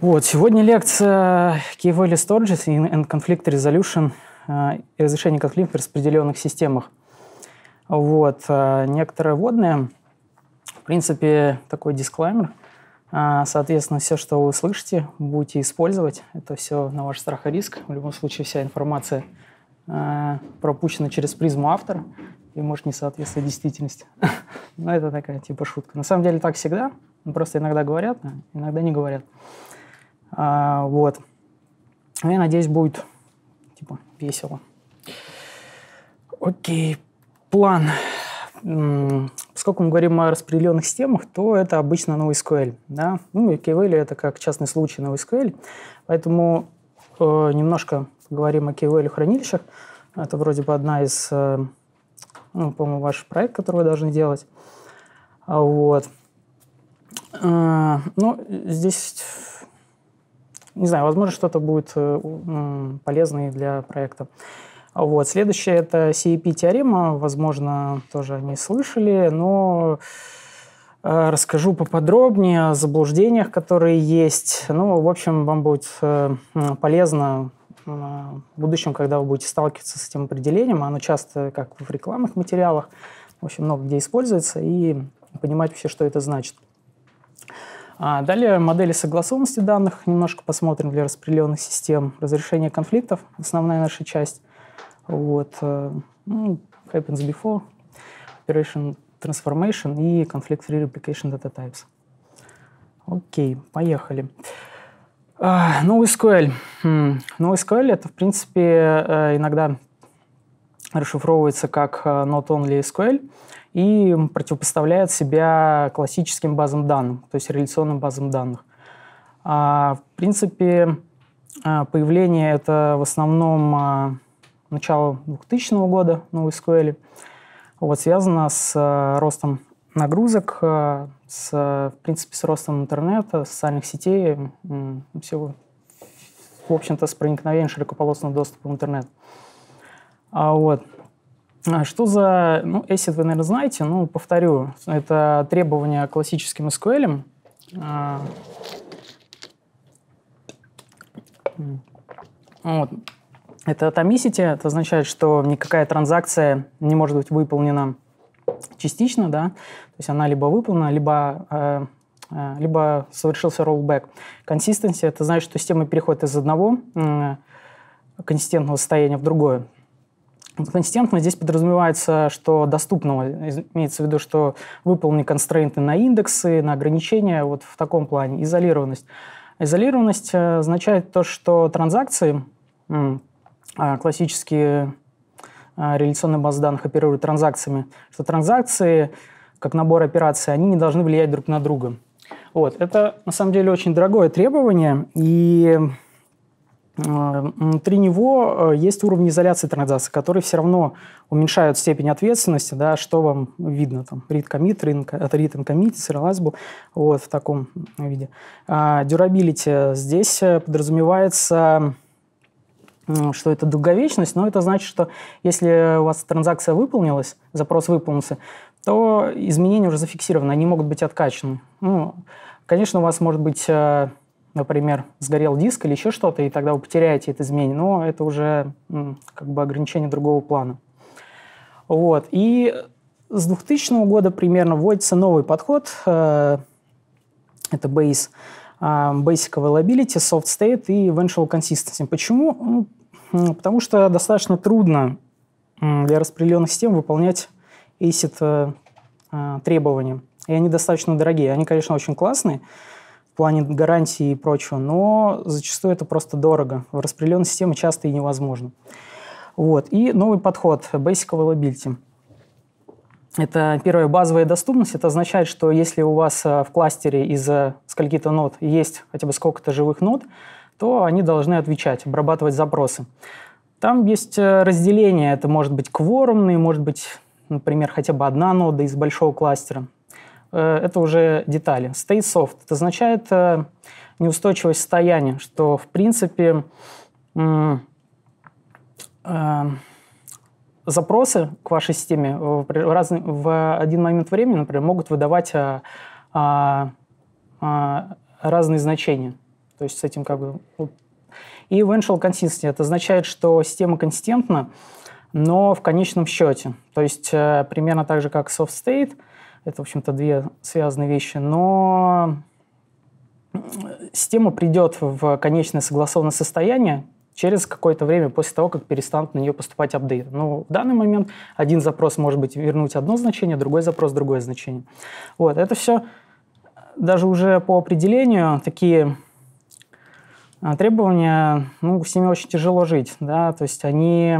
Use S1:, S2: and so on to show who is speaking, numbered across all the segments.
S1: Вот, сегодня лекция Key Value Storages and Conflict Resolution и разрешение конфликтов в распределенных системах. Вот, э, некоторые вводные. В принципе, такой дисклаймер. Э, соответственно, все, что вы слышите, будете использовать. Это все на ваш страх и риск. В любом случае, вся информация э, пропущена через призму автора и может не соответствовать действительности. Но это такая типа шутка. На самом деле так всегда. Просто иногда говорят, а иногда не говорят. А, вот. Ну, я надеюсь, будет типа весело. Окей. План. Поскольку мы говорим о распределенных системах, то это обычно NoSQL. Да? Ну, и KVL это как частный случай NoSQL. Поэтому э, немножко поговорим о KVL хранилищах. Это вроде бы одна из, э, ну, по-моему, ваш проект, который вы должны делать. А вот. Э, ну, здесь не знаю, возможно, что-то будет э, полезно и для проекта. Вот. Следующее – это CEP-теорема. Возможно, тоже они слышали, но э, расскажу поподробнее о заблуждениях, которые есть. Ну, в общем, вам будет э, полезно в будущем, когда вы будете сталкиваться с этим определением. Оно часто, как в рекламных материалах, очень много где используется, и понимать вообще, что это значит. А далее модели согласованности данных немножко посмотрим для распределенных систем. Разрешение конфликтов – основная наша часть. Вот. Э, ну, happens before, operation transformation и conflict-free replication data types. Окей, поехали. Uh, NoSQL. Hmm. NoSQL — это, в принципе, э, иногда расшифровывается как э, not only SQL и противопоставляет себя классическим базам данных, то есть реляционным базам данных. А, в принципе, э, появление это в основном э, начало 2000 года на SQL. Вот, связано с ростом нагрузок, с, в принципе, с ростом интернета, социальных сетей, всего, в общем-то, с проникновением широкополосного доступа в интернет. А вот. А что за... Ну, ACID вы, наверное, знаете. Ну, повторю, это требования к классическим SQL. А... Вот. Это atomicity. Это означает, что никакая транзакция не может быть выполнена частично, да. То есть она либо выполнена, либо э, э, либо совершился rollback. Consistency это значит, что система переходит из одного консистентного состояния в другое. Консистентно здесь подразумевается, что доступного, имеется в виду, что выполнены констрейнты на индексы, на ограничения, вот в таком плане, изолированность. Изолированность э, означает то, что транзакции, а, классические а, реляционные базы данных оперируют транзакциями, что транзакции, как набор операций, они не должны влиять друг на друга. Вот. Это, на самом деле, очень дорогое требование, и Э, внутри него э, есть уровни изоляции транзакции, которые все равно уменьшают степень ответственности, да, что вам видно, там, read commit, read and commit, serializable, вот, в таком виде. А здесь э, подразумевается что это долговечность, но это значит, что если у вас транзакция выполнилась, запрос выполнился, то изменения уже зафиксированы, они могут быть откачаны. Ну, конечно, у вас может быть например, сгорел диск или еще что-то, и тогда вы потеряете это изменение. Но это уже как бы ограничение другого плана. Вот. И с 2000 года примерно вводится новый подход. Э, это BASE. Э, Basic Availability, Soft State и Eventual Consistency. Почему? Ну, потому что достаточно трудно для распределенных систем выполнять ACID э, требования. И они достаточно дорогие. Они, конечно, очень классные, плане гарантии и прочего, но зачастую это просто дорого. В распределенной системе часто и невозможно. Вот. И новый подход – Basic Availability. Это первая базовая доступность. Это означает, что если у вас э, в кластере из э, скольки-то нод есть хотя бы сколько-то живых нод, то они должны отвечать, обрабатывать запросы. Там есть э, разделение. Это может быть кворумные, может быть, например, хотя бы одна нода из большого кластера. Э, это уже детали. State soft – это означает э, неустойчивость состояния, что, в принципе, э, запросы к вашей системе в, раз, в один момент времени, например, могут выдавать а, а, а, разные значения. То есть с этим как бы... Ну, и eventual consistency. Это означает, что система консистентна, но в конечном счете. То есть примерно так же, как soft state – это, в общем-то, две связанные вещи. Но э, система придет в конечное согласованное состояние через какое-то время после того, как перестанут на нее поступать апдейты. Но ну, в данный момент один запрос может быть вернуть одно значение, другой запрос другое значение. Вот, это все э, даже уже по определению такие э, требования, ну, с ними очень тяжело жить, да, то есть они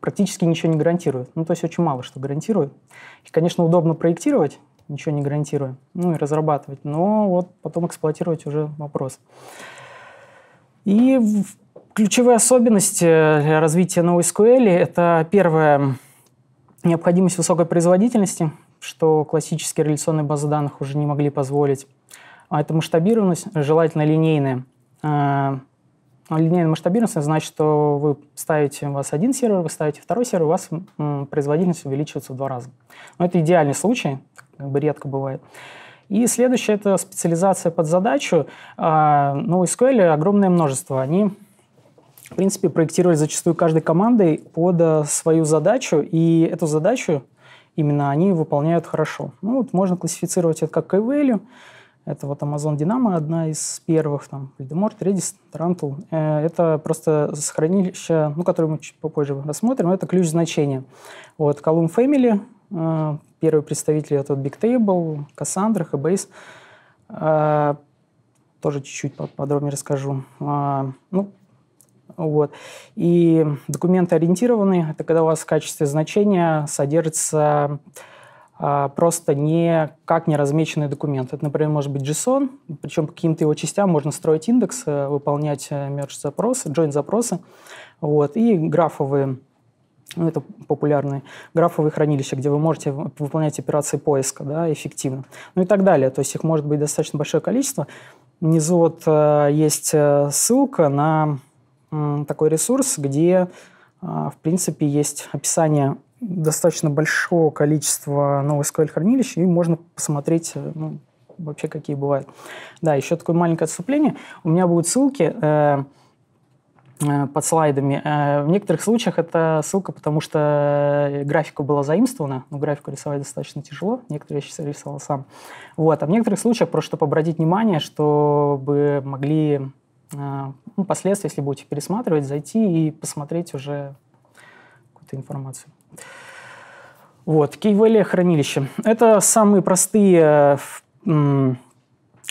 S1: практически ничего не гарантирует. Ну, то есть очень мало что гарантирует. И, конечно, удобно проектировать, ничего не гарантируя, ну и разрабатывать, но вот потом эксплуатировать уже вопрос. И ключевые особенности э, развития NoSQL – это первое – необходимость высокой производительности, что классические реляционные базы данных уже не могли позволить. А это масштабированность, желательно линейная. Э, ну, Линейная масштабируемость значит, что вы ставите, у вас один сервер, вы ставите второй сервер, у вас производительность увеличивается в два раза. Но ну, это идеальный случай, как бы редко бывает. И следующее – это специализация под задачу. А, ну у SQL огромное множество. Они, в принципе, проектировали зачастую каждой командой под э, свою задачу, и эту задачу именно они выполняют хорошо. Ну, вот можно классифицировать это как key value, это вот Amazon Dynamo, одна из первых, там, Voldemort, Redis, Tarantul. Э, это просто хранилище, ну, которое мы чуть попозже рассмотрим, это ключ значения. Вот Column Family, э, первый представитель это Bigtable, Cassandra, HBase э, Тоже чуть-чуть подробнее расскажу. Ну, вот. И документы ориентированные, это когда у вас в качестве значения содержится а, просто не как не размеченный документ. Это, например, может быть JSON, причем по каким-то его частям можно строить индекс, выполнять merge-запросы, э, join-запросы, вот, и графовые ну, это популярные графовые хранилища, где вы можете выполнять операции поиска да, эффективно, ну и так далее. То есть их может быть достаточно большое количество. Внизу вот э, есть э, ссылка на такой ресурс, где, а, в принципе, есть описание достаточно большого количества NoSQL хранилищ, и можно посмотреть э, ну, вообще какие бывают. Да, еще такое маленькое отступление. У меня будут ссылки э, э, под слайдами. Э, в некоторых случаях это ссылка, потому что э, графика была заимствована, но ну, графику рисовать достаточно тяжело, некоторые я сейчас рисовал сам. Вот. А в некоторых случаях просто чтобы обратить внимание, чтобы могли ну, последствия, если будете пересматривать, зайти и посмотреть уже какую-то информацию. Вот, Кейвелия хранилище. Это самые простые э,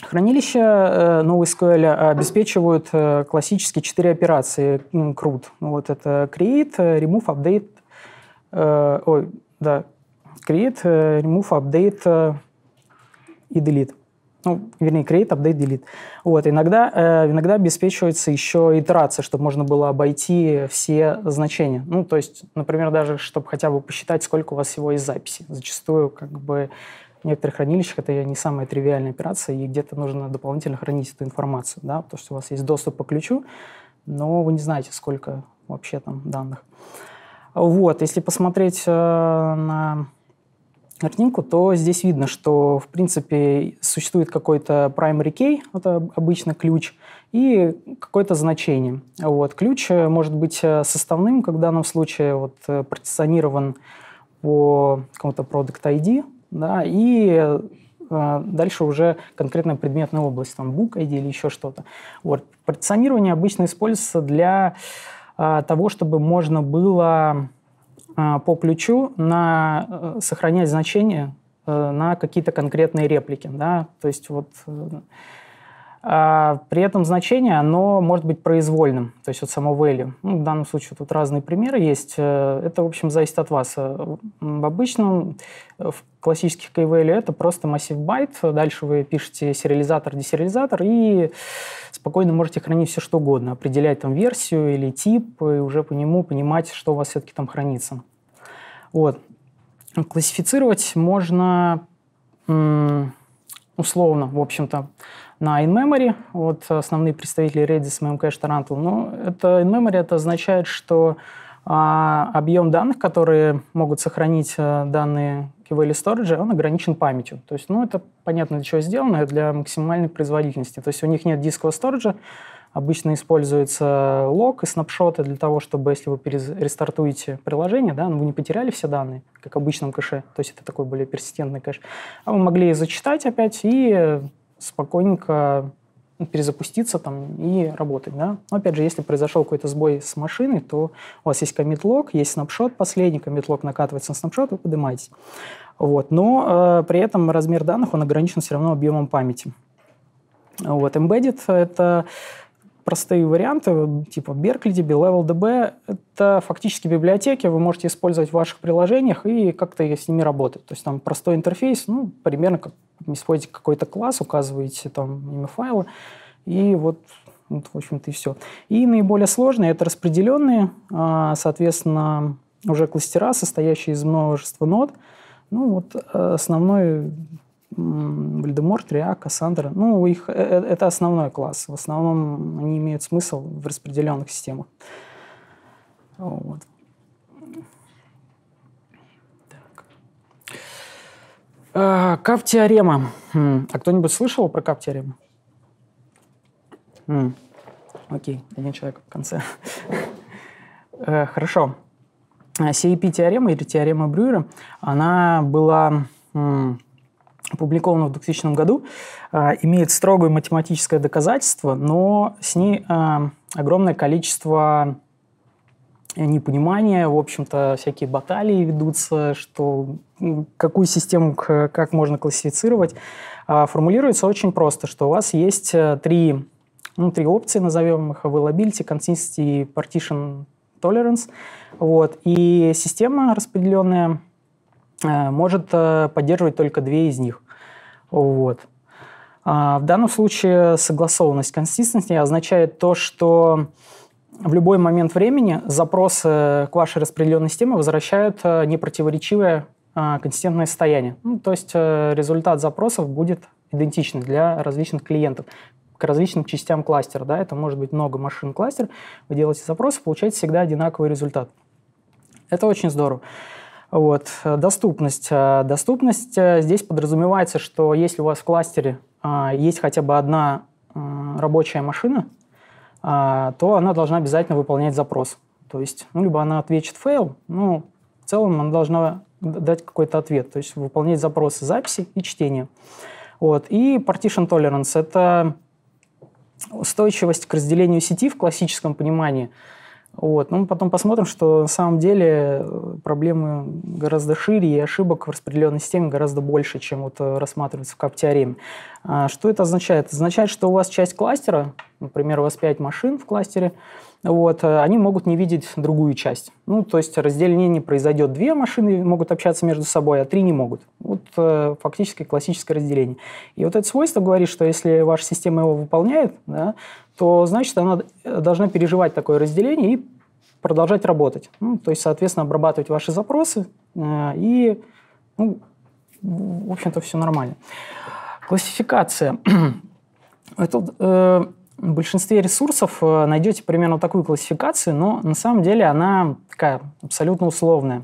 S1: хранилища NoSQL э, обеспечивают э, классические четыре операции Крут. Ну, вот это create, remove, update, ой, да, create, remove, update и delete ну, вернее, create, update, delete. Вот, иногда, э, иногда обеспечивается еще итерация, чтобы можно было обойти все значения. Ну, то есть, например, даже чтобы хотя бы посчитать, сколько у вас всего из записи. Зачастую, как бы, в некоторых хранилищах это не самая тривиальная операция, и где-то нужно дополнительно хранить эту информацию, да, потому что у вас есть доступ по ключу, но вы не знаете, сколько вообще там данных. Вот, если посмотреть э, на картинку, то здесь видно, что, в принципе, существует какой-то primary key, это обычно ключ, и какое-то значение. Вот. Ключ э, может быть э, составным, как в данном случае вот, э, партиционирован по какому-то product ID, да, и дальше уже конкретная предметная область, там book ID или еще что-то. Вот. Партиционирование обычно используется для того, чтобы можно было а, по ключу на э, сохранять значение э, на какие-то конкретные реплики, да, то есть вот э, а при этом значение, оно может быть произвольным, то есть от само value. Ну, в данном случае тут разные примеры есть. Это, в общем, зависит от вас. В обычном, в классических key value это просто массив байт. Дальше вы пишете сериализатор, десериализатор и спокойно можете хранить все что угодно, определять там версию или тип, и уже по нему понимать, что у вас все-таки там хранится. Вот. Классифицировать можно условно, в общем-то, на in-memory, вот основные представители Redis, MMCache, Tarantul. Но это in-memory, это означает, что а, объем данных, которые могут сохранить а, данные KVL Storage, он ограничен памятью. То есть, ну, это понятно, для чего сделано, для максимальной производительности. То есть у них нет дискового сторожа, обычно используется лог и снапшоты для того, чтобы, если вы рестартуете приложение, да, ну, вы не потеряли все данные, как в обычном кэше, то есть это такой более персистентный кэш, а вы могли зачитать опять и спокойненько ну, перезапуститься там и работать, да. Но опять же, если произошел какой-то сбой с машиной, то у вас есть коммит-лог, есть снапшот последний, коммит-лог накатывается на снапшот, вы поднимаетесь. Вот. Но э, при этом размер данных, он ограничен все равно объемом памяти. Вот. Embedded — это простые варианты, типа Berkeley, DB, level DB, это фактически библиотеки, вы можете использовать в ваших приложениях и как-то с ними работать. То есть там простой интерфейс, ну, примерно как используете какой-то класс, указываете там имя файла, и вот, вот в общем-то, и все. И наиболее сложные – это распределенные, а, соответственно, уже кластера, состоящие из множества нод. Ну, вот э, основной Вальдеморт, Риа, Кассандра. Ну, их, э, э, это основной класс. В основном они имеют смысл в распределенных системах. Вот. А, Кав-теорема. Хм. А кто-нибудь слышал про Кав-теорему? Хм. Окей, один человек в конце. Э, хорошо. А, CEP-теорема или теорема Брюера, она была опубликована в 2000 году, а, имеет строгое математическое доказательство, но с ней огромное количество непонимание, в общем-то, всякие баталии ведутся, что какую систему как можно классифицировать. А формулируется очень просто, что у вас есть э, три, ну, три опции, назовем их availability, consistency, partition tolerance. Вот. И система распределенная э, может э, поддерживать только две из них. Вот. А в данном случае согласованность consistency означает то, что в любой момент времени запросы к вашей распределенной системе возвращают э, непротиворечивое э, консистентное состояние. Ну, то есть э, результат запросов будет идентичный для различных клиентов к различным частям кластера. Да? Это может быть много машин кластер. Вы делаете запросы, получаете всегда одинаковый результат. Это очень здорово. Вот. Доступность. Доступность здесь подразумевается, что если у вас в кластере есть хотя бы одна рабочая машина, а, то она должна обязательно выполнять запрос. То есть, ну, либо она ответит fail, но ну, в целом она должна дать какой-то ответ, то есть выполнять запросы записи и чтения. Вот. И partition tolerance – это устойчивость к разделению сети в классическом понимании – вот. Ну, мы потом посмотрим, что на самом деле э, проблемы гораздо шире, и ошибок в распределенной системе гораздо больше, чем вот э, рассматривается в КАП-теореме. А что это означает? Это означает, что у вас часть кластера, например, у вас 5 машин в кластере, вот, э, они могут не видеть другую часть. Ну, то есть разделение не произойдет. Две машины могут общаться между собой, а три не могут. Вот фактически классическое разделение. И вот это свойство говорит, что если ваша система его выполняет, да, то значит она должна переживать такое разделение и продолжать работать. Ну, то есть, соответственно, обрабатывать ваши запросы э, и, ну, в общем-то, все нормально. Классификация. Это, э, в большинстве ресурсов э, найдете примерно такую классификацию, но на самом деле она такая абсолютно условная.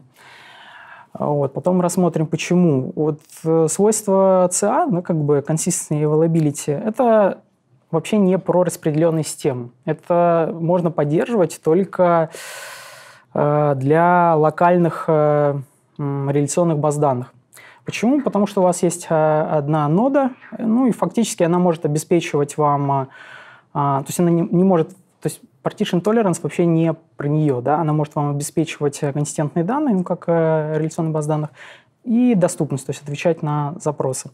S1: Вот, потом рассмотрим, почему. Вот э, свойство CA, ну, как бы consistency и availability, это вообще не про распределенные системы. Это можно поддерживать только э, для локальных э, реляционных баз данных. Почему? Потому что у вас есть э, одна нода, ну и фактически она может обеспечивать вам, а, то есть она не, не может, то есть partition tolerance вообще не про нее, да, она может вам обеспечивать консистентные данные, ну как реляционные баз данных, и доступность, то есть отвечать на запросы.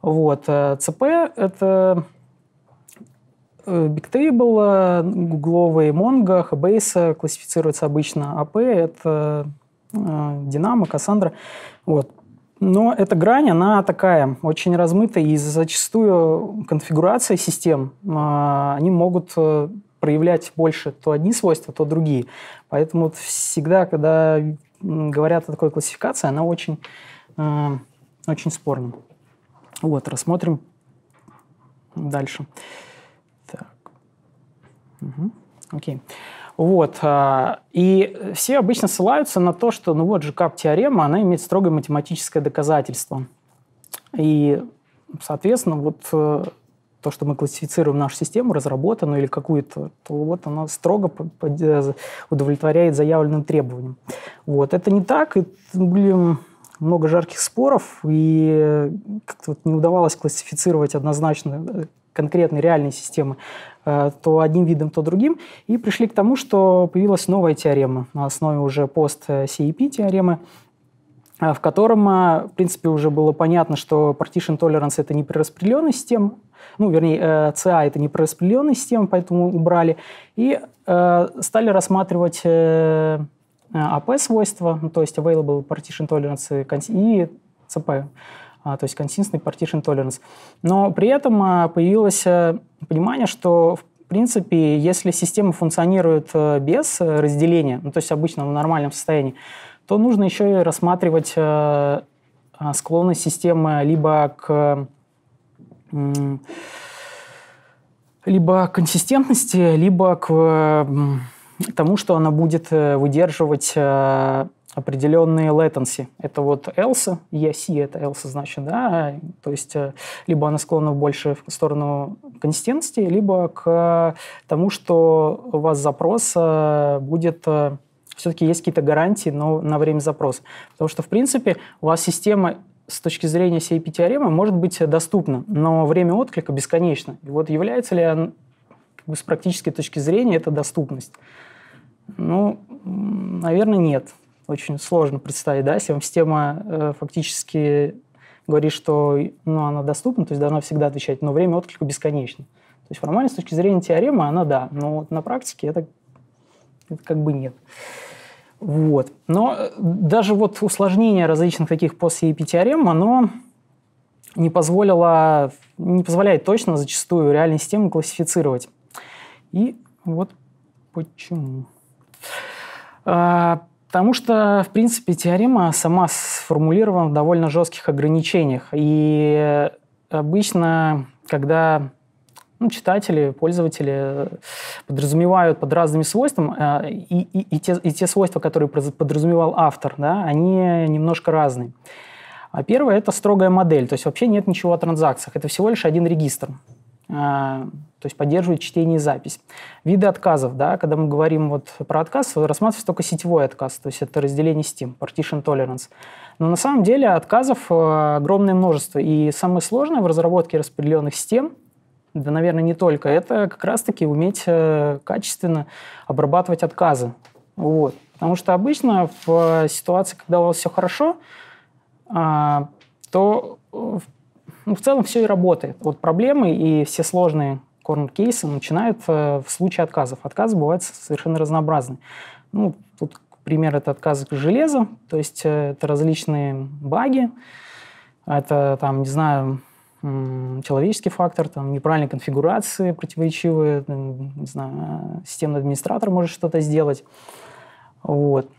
S1: Вот. ЦП — это Э, Bigtable, э, гугловые, Mongo, Хабейса классифицируются обычно АП, это э, Динамо, Кассандра. Вот. Но эта грань, она такая, очень размытая, и зачастую конфигурация систем, они могут проявлять больше то одни свойства, то другие. Поэтому всегда, когда говорят о такой классификации, она очень, очень спорная. Вот, рассмотрим дальше. Окей. Вот. А, и все обычно ссылаются на то, что ну вот Жекаб-теорема, она имеет строгое математическое доказательство. И, соответственно, вот э, то, что мы классифицируем нашу систему, разработанную или какую-то, то вот она строго э, удовлетворяет заявленным требованиям. Вот. Это не так. И были много жарких споров, и э, как-то вот не удавалось классифицировать однозначно конкретной реальной системы э, то одним видом, то другим, и пришли к тому, что появилась новая теорема на основе уже пост-CEP э, теоремы, э, в котором, в принципе, уже было понятно, что partition tolerance – это не прираспределенная система, ну, вернее, CA – это не прираспределенная система, поэтому убрали, и стали рассматривать АП-свойства, ну, то есть Available Partition Tolerance и ЦП. А, то есть Consistent Partition Tolerance. Но при этом а, появилось э, понимание, что в принципе, если система функционирует э, без э, разделения, ну, то есть обычно в нормальном состоянии, то нужно еще и рассматривать склонность системы либо к либо к консистентности, либо к тому, что она будет выдерживать определенные latency. Это вот Elsa ESC это Elsa значит, да, то есть э, либо она склонна больше в сторону консистентности, либо к тому, что у вас запрос э, будет э, все-таки есть какие-то гарантии но на время запроса. Потому что, в принципе, у вас система с точки зрения всей теоремы может быть доступна, но время отклика бесконечно. И вот является ли он, как бы с практической точки зрения это доступность? Ну, наверное, нет очень сложно представить, да, CRM-система э, фактически говорит, что ну, она доступна, то есть должна всегда отвечать, но время отклика бесконечно. То есть формально с точки зрения теоремы она да, но вот на практике это, это как бы нет. Вот. Но э, даже вот усложнение различных таких post-CAP e теорем, оно не позволило, не позволяет точно зачастую реальные системы классифицировать. И вот почему. А, Потому что, в принципе, теорема сама сформулирована в довольно жестких ограничениях. И обычно, когда ну, читатели, пользователи подразумевают под разными свойствами, э, и, и, и, те, и те свойства, которые подразумевал автор, да, они немножко разные. А первое – это строгая модель, то есть вообще нет ничего о транзакциях, это всего лишь один регистр. Э, то есть поддерживает чтение и запись. Виды отказов, да, когда мы говорим вот про отказ, рассматривается только сетевой отказ, то есть это разделение Steam, Partition Tolerance. Но на самом деле отказов э, огромное множество, и самое сложное в разработке распределенных систем, да, наверное, не только, это как раз-таки уметь э, качественно обрабатывать отказы. Вот. Потому что обычно в ситуации, когда у вас все хорошо, а, то э, ну, в целом все и работает. Вот проблемы и все сложные корн кейсы начинают э, в случае отказов. Отказы бывают совершенно разнообразны. Ну, тут пример – это отказы к железу, то есть э, это различные баги, это, там, не знаю, человеческий фактор, там, неправильные конфигурации противоречивые, там, не знаю, э, системный администратор может что-то сделать. Вот.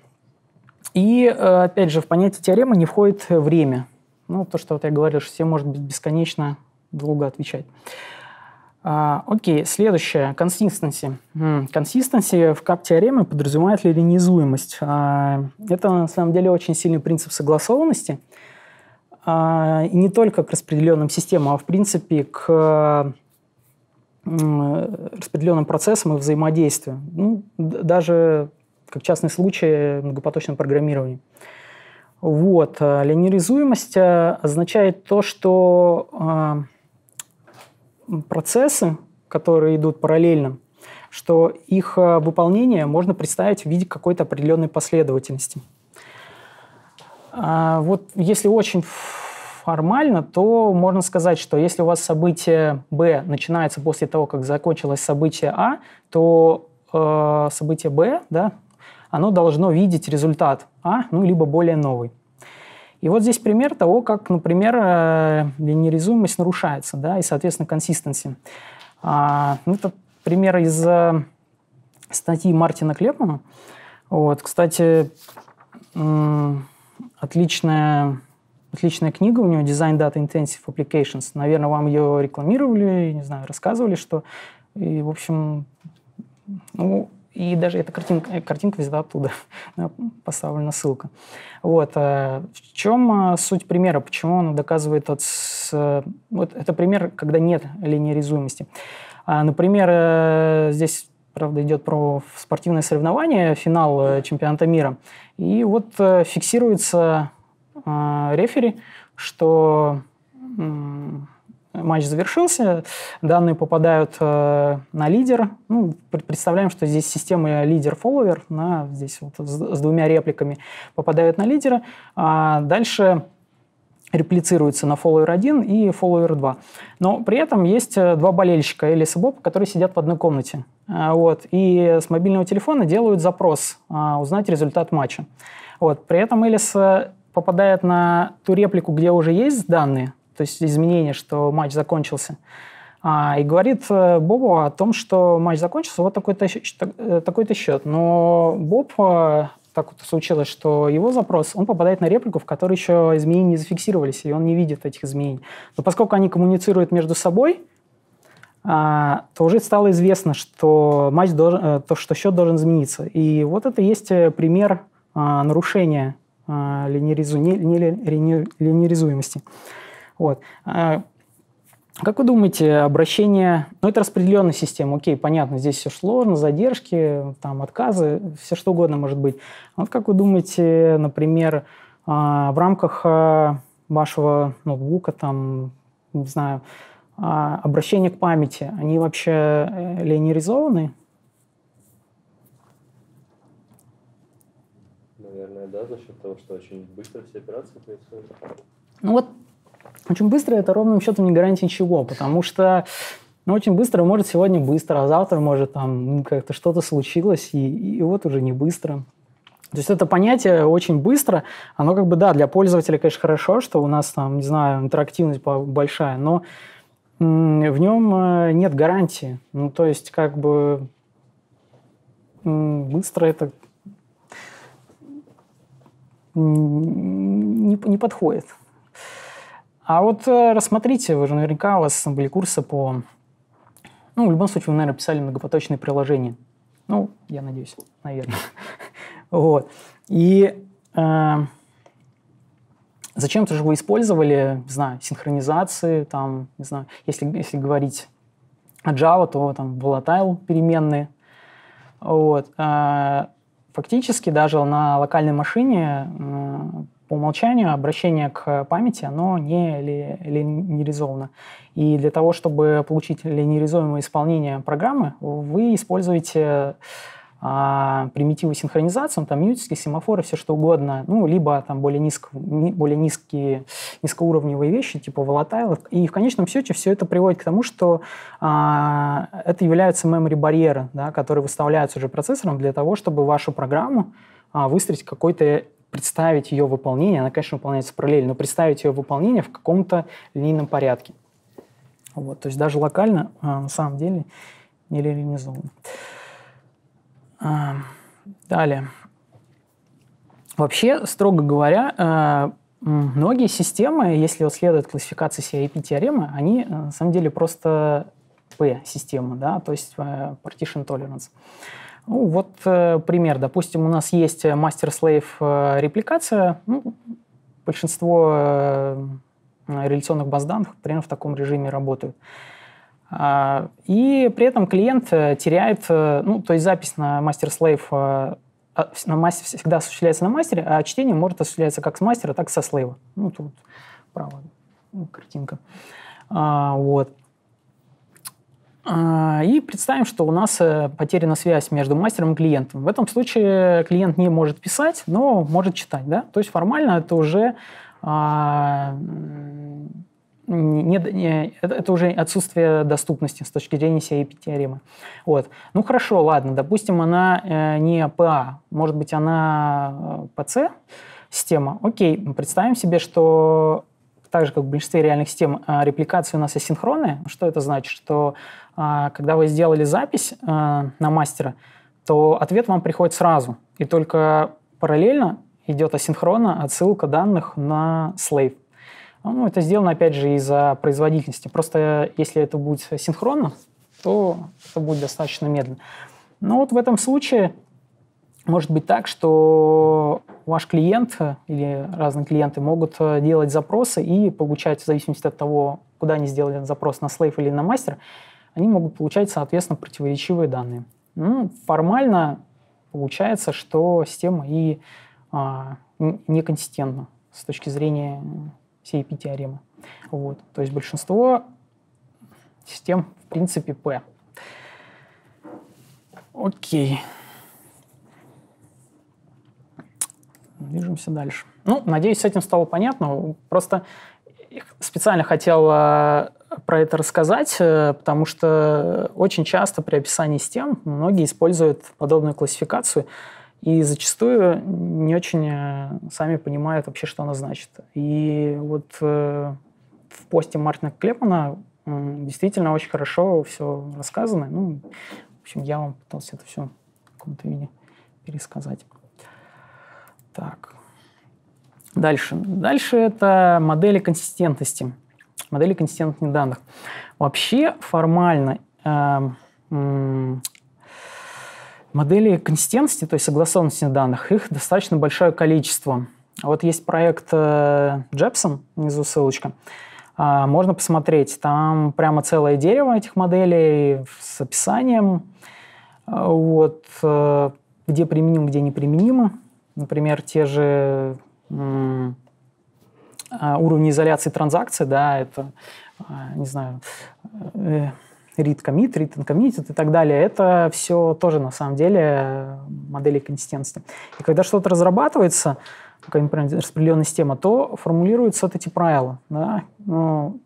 S1: И, опять же, в понятие теоремы не входит время. Ну, то, что вот я говорил, что все может бесконечно долго отвечать. А, окей, следующее. Консистенси. Консистенси в кап-теореме подразумевает линизуемость. А, это на самом деле очень сильный принцип согласованности. А, и не только к распределенным системам, а в принципе к распределенным процессам и взаимодействию. Ну, даже как частный случай многопоточного программирования. Вот. А, Линеризуемость а, означает то, что а, процессы, которые идут параллельно, что их э, выполнение можно представить в виде какой-то определенной последовательности. А, вот если очень формально, то можно сказать, что если у вас событие Б начинается после того, как закончилось событие А, то э, событие Б, да, оно должно видеть результат А, ну, либо более новый. И вот здесь пример того, как, например, линеризуемость э, нарушается, да, и, соответственно, консистенси. А, ну, это пример из э, статьи Мартина Клепмана. Вот, кстати, отличная, отличная книга у него «Design Data Intensive Applications». Наверное, вам ее рекламировали, не знаю, рассказывали, что... И, в общем, ну, и даже эта картинка, э, картинка взята оттуда, поставлена ссылка. Вот. Э, в чем э, суть примера? Почему он доказывает от... Вот это пример, когда нет линеаризуемости. А, например, здесь правда, идет про спортивное соревнование, финал чемпионата мира. И вот фиксируется рефери, что матч завершился, данные попадают э, на лидер. Ну, представляем, что здесь система лидер-фолловер, на, здесь вот с, с двумя репликами попадают на лидера. А дальше реплицируется на фолловер 1 и фолловер 2. Но при этом есть э, два болельщика, Элис и Боб, которые сидят в одной комнате. Э, вот, и с мобильного телефона делают запрос, а, узнать результат матча. Вот, при этом Элис попадает на ту реплику, где уже есть данные, то есть изменение, что матч закончился. А, и говорит э, Бобу о том, что матч закончился, вот такой-то э, такой то счет. Но Боб, э, так вот случилось, что его запрос, он попадает на реплику, в которой еще изменения не зафиксировались, и он не видит этих изменений. Но поскольку они коммуницируют между собой, а, то уже стало известно, что матч должен, то, что счет должен измениться. И вот это есть пример а, нарушения а, линеаризуемости. Вот. А, как вы думаете, обращение... Ну, это распределенная система, окей, понятно, здесь все сложно, задержки, там, отказы, все что угодно может быть. А вот как вы думаете, например, а, в рамках вашего ноутбука, там, не знаю, обращение к памяти, они вообще э, линеризованы? Наверное, да, за счет того, что очень быстро все операции происходят. Ну вот очень быстро это ровным счетом не гарантия ничего, потому что ну, очень быстро может сегодня быстро, а завтра может там ну, как-то что-то случилось, и, и вот уже не быстро. То есть это понятие очень быстро, оно как бы, да, для пользователя, конечно, хорошо, что у нас там, не знаю, интерактивность большая, но в нем э, нет гарантии. Ну, то есть как бы быстро это не, не подходит. А вот э, рассмотрите, вы же наверняка у вас были курсы по... Ну, в любом случае, вы, наверное, писали многопоточные приложения. Ну, я надеюсь, наверное. Вот. И э, Зачем-то же вы использовали, не знаю, синхронизации, там, не знаю, если, если говорить о Java, то там volatile переменные. Вот. Э, фактически даже на локальной машине по умолчанию обращение к памяти, оно не ли, линеризовано. И для того, чтобы получить линеризуемое исполнение программы, вы используете а, примитивы синхронизации, там мьютики, семафоры, все что угодно, ну, либо там более, низк ни, более низкие, низкоуровневые вещи, типа волатайл. И в конечном счете все это приводит к тому, что а, это являются memory барьеры, да, которые выставляются уже процессором для того, чтобы вашу программу а, выстроить какой-то представить ее выполнение, она, конечно, выполняется параллельно, но представить ее выполнение в каком-то линейном порядке. Вот, то есть даже локально, а, на самом деле, не линейизовано. А, далее. Вообще, строго говоря, а, многие системы, если вот следует классификации CIP-теоремы, они э, на самом деле просто P-системы, да, то есть э, Partition Tolerance. Ну, вот э, пример. Допустим, у нас есть мастер-слейв э, репликация. Ну, большинство э, реляционных баз данных примерно в таком режиме работают. А, и при этом клиент э, теряет, э, ну, то есть запись на мастер-слейв а, на мастер, всегда осуществляется на мастере, а чтение может осуществляться как с мастера, так и со слейва. Ну, тут право, ну, картинка. А, вот. А, и представим, что у нас э, потеряна связь между мастером и клиентом. В этом случае клиент не может писать, но может читать. Да? То есть формально это уже, а, не, не, это уже отсутствие доступности с точки зрения CIP-теоремы. Вот. Ну хорошо, ладно, допустим, она э, не PA, может быть, она э, PC система. Окей, представим себе, что так же, как в большинстве реальных систем, а, репликации у нас асинхронные. Что это значит? Что а, когда вы сделали запись а, на мастера, то ответ вам приходит сразу. И только параллельно идет асинхронно отсылка данных на слейв. Ну, это сделано, опять же, из-за производительности. Просто если это будет синхронно, то это будет достаточно медленно. Но вот в этом случае может быть так, что ваш клиент э, или разные клиенты могут э, делать запросы и получать, в зависимости от того, куда они сделали запрос, на слейв или на мастер, они могут получать, соответственно, противоречивые данные. Ну, формально получается, что система и а, неконсистентна с точки зрения всей API-теоремы. Эм. Вот. То есть большинство систем, в принципе, P. Окей. Okay. Движемся дальше. Ну, надеюсь, с этим стало понятно. Просто специально хотел э, про это рассказать, э, потому что очень часто при описании систем многие используют подобную классификацию и зачастую не очень э, сами понимают вообще, что она значит. И вот в посте Мартина Клепмана действительно очень хорошо все рассказано. Ну, в общем, я вам пытался это все в каком-то виде пересказать. Так. Дальше. Дальше это модели консистентности. Модели консистентных данных. Вообще формально э, э, модели консистентности, то есть согласованности данных, их достаточно большое количество. Вот есть проект Джепсон, э, внизу ссылочка. А, можно посмотреть, там прямо целое дерево этих моделей с описанием, э, вот, э, где применим, где неприменимо. Например, те же а, уровни изоляции транзакций, да, это, а, не знаю, э, read commit, read uncommitted и так далее, это все тоже на самом деле модели консистентности. И когда что-то разрабатывается, какая-нибудь распределенная система, то формулируются вот эти правила, да, ну,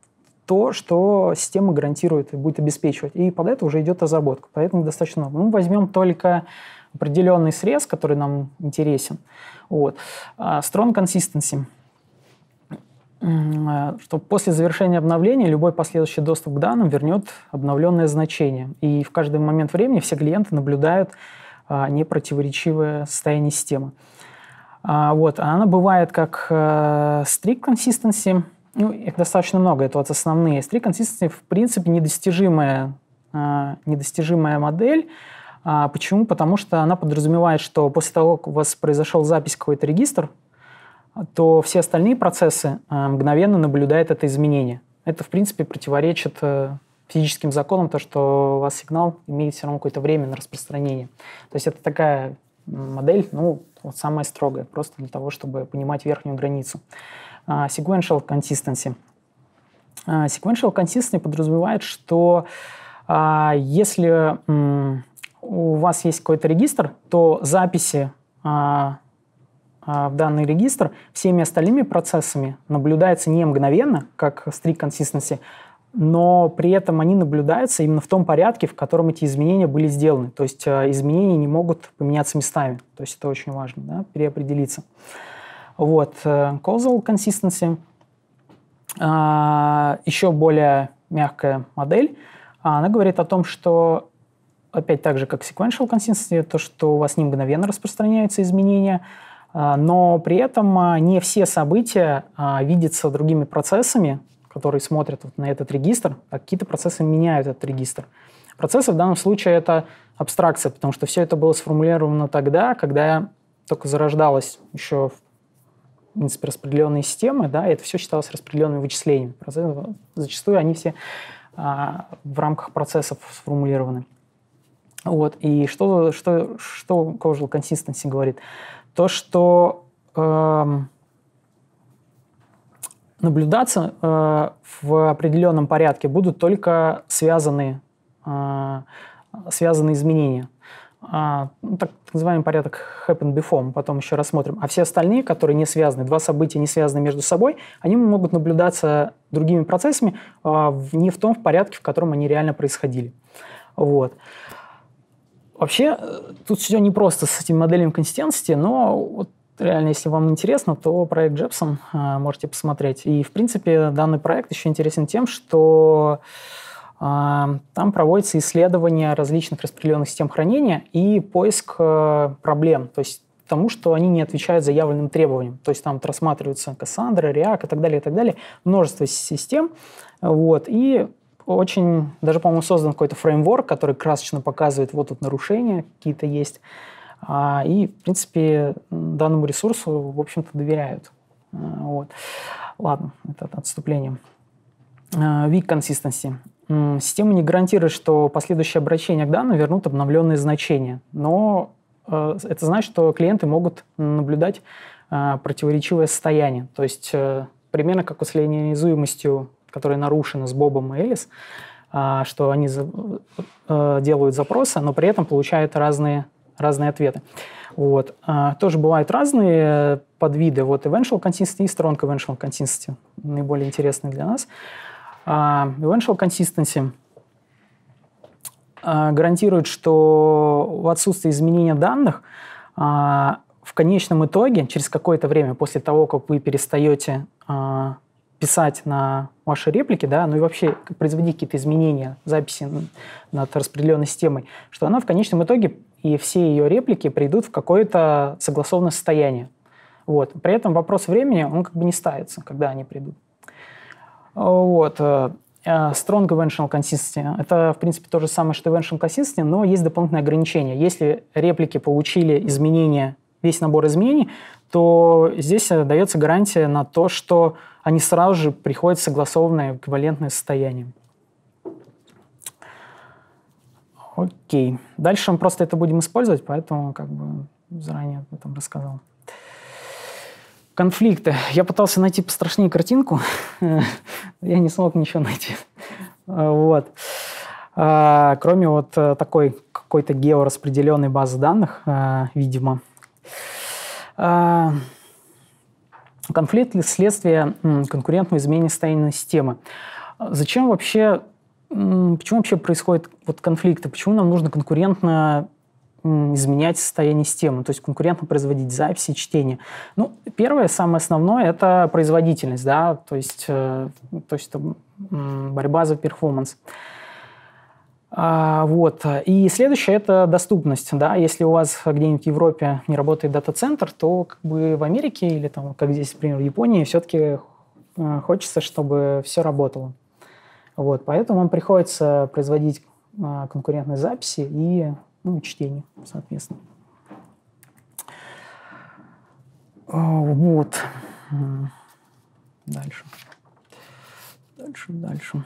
S1: то, что система гарантирует и будет обеспечивать. И под это уже идет разработка. Поэтому достаточно много. Ну, возьмем только определенный срез, который нам интересен. Вот. А, strong consistency э, что после завершения обновления любой последующий доступ к данным вернет обновленное значение. И в каждый момент времени все клиенты наблюдают а, непротиворечивое состояние системы. А, вот. Она бывает как э, strict consistency, ну, их достаточно много, это вот основные. Strict consistency, в принципе, недостижимая, недостижимая модель, а почему? Потому что она подразумевает, что после того, как у вас произошел запись какой-то регистр, то все остальные процессы э, мгновенно наблюдают это изменение. Это, в принципе, противоречит э, физическим законам, то, что у вас сигнал имеет все равно какое-то время на распространение. То есть это такая модель, ну, вот самая строгая, просто для того, чтобы понимать верхнюю границу. А, sequential consistency. А, sequential consistency подразумевает, что если у вас есть какой-то регистр, то записи а, а, в данный регистр всеми остальными процессами наблюдаются не мгновенно, как strict консистенции, но при этом они наблюдаются именно в том порядке, в котором эти изменения были сделаны. То есть а, изменения не могут поменяться местами. То есть это очень важно, да, переопределиться. Вот, э, causal consistency. А, еще более мягкая модель. Она говорит о том, что опять так же, как sequential consistency, то, что у вас не мгновенно распространяются изменения, а, но при этом а, не все события а, видятся другими процессами, которые смотрят вот на этот регистр, а какие-то процессы меняют этот регистр. Процессы в данном случае это абстракция, потому что все это было сформулировано тогда, когда только зарождалась еще в принципе, распределенные системы, да, и это все считалось распределенными вычислениями. Процессы, зачастую они все а, в рамках процессов сформулированы. Вот. И что, что, что Causal Consistency говорит? То, что эм, наблюдаться э, в определенном порядке будут только связанные, э, связанные изменения. Э, ну, так, так называемый порядок happen before, мы потом еще рассмотрим. А все остальные, которые не связаны, два события не связаны между собой, они могут наблюдаться другими процессами э, не в том в порядке, в котором они реально происходили. Вот. Э, Вообще, э, тут все не просто с этим моделями консистентности, но вот реально, если вам интересно, то проект Джепсон э, можете посмотреть. И, в принципе, данный проект еще интересен тем, что э, там проводится исследование различных распределенных систем хранения и поиск проблем, то есть тому, что они не отвечают заявленным требованиям. То есть там рассматриваются Cassandra, React и так далее, и так далее. Множество систем. Вот. И очень, даже, по-моему, создан какой-то фреймворк, который красочно показывает, вот тут нарушения какие-то есть. А, и, в принципе, данному ресурсу, в общем-то, доверяют. А, вот. Ладно, это отступление. А, weak consistency. Система не гарантирует, что последующие обращения к данным вернут обновленные значения, но э, это значит, что клиенты могут наблюдать противоречивое состояние, то есть э, примерно как у с линеизуемостью которая нарушена с Бобом и Элис, а, что они э, делают запросы, но при этом получают разные, разные ответы. Вот. А, тоже бывают разные подвиды. Вот eventual consistency и strong eventual consistency наиболее интересный для нас. А, eventual consistency гарантирует, что в отсутствии изменения данных в конечном итоге, через какое-то время после того, как вы перестаете писать на ваши реплики, да, ну и вообще производить какие-то изменения записи над распределенной системой, что она в конечном итоге и все ее реплики придут в какое-то согласованное состояние. Вот. При этом вопрос времени, он как бы не ставится, когда они придут. Вот. Э, э, Strong Eventual Consistency. Это, в принципе, то же самое, что Eventual Consistency, но есть дополнительные ограничения. Если реплики получили изменения весь набор изменений, то здесь э, дается гарантия на то, что они сразу же приходят в согласованное эквивалентное состояние. Окей. Дальше мы просто это будем использовать, поэтому как бы заранее об этом рассказал. Конфликты. Я пытался найти пострашнее картинку. Я не смог ничего найти. Вот. А, кроме вот э, такой какой-то геораспределенной базы данных, э, видимо, а, конфликт – следствие конкурентного изменения состояния системы. Зачем вообще, почему вообще происходят вот конфликты? Почему нам нужно конкурентно изменять состояние системы, то есть конкурентно производить записи и чтение. Ну, первое, самое основное, это производительность, да, то есть, э, то есть это борьба за перформанс. А, вот. И следующее – это доступность. Да? Если у вас где-нибудь в Европе не работает дата-центр, то как бы в Америке или там, как здесь, например, в Японии, все-таки э, хочется, чтобы все работало. Вот. Поэтому вам приходится производить а, конкурентные записи и ну, чтение, соответственно. А, вот. Дальше. Дальше, дальше.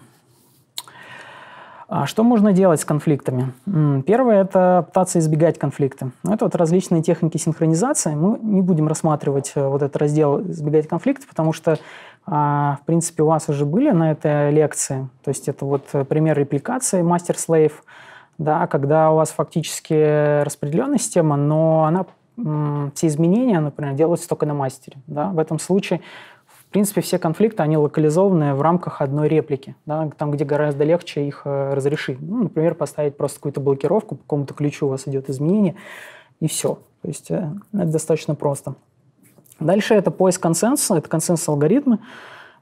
S1: А что можно делать с конфликтами? Первое – это пытаться избегать конфликта. Ну, это вот различные техники синхронизации. Мы не будем рассматривать э, вот этот раздел «избегать конфликта», потому что, а, в принципе, у вас уже были на этой лекции. То есть это вот э, пример репликации мастер-слейв, да, когда у вас фактически распределенная система, но она все изменения, например, делаются только на мастере. Да? В этом случае в принципе, все конфликты, они локализованы в рамках одной реплики, да, там, где гораздо легче их э, разрешить. Ну, например, поставить просто какую-то блокировку, по какому-то ключу у вас идет изменение, и все. То есть э, это достаточно просто. Дальше это поиск консенсуса, это консенсус-алгоритмы,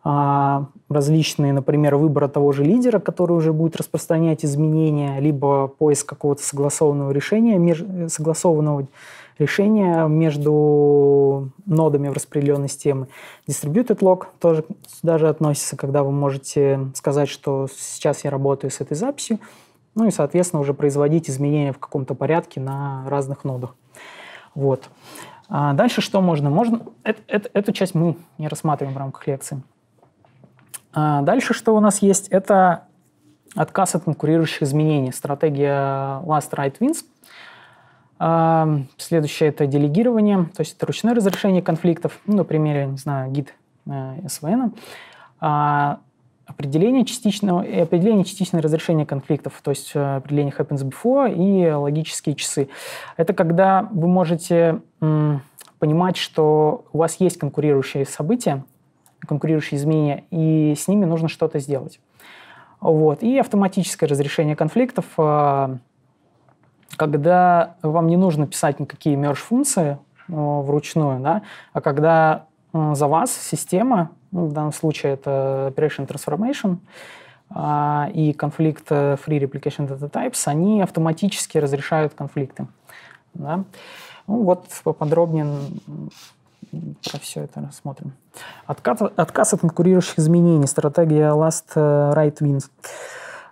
S1: а, различные, например, выбора того же лидера, который уже будет распространять изменения, либо поиск какого-то согласованного решения, э, согласованного решения между нодами в распределенной системе. Distributed log тоже сюда же относится, когда вы можете сказать, что сейчас я работаю с этой записью, ну и, соответственно, уже производить изменения в каком-то порядке на разных нодах. Вот. А дальше что можно? Можно это, это, эту часть мы не рассматриваем в рамках лекции. А дальше что у нас есть? Это отказ от конкурирующих изменений. Стратегия Last Right Wins – а, следующее – это делегирование, то есть это ручное разрешение конфликтов, ну, на примере, не знаю, гид э, СВН. А, определение частичного, и определение частичного разрешения конфликтов, то есть э, определение happens before и логические часы. Это когда вы можете понимать, что у вас есть конкурирующие события, конкурирующие изменения, и с ними нужно что-то сделать. Вот. И автоматическое разрешение конфликтов э, когда вам не нужно писать никакие мерж-функции э, вручную, да, а когда э, за вас система, ну, в данном случае это Operation Transformation, а, и конфликт э, Free Replication Data Types, они автоматически разрешают конфликты. Да? Ну, вот поподробнее про все это рассмотрим. Отказ, отказ от конкурирующих изменений. Стратегия Last Right Wins.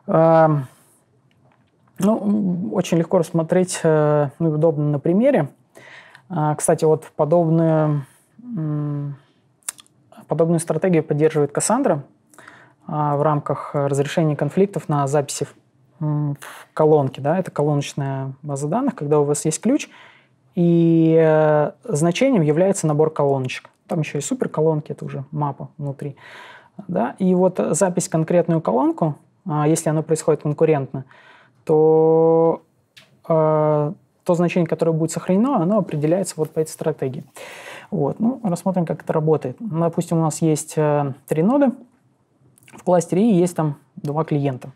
S1: Эм, ну, очень легко рассмотреть, э, ну удобно на примере. А, кстати, вот подобную, подобную стратегию поддерживает Кассандра а, в рамках разрешения конфликтов на записи в колонке. Да? Это колоночная база данных, когда у вас есть ключ, и э, значением является набор колоночек. Там еще и суперколонки, это уже мапа внутри. Да? И вот запись конкретную колонку, а, если она происходит конкурентно, то э, то значение, которое будет сохранено, оно определяется вот по этой стратегии. Вот. Ну, рассмотрим, как это работает. допустим, у нас есть э, три ноды в кластере и e есть там два клиента.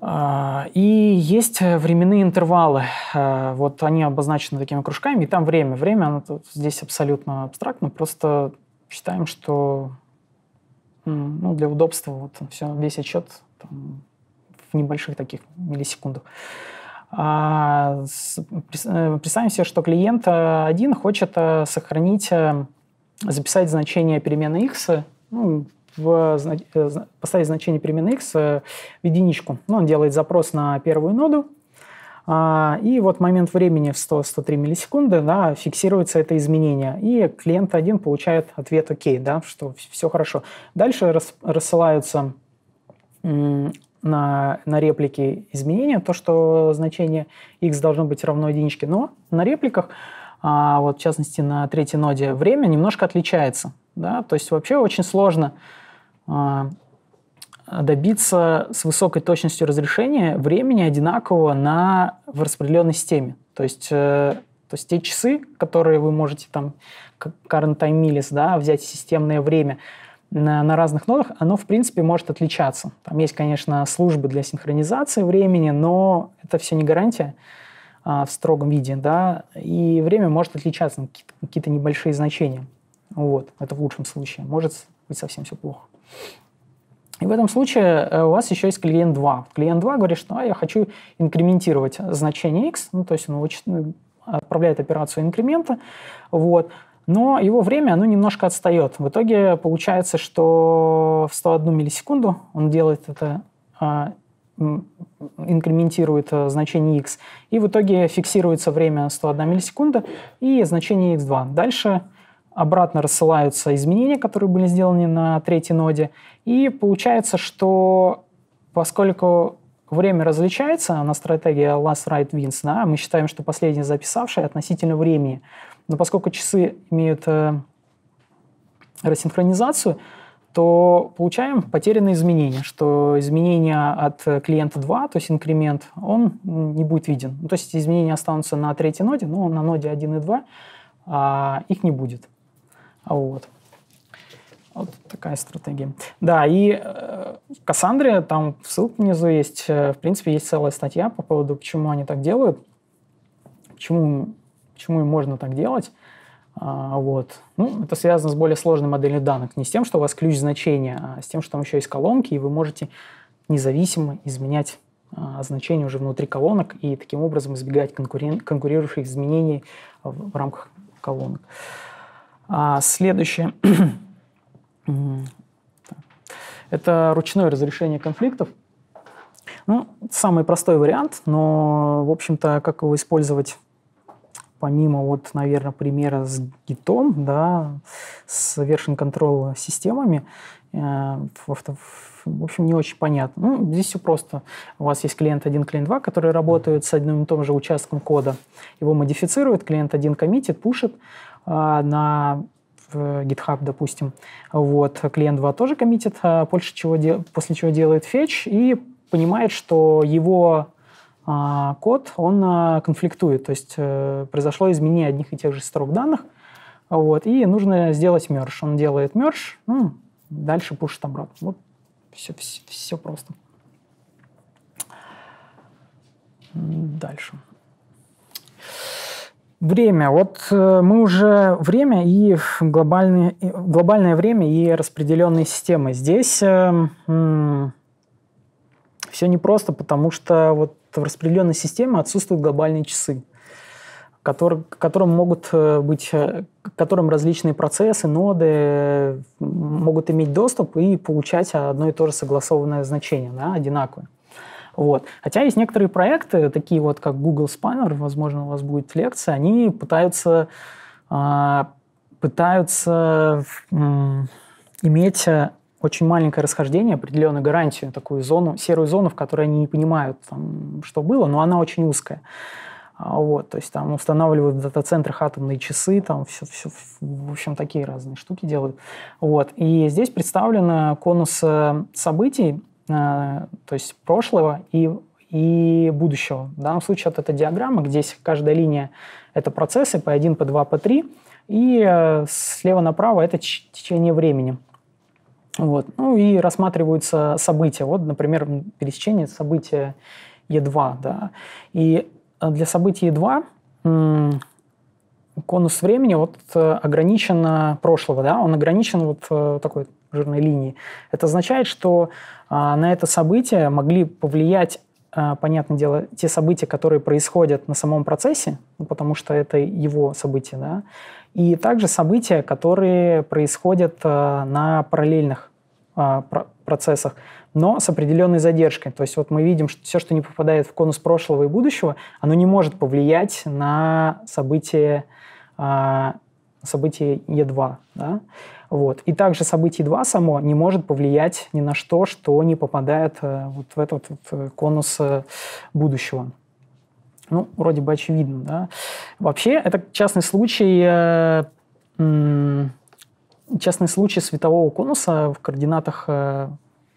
S1: А, и есть э, временные интервалы. Э, вот они обозначены такими кружками, и там время. Время, оно тут, здесь абсолютно абстрактно, просто считаем, что ну, для удобства вот все, весь отчет там, в небольших таких миллисекундах. А, представим э, себе, что клиент э, один хочет э, сохранить, записать значение переменной x, ну, в, поставить значение переменной x в единичку. Ну, он делает запрос на первую ноду, а, и вот момент времени в 100-103 миллисекунды да, фиксируется это изменение. И клиент один получает ответ «Окей», да, что все хорошо. Дальше рассылаются на, на реплике изменения, то, что значение x должно быть равно единичке. Но на репликах, а, вот в частности на третьей ноде, время немножко отличается. Да? То есть вообще очень сложно а, добиться с высокой точностью разрешения времени одинакового на, в распределенной системе. То есть, э, то есть те часы, которые вы можете там, как current time millis, да, взять системное время – на, на разных нодах, оно, в принципе, может отличаться. Там есть, конечно, службы для синхронизации времени, но это все не гарантия а, в строгом виде, да, и время может отличаться на какие-то, какие небольшие значения. Вот, это в лучшем случае. Может быть совсем все плохо. И в этом случае э, у вас еще есть клиент 2. Клиент 2 говорит, что а, я хочу инкрементировать значение x, ну, то есть он э, отправляет операцию инкремента, вот, но его время, оно немножко отстает. В итоге получается, что в 101 миллисекунду он делает это, а, инкрементирует э, значение x, и в итоге фиксируется время 101 миллисекунда и значение x2. Дальше обратно рассылаются изменения, которые были сделаны на третьей ноде, и получается, что поскольку время различается на стратегии last write wins, да, мы считаем, что последний записавший относительно времени – но поскольку часы имеют э, рассинхронизацию, то получаем потерянные изменения, что изменения от э, клиента 2, то есть инкремент, он не будет виден. Ну, то есть изменения останутся на третьей ноде, но на ноде 1 и 2 а, их не будет. Вот. Вот такая стратегия. Да, и э, Кассандре, там ссылка внизу есть, э, в принципе, есть целая статья по поводу, почему они так делают, почему почему им можно так делать. А, вот. Ну, это связано с более сложной моделью данных. Не с тем, что у вас ключ значения, а с тем, что там еще есть колонки, и вы можете независимо изменять а, значения уже внутри колонок и таким образом избегать конкурен... конкурирующих изменений в, в рамках колонок. А следующее это ручное разрешение конфликтов. Ну, самый простой вариант, но, в общем-то, как его использовать помимо вот, наверное, примера с гитом, да, с version control системами, э, в, общем, не очень понятно. Ну, здесь все просто. У вас есть клиент 1, клиент 2, которые работают с одним и тем же участком кода. Его модифицируют, клиент 1 коммитит, пушит э, на GitHub, допустим. Вот. Клиент 2 тоже коммитит, э, после чего, после чего делает фетч и понимает, что его а, код, он а, конфликтует. То есть э, произошло изменение одних и тех же строк данных, вот, и нужно сделать мерж. Он делает мерж, ну, дальше пушит обратно. Вот все, все, все просто. Дальше. Время. Вот э, мы уже время и глобальное, глобальное время и распределенные системы. Здесь э, эм, э, все непросто, потому что вот в распределенной системе отсутствуют глобальные часы, которые, которым могут э, быть, э, которым различные процессы, ноды могут иметь доступ и получать одно и то же согласованное значение, да, одинаковое. Вот. Хотя есть некоторые проекты, такие вот как Google Spanner, возможно, у вас будет лекция, они пытаются, а, пытаются иметь э, очень маленькое расхождение, определенную гарантию, такую зону, серую зону, в которой они не понимают, там, что было, но она очень узкая. А, вот, то есть там устанавливают в дата-центрах атомные часы, там все, все, в общем, такие разные штуки делают. Вот, и здесь представлен э, конус э, событий, э, то есть прошлого и, и будущего. В данном случае вот эта диаграмма, где здесь каждая линия – это процессы P1, P2, P3, и слева направо – это течение времени. Вот. Ну и рассматриваются события. Вот, например, пересечение события Е2. Да. И э, для события Е2 конус времени вот э, ограничен прошлого, да, он ограничен вот э, такой жирной линией. Это означает, что а, на это событие могли повлиять а, понятное дело, те события, которые происходят на самом процессе, ну, потому что это его события, да, и также события, которые происходят э, на параллельных э, процессах, но с определенной задержкой. То есть вот мы видим, что все, что не попадает в конус прошлого и будущего, оно не может повлиять на события, э, события Е2. Да? Вот. И также событие 2 само не может повлиять ни на что, что не попадает вот в этот вот конус будущего. Ну, вроде бы очевидно, да. Вообще, это частный случай, э, э, частный случай светового конуса в координатах э,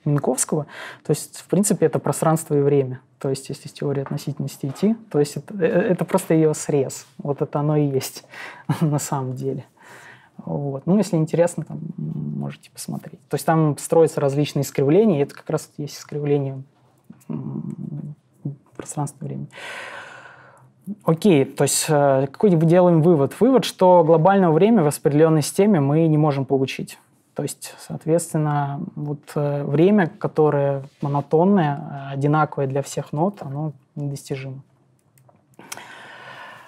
S1: Минковского. То есть, в принципе, это пространство и время. То есть, если с теории относительности идти, то есть это, э, это просто ее срез. Вот это оно и есть на самом деле. Вот. Ну, если интересно, там можете посмотреть. То есть там строятся различные искривления, и это как раз есть искривление пространства времени. Окей, то есть э, какой мы делаем вывод? Вывод, что глобального времени в распределенной системе мы не можем получить. То есть, соответственно, вот э, время, которое монотонное, одинаковое для всех нот, оно недостижимо.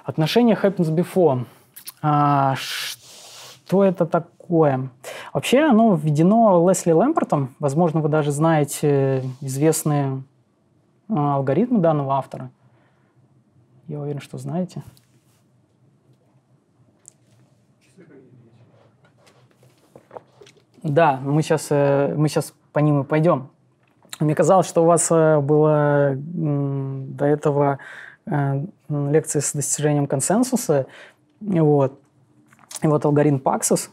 S1: Отношение happens before. А, что это такое? Вообще оно введено Лесли Лэмпортом. Возможно, вы даже знаете э, известные алгоритмы данного автора – я уверен, что знаете. Да, мы сейчас, э, мы сейчас по ним и пойдем. Мне казалось, что у вас э, было до этого э, лекция с достижением консенсуса. Вот. И вот алгоритм Paxos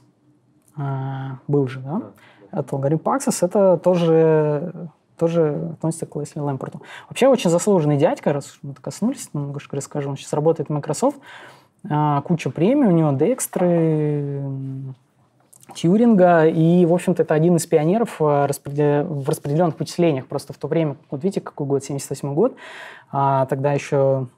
S1: был же, да? Это алгоритм Paxos, это тоже тоже относится к Лесли Лэмпорту. Вообще очень заслуженный дядька, раз мы коснулись, немножко расскажу. Он сейчас работает в Microsoft. А, куча премий у него, Декстры, Тьюринга, и, в общем-то, это один из пионеров а, в распределенных вычислениях. Просто в то время, вот видите, какой год, 78 год, а, тогда еще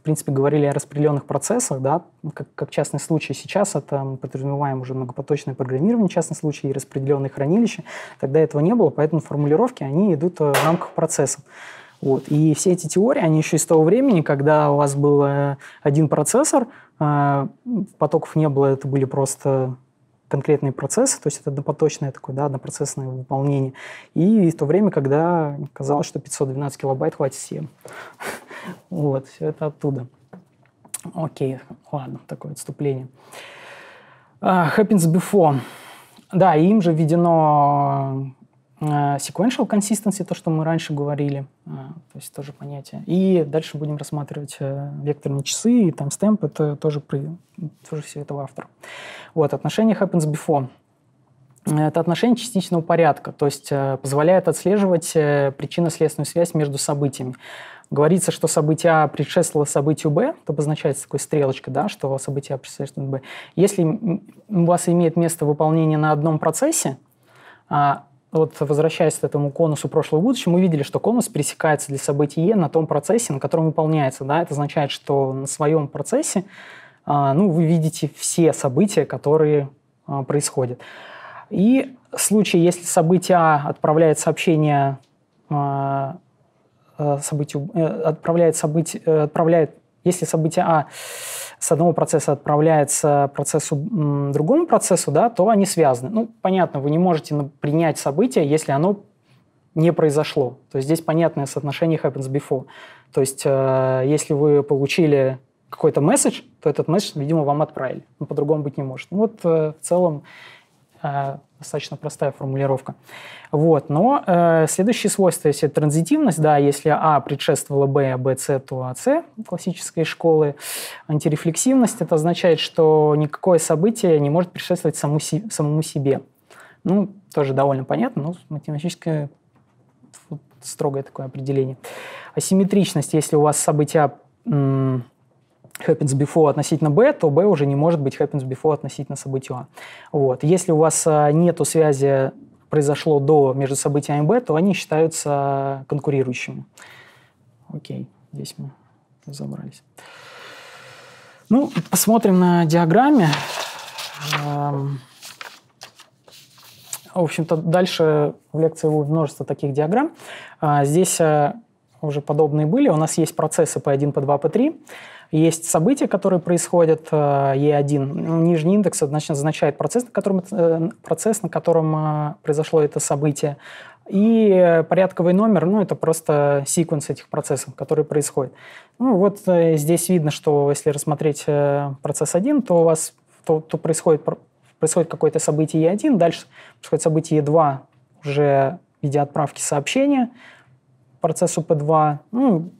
S1: в принципе, говорили о распределенных процессах, да, как, как частный случай сейчас, это а мы подразумеваем уже многопоточное программирование, частный случай, и распределенные хранилища. Тогда этого не было, поэтому формулировки, они идут э, в рамках процессов. Вот. И все эти теории, они еще из того времени, когда у вас был э, один процессор, э, потоков не было, это были просто конкретные процессы, то есть это однопоточное такое, да, однопроцессное выполнение. И в то время, когда казалось, что 512 килобайт хватит всем. Вот, все это оттуда. Окей, ладно, такое отступление. Uh, happens before. Да, им же введено э, sequential consistency, то, что мы раньше говорили, э, то есть тоже понятие. И дальше будем рассматривать э, векторные часы и там таймстемп, это тоже, при, тоже все это в автор. Вот, отношение happens before. Это отношение частичного порядка, то есть позволяет отслеживать причинно-следственную связь между событиями говорится, что событие А предшествовало событию Б, то обозначается такой стрелочка, да, что событие А предшествует Б. Если у вас имеет место выполнение на одном процессе, а, вот возвращаясь к этому конусу прошлого будущего, мы видели, что конус пересекается для события Е на том процессе, на котором выполняется. Да? Это означает, что на своем процессе а, ну, вы видите все события, которые а, происходят. И в случае, если событие А отправляет сообщение Э, событию, э, отправляет событие, э, отправляет, если событие А с одного процесса отправляется процессу другому процессу, да, то они связаны. Ну, понятно, вы не можете принять событие, если оно не произошло. То есть здесь понятное соотношение happens before. То есть если вы получили какой-то месседж, то этот месседж, видимо, вам отправили. Ну, по-другому быть не может. Ну, вот в целом Э, достаточно простая формулировка. Вот, но э, следующие свойства, если транзитивность, да, если А предшествовало Б, а Б, С, то А АС классической школы, антирефлексивность, это означает, что никакое событие не может предшествовать саму, самому себе. Ну, тоже довольно понятно, но математическое строгое такое определение. Асимметричность, если у вас события happens before относительно B, то B уже не может быть happens before относительно события A. А. Вот. Если у вас а, нету связи произошло до между событиями B, то они считаются конкурирующими. Окей, здесь мы разобрались. Ну, посмотрим на диаграмме. В общем-то, дальше в лекции будет множество таких диаграмм. А, здесь уже подобные были. У нас есть процессы P1, P2, P3. Есть события, которые происходят, Е1. Э, нижний индекс значит, означает процесс, на котором, э, процесс, на котором э, произошло это событие. И порядковый номер, ну, это просто секвенс этих процессов, которые происходят. Ну, вот здесь видно, что если рассмотреть процесс 1, то у вас то, то происходит, происходит какое-то событие Е1, дальше происходит событие Е2 уже в виде отправки сообщения процессу P2. Ну,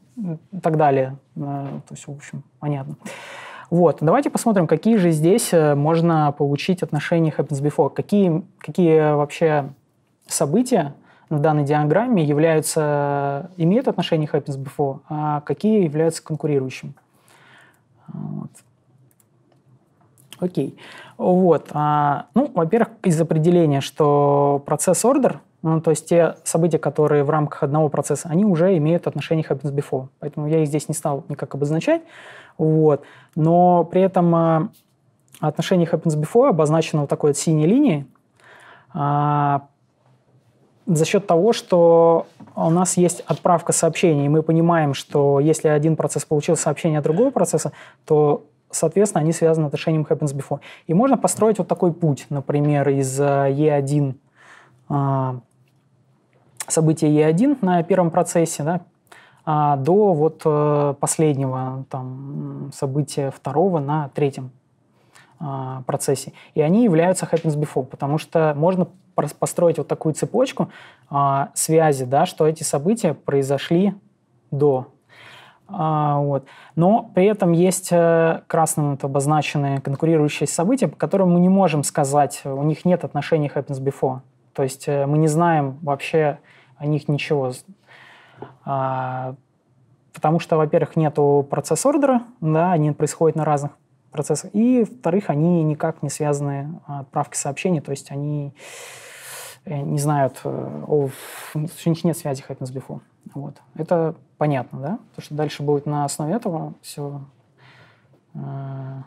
S1: и так далее. Э, то есть, в общем, понятно. Вот, давайте посмотрим, какие же здесь э, можно получить отношения happens before. Какие, какие вообще события на данной диаграмме являются, имеют отношение happens before, а какие являются конкурирующим. Вот. Окей. Вот. А, ну, во-первых, из определения, что процесс order. Ну, то есть те события, которые в рамках одного процесса, они уже имеют отношение к happens before. Поэтому я их здесь не стал никак обозначать. Вот. Но при этом а, отношение happens before обозначено вот такой вот синей линией а, за счет того, что у нас есть отправка сообщений, и мы понимаем, что если один процесс получил сообщение от другого процесса, то соответственно, они связаны отношением happens before. И можно построить вот такой путь, например, из E1 а, события Е1 на первом процессе, да, а до вот э, последнего там, события второго на третьем а, процессе. И они являются happens before, потому что можно построить вот такую цепочку а, связи, да, что эти события произошли до. вот. Но при этом есть э, красным вот обозначенные конкурирующие события, по которым мы не можем сказать, у них нет отношений happens before. То есть э, мы не знаем вообще о них ничего. А, потому что, во-первых, нету процесс-ордера, да, они происходят на разных процессах. И, во-вторых, они никак не связаны а, отправкой сообщений, то есть они э, не знают, э, о, у них нет связи хоть с бифу. Вот. Это понятно, да? То что дальше будет на основе этого все а,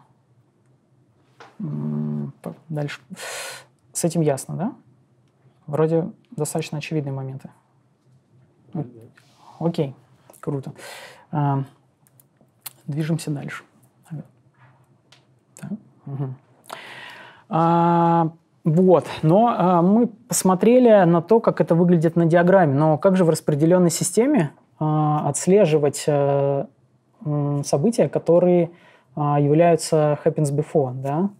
S1: дальше. С этим ясно, да? Вроде достаточно очевидные моменты. Mm Окей, круто. А, движемся дальше. Так. Угу. А, вот, но а, мы посмотрели на то, как это выглядит на диаграмме. Но как же в распределенной системе а, отслеживать а, события, которые а, являются happens before, да?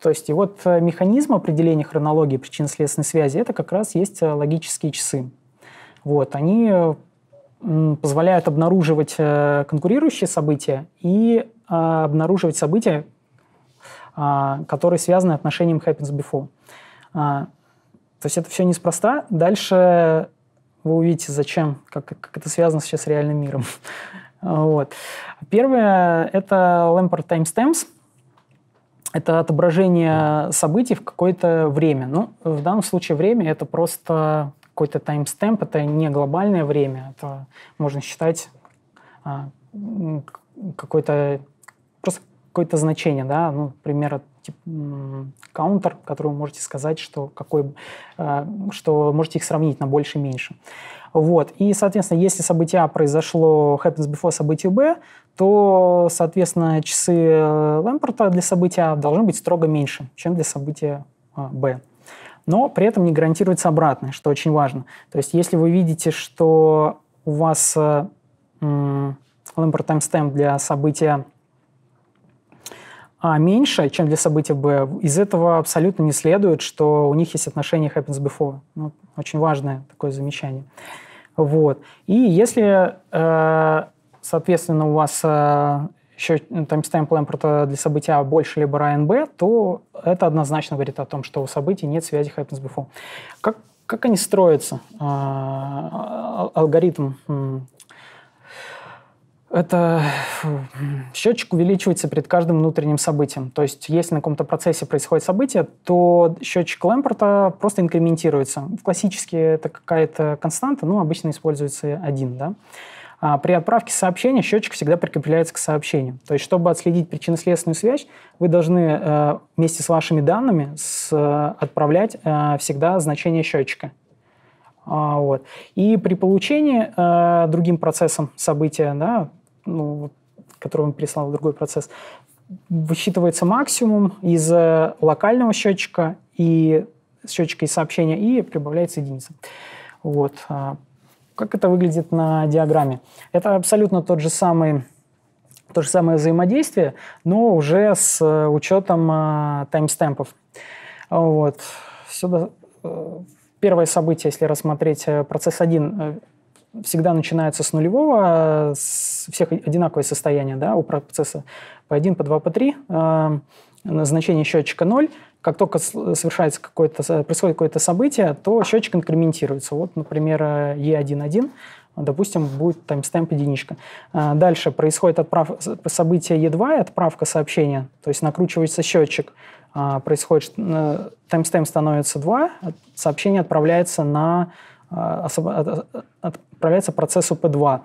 S1: То есть и вот э, механизм определения хронологии причинно-следственной связи – это как раз есть э, логические часы. Вот, они э, позволяют обнаруживать конкурирующие события и обнаруживать события, а, которые связаны отношением happens before. А, то есть это все неспроста. Дальше вы увидите, зачем, как, как это связано сейчас с реальным миром. Вот. Первое – это Lampert Timestamps – это отображение событий в какое-то время. Ну, в данном случае время это просто какой-то таймстемп, это не глобальное время, это можно считать а, какое-то просто какое-то значение, да, ну, например, типа каунтер, который вы можете сказать, что какой, а, что можете их сравнить на больше и меньше. Вот. И, соответственно, если событие А произошло happens before событие Б, то, соответственно, часы э, Лэмпорта для события А должны быть строго меньше, чем для события э, Б но при этом не гарантируется обратное, что очень важно. То есть если вы видите, что у вас э, лампер таймстемп для события а меньше, чем для события Б, из этого абсолютно не следует, что у них есть отношение happens before. Ну, очень важное такое замечание. Вот. И если, э, соответственно, у вас э, еще таймстемп Лэмпорта для события а больше либо Ryan B, то это однозначно говорит о том, что у событий нет связи happens before. Как, как они строятся? Э, а, алгоритм это счетчик увеличивается перед каждым внутренним событием. То есть, если на каком-то процессе происходит событие, то счетчик Лэмпорта просто инкрементируется. В классически это какая-то константа, ну, обычно используется один, да. А при отправке сообщения счетчик всегда прикрепляется к сообщению. То есть, чтобы отследить причинно-следственную связь, вы должны э, вместе с вашими данными с, э, отправлять э, всегда значение счетчика. А, вот. И при получении э, другим процессом события, да, ну, который вам переслал в другой процесс, высчитывается максимум из э, локального счетчика и счетчика и сообщения, и прибавляется единица. Вот. А, как это выглядит на диаграмме? Это абсолютно тот же самый то же самое взаимодействие, но уже с э, учетом э, таймстемпов. Вот. Сюда, э, первое событие, если рассмотреть э, процесс 1, всегда начинается с нулевого, с всех одинаковое состояние да, у процесса по 1 по 2 по 3 э, значение счетчика 0. Как только совершается какое-то, происходит какое-то событие, то счетчик инкрементируется. Вот, например, E1.1 э, допустим, будет таймстемп единичка. Э, дальше происходит отправ... событие Е2, отправка сообщения, то есть накручивается счетчик, э, происходит, таймстемп становится 2, сообщение отправляется на а, отправляется процессу P2.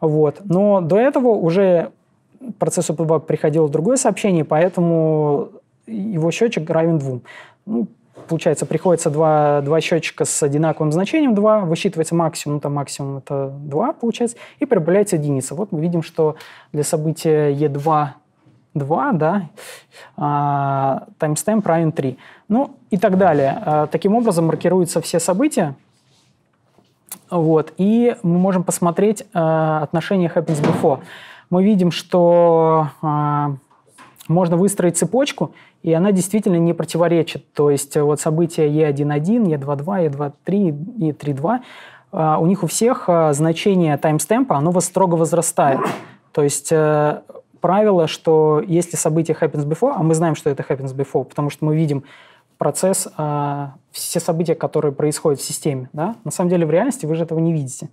S1: Вот. Но до этого уже процессу P2 приходило другое сообщение, поэтому его счетчик равен 2. Ну, получается, приходится два, два счетчика с одинаковым значением 2, высчитывается максимум, ну, максимум это 2 получается, и прибавляется единица. Вот мы видим, что для события E2 2, да, а, timestamp равен 3. Ну и так далее. А, таким образом маркируются все события, вот. И мы можем посмотреть э, отношения happens before. Мы видим, что э, можно выстроить цепочку, и она действительно не противоречит. То есть э, вот события E1.1, E2.2, E2.3, E3.2, э, у них у всех э, значение таймстемпа, оно строго возрастает. То есть э, правило, что если событие happens before, а мы знаем, что это happens before, потому что мы видим процесс, а, все события, которые происходят в системе. Да? На самом деле в реальности вы же этого не видите.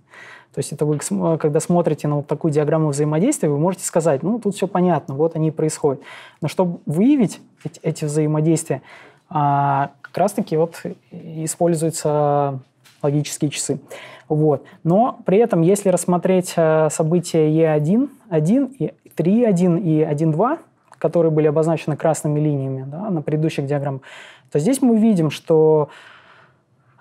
S1: То есть это вы, когда смотрите на вот такую диаграмму взаимодействия, вы можете сказать, ну, тут все понятно, вот они и происходят. Но чтобы выявить эти, эти взаимодействия, а, как раз-таки вот используются логические часы. Вот. Но при этом, если рассмотреть а, события E1, 1, и 3.1 и 1.2, которые были обозначены красными линиями да, на предыдущих диаграммах, то здесь мы видим, что,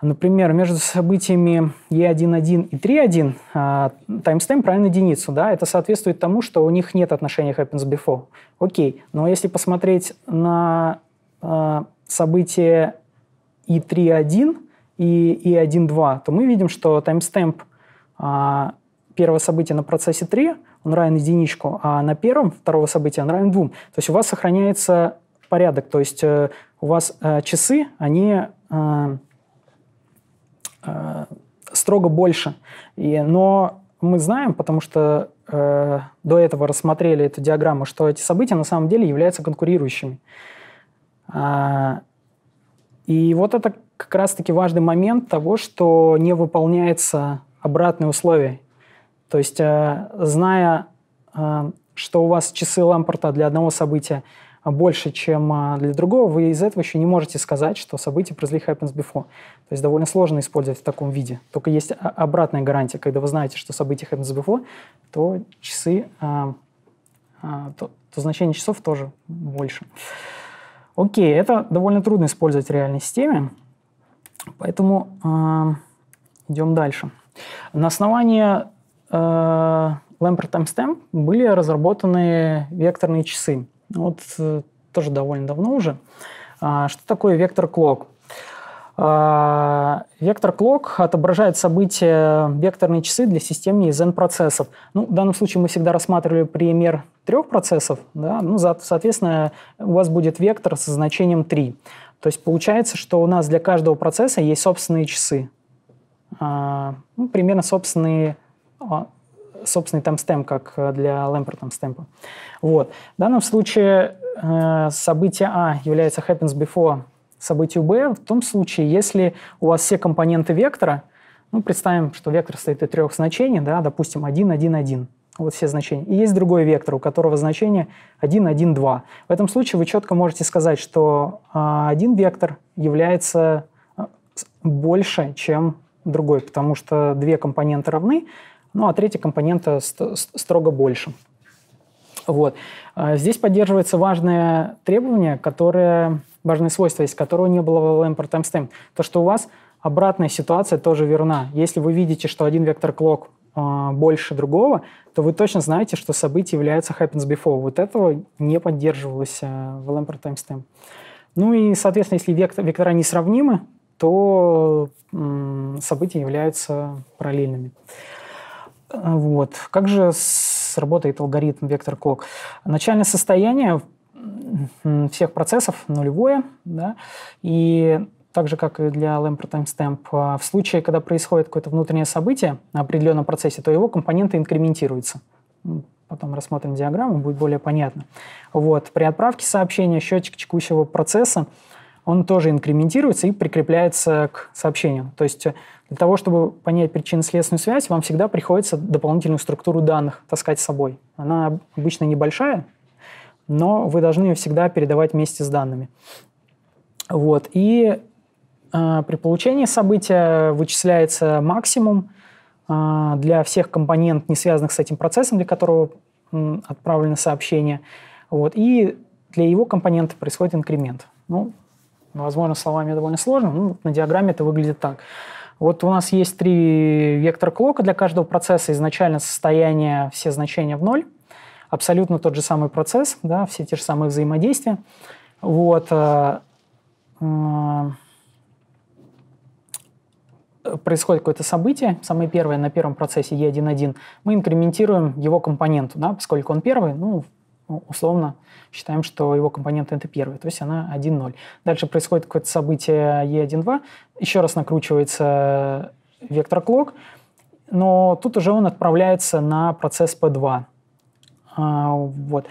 S1: например, между событиями E1.1 и 3.1 а, таймстемп равен единицу. Да? Это соответствует тому, что у них нет отношения happens before. Окей, но если посмотреть на а, событие E3.1 и E1.2, то мы видим, что таймстемп а, первого события на процессе 3 он равен единичку, а на первом, второго события он равен двум. То есть у вас сохраняется порядок. То есть э, у вас э, часы, они э, э, строго больше. И, но мы знаем, потому что э, до этого рассмотрели эту диаграмму, что эти события на самом деле являются конкурирующими. А, и вот это как раз-таки важный момент того, что не выполняется обратные условия. То есть, э, зная, э, что у вас часы Лампорта для одного события – больше, чем а, для другого, вы из этого еще не можете сказать, что событие произошли happens before. То есть довольно сложно использовать в таком виде. Только есть а, обратная гарантия. Когда вы знаете, что событие happens before, то часы, а, а, то, то значение часов тоже больше. Окей, это довольно трудно использовать в реальной системе, поэтому а, идем дальше. На основании а, Lampert Timestamp были разработаны векторные часы. Вот э, тоже довольно давно уже. А, что такое вектор клок? А, вектор клок отображает события векторные часы для систем из n процессов. Ну, в данном случае мы всегда рассматривали пример трех процессов. Да? Ну, соответственно, у вас будет вектор со значением 3. То есть получается, что у нас для каждого процесса есть собственные часы. А, ну, примерно собственные собственный там стем как э, для Лэмпер стемпа Вот. В данном случае э, событие А является happens before событию Б в том случае, если у вас все компоненты вектора, ну, представим, что вектор состоит из трех значений, да, допустим, 1, 1, 1 вот все значения. И есть другой вектор, у которого значение 1, 1, 2. В этом случае вы четко можете сказать, что а, один вектор является э, больше, чем другой, потому что две компоненты равны, ну а третий компонент э, строго больше. Вот. А здесь поддерживается важное требование, которое, важное свойство, из которого не было в LLM про timestamp. То, что у вас обратная ситуация тоже верна. Если вы видите, что один вектор клок а, больше другого, то вы точно знаете, что событие является happens before. Вот этого не поддерживалось э, в LM про timestamp. Ну и, соответственно, если вектор, вектора несравнимы, то события являются параллельными. А, вот. Как же сработает алгоритм вектор Кок? Начальное состояние всех процессов нулевое, да, и так же, как и для Lamper Timestamp, а, в случае, когда происходит какое-то внутреннее событие на определенном процессе, то его компоненты инкрементируются. Потом рассмотрим диаграмму, будет более понятно. Вот. При отправке сообщения счетчик текущего процесса он тоже инкрементируется и прикрепляется к сообщению. То есть э, для того, чтобы понять причинно-следственную связь, вам всегда приходится дополнительную структуру данных таскать с собой. Она обычно небольшая, но вы должны ее всегда передавать вместе с данными. Вот. И э, при получении события вычисляется максимум э, для всех компонент, не связанных с этим процессом, для которого э, отправлено сообщение. Вот. И для его компонента происходит инкремент. Ну, ну, возможно, словами довольно сложно, но на диаграмме это выглядит так. Вот у нас есть три вектора клока для каждого процесса. Изначально состояние, все значения в ноль. Абсолютно тот же самый процесс, да, все те же самые взаимодействия. Вот. Э, происходит какое-то событие, самое первое на первом процессе E1.1, мы инкрементируем его компоненту, да, поскольку он первый, ну, ну, условно считаем, что его компонент это первый, то есть она 1.0. Дальше происходит какое-то событие E1.2, еще раз накручивается вектор клок, но тут уже он отправляется на процесс P2. А, вот.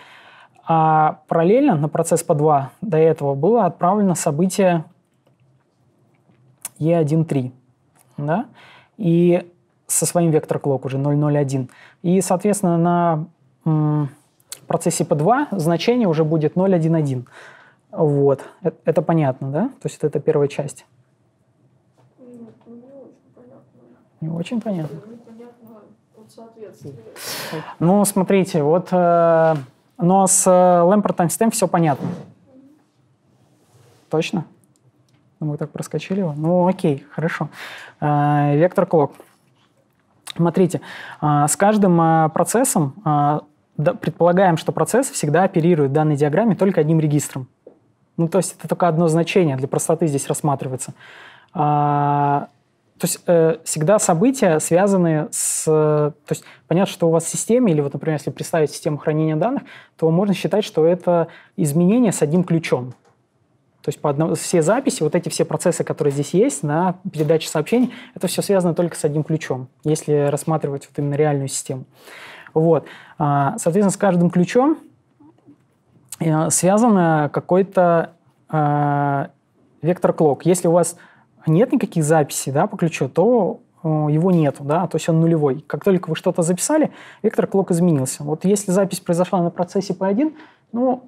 S1: А параллельно на процесс P2 до этого было отправлено событие E1.3. Да? И со своим вектор клок уже 0.01. И, соответственно, на процессе P2 значение уже будет 0,1,1. Вот. Э, это, понятно, да? То есть это первая часть. не очень понятно. Не очень понятно. Ну, смотрите, вот, э, но с э, Lamper все понятно. Точно? Ну, мы так проскочили его. Ну, окей, хорошо. Э, вектор клок. Смотрите, э, с каждым э, процессом э, предполагаем, что процесс всегда оперирует в данной диаграмме только одним регистром. Ну, то есть это только одно значение для простоты здесь рассматривается. А, то есть э, всегда события связаны с... То есть понятно, что у вас в системе, или вот, например, если представить систему хранения данных, то можно считать, что это изменение с одним ключом. То есть по одному, все записи, вот эти все процессы, которые здесь есть на передаче сообщений, это все связано только с одним ключом, если рассматривать вот именно реальную систему. Вот. А, соответственно, с каждым ключом э, связан какой-то э, вектор клок. Если у вас нет никаких записей да, по ключу, то э, его нету, да, то есть он нулевой. Как только вы что-то записали, вектор клок изменился. Вот если запись произошла на процессе P1, ну,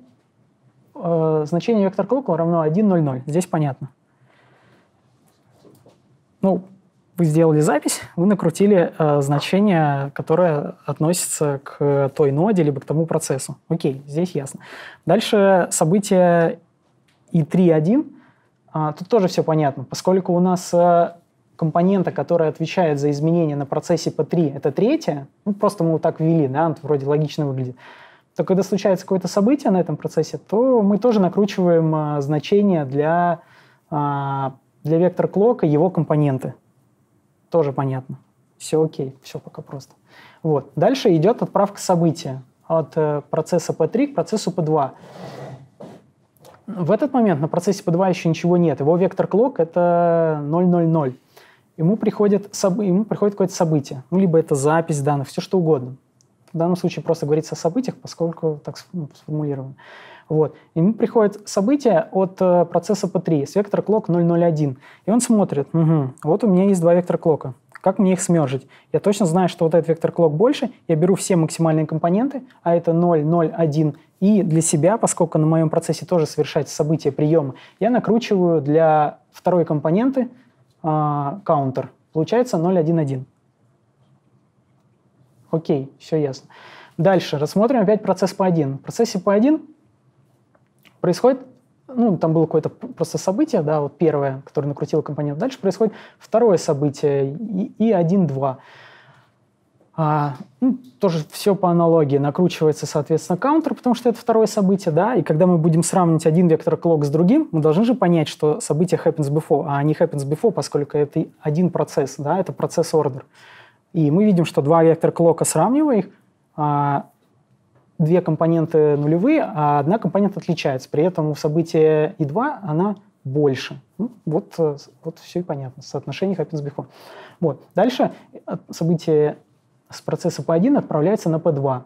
S1: э, значение вектор клока равно 100. Здесь понятно. Ну, вы сделали запись, вы накрутили э, значение, которое относится к той ноде либо к тому процессу. Окей, здесь ясно. Дальше событие и 3.1. А, тут тоже все понятно, поскольку у нас э, компонента, которая отвечает за изменения на процессе P3, это третья, ну, просто мы вот так ввели, да, вроде логично выглядит, то когда случается какое-то событие на этом процессе, то мы тоже накручиваем э, значение для, э, для вектор клока его компоненты тоже понятно. Все окей, все пока просто. Вот. Дальше идет отправка события от э, процесса P3 к процессу P2. В этот момент на процессе P2 еще ничего нет. Его вектор клок — это 000. Ему приходит, ему приходит какое-то событие. Ну, либо это запись данных, все что угодно. В данном случае просто говорится о событиях, поскольку так ну, сформулировано. Вот. И ему приходит событие от э, процесса P3 с вектор клок 001. И он смотрит, угу, вот у меня есть два вектора клока. Как мне их смержить? Я точно знаю, что вот этот вектор клок больше. Я беру все максимальные компоненты, а это 0, 0, 1. И для себя, поскольку на моем процессе тоже совершается событие приема, я накручиваю для второй компоненты а, каунтер. Э, Получается 0,1,1. Окей, все ясно. Дальше рассмотрим опять процесс по 1 В процессе по 1 Происходит ну, там было какое-то просто событие, да, вот первое, которое накрутило компонент. Дальше происходит второе событие, и 1 2 а, ну, тоже все по аналогии. Накручивается, соответственно, каунтер, потому что это второе событие, да, и когда мы будем сравнивать один вектор клок с другим, мы должны же понять, что событие happens before, а не happens before, поскольку это один процесс, да, это процесс ордер И мы видим, что два вектора клока, сравнивая их, а, две компоненты нулевые, а одна компонента отличается. При этом в событии и 2 она больше. Ну, вот, э, вот все и понятно. Соотношение happens before. Вот. Дальше э, событие с процесса P1 отправляется на P2.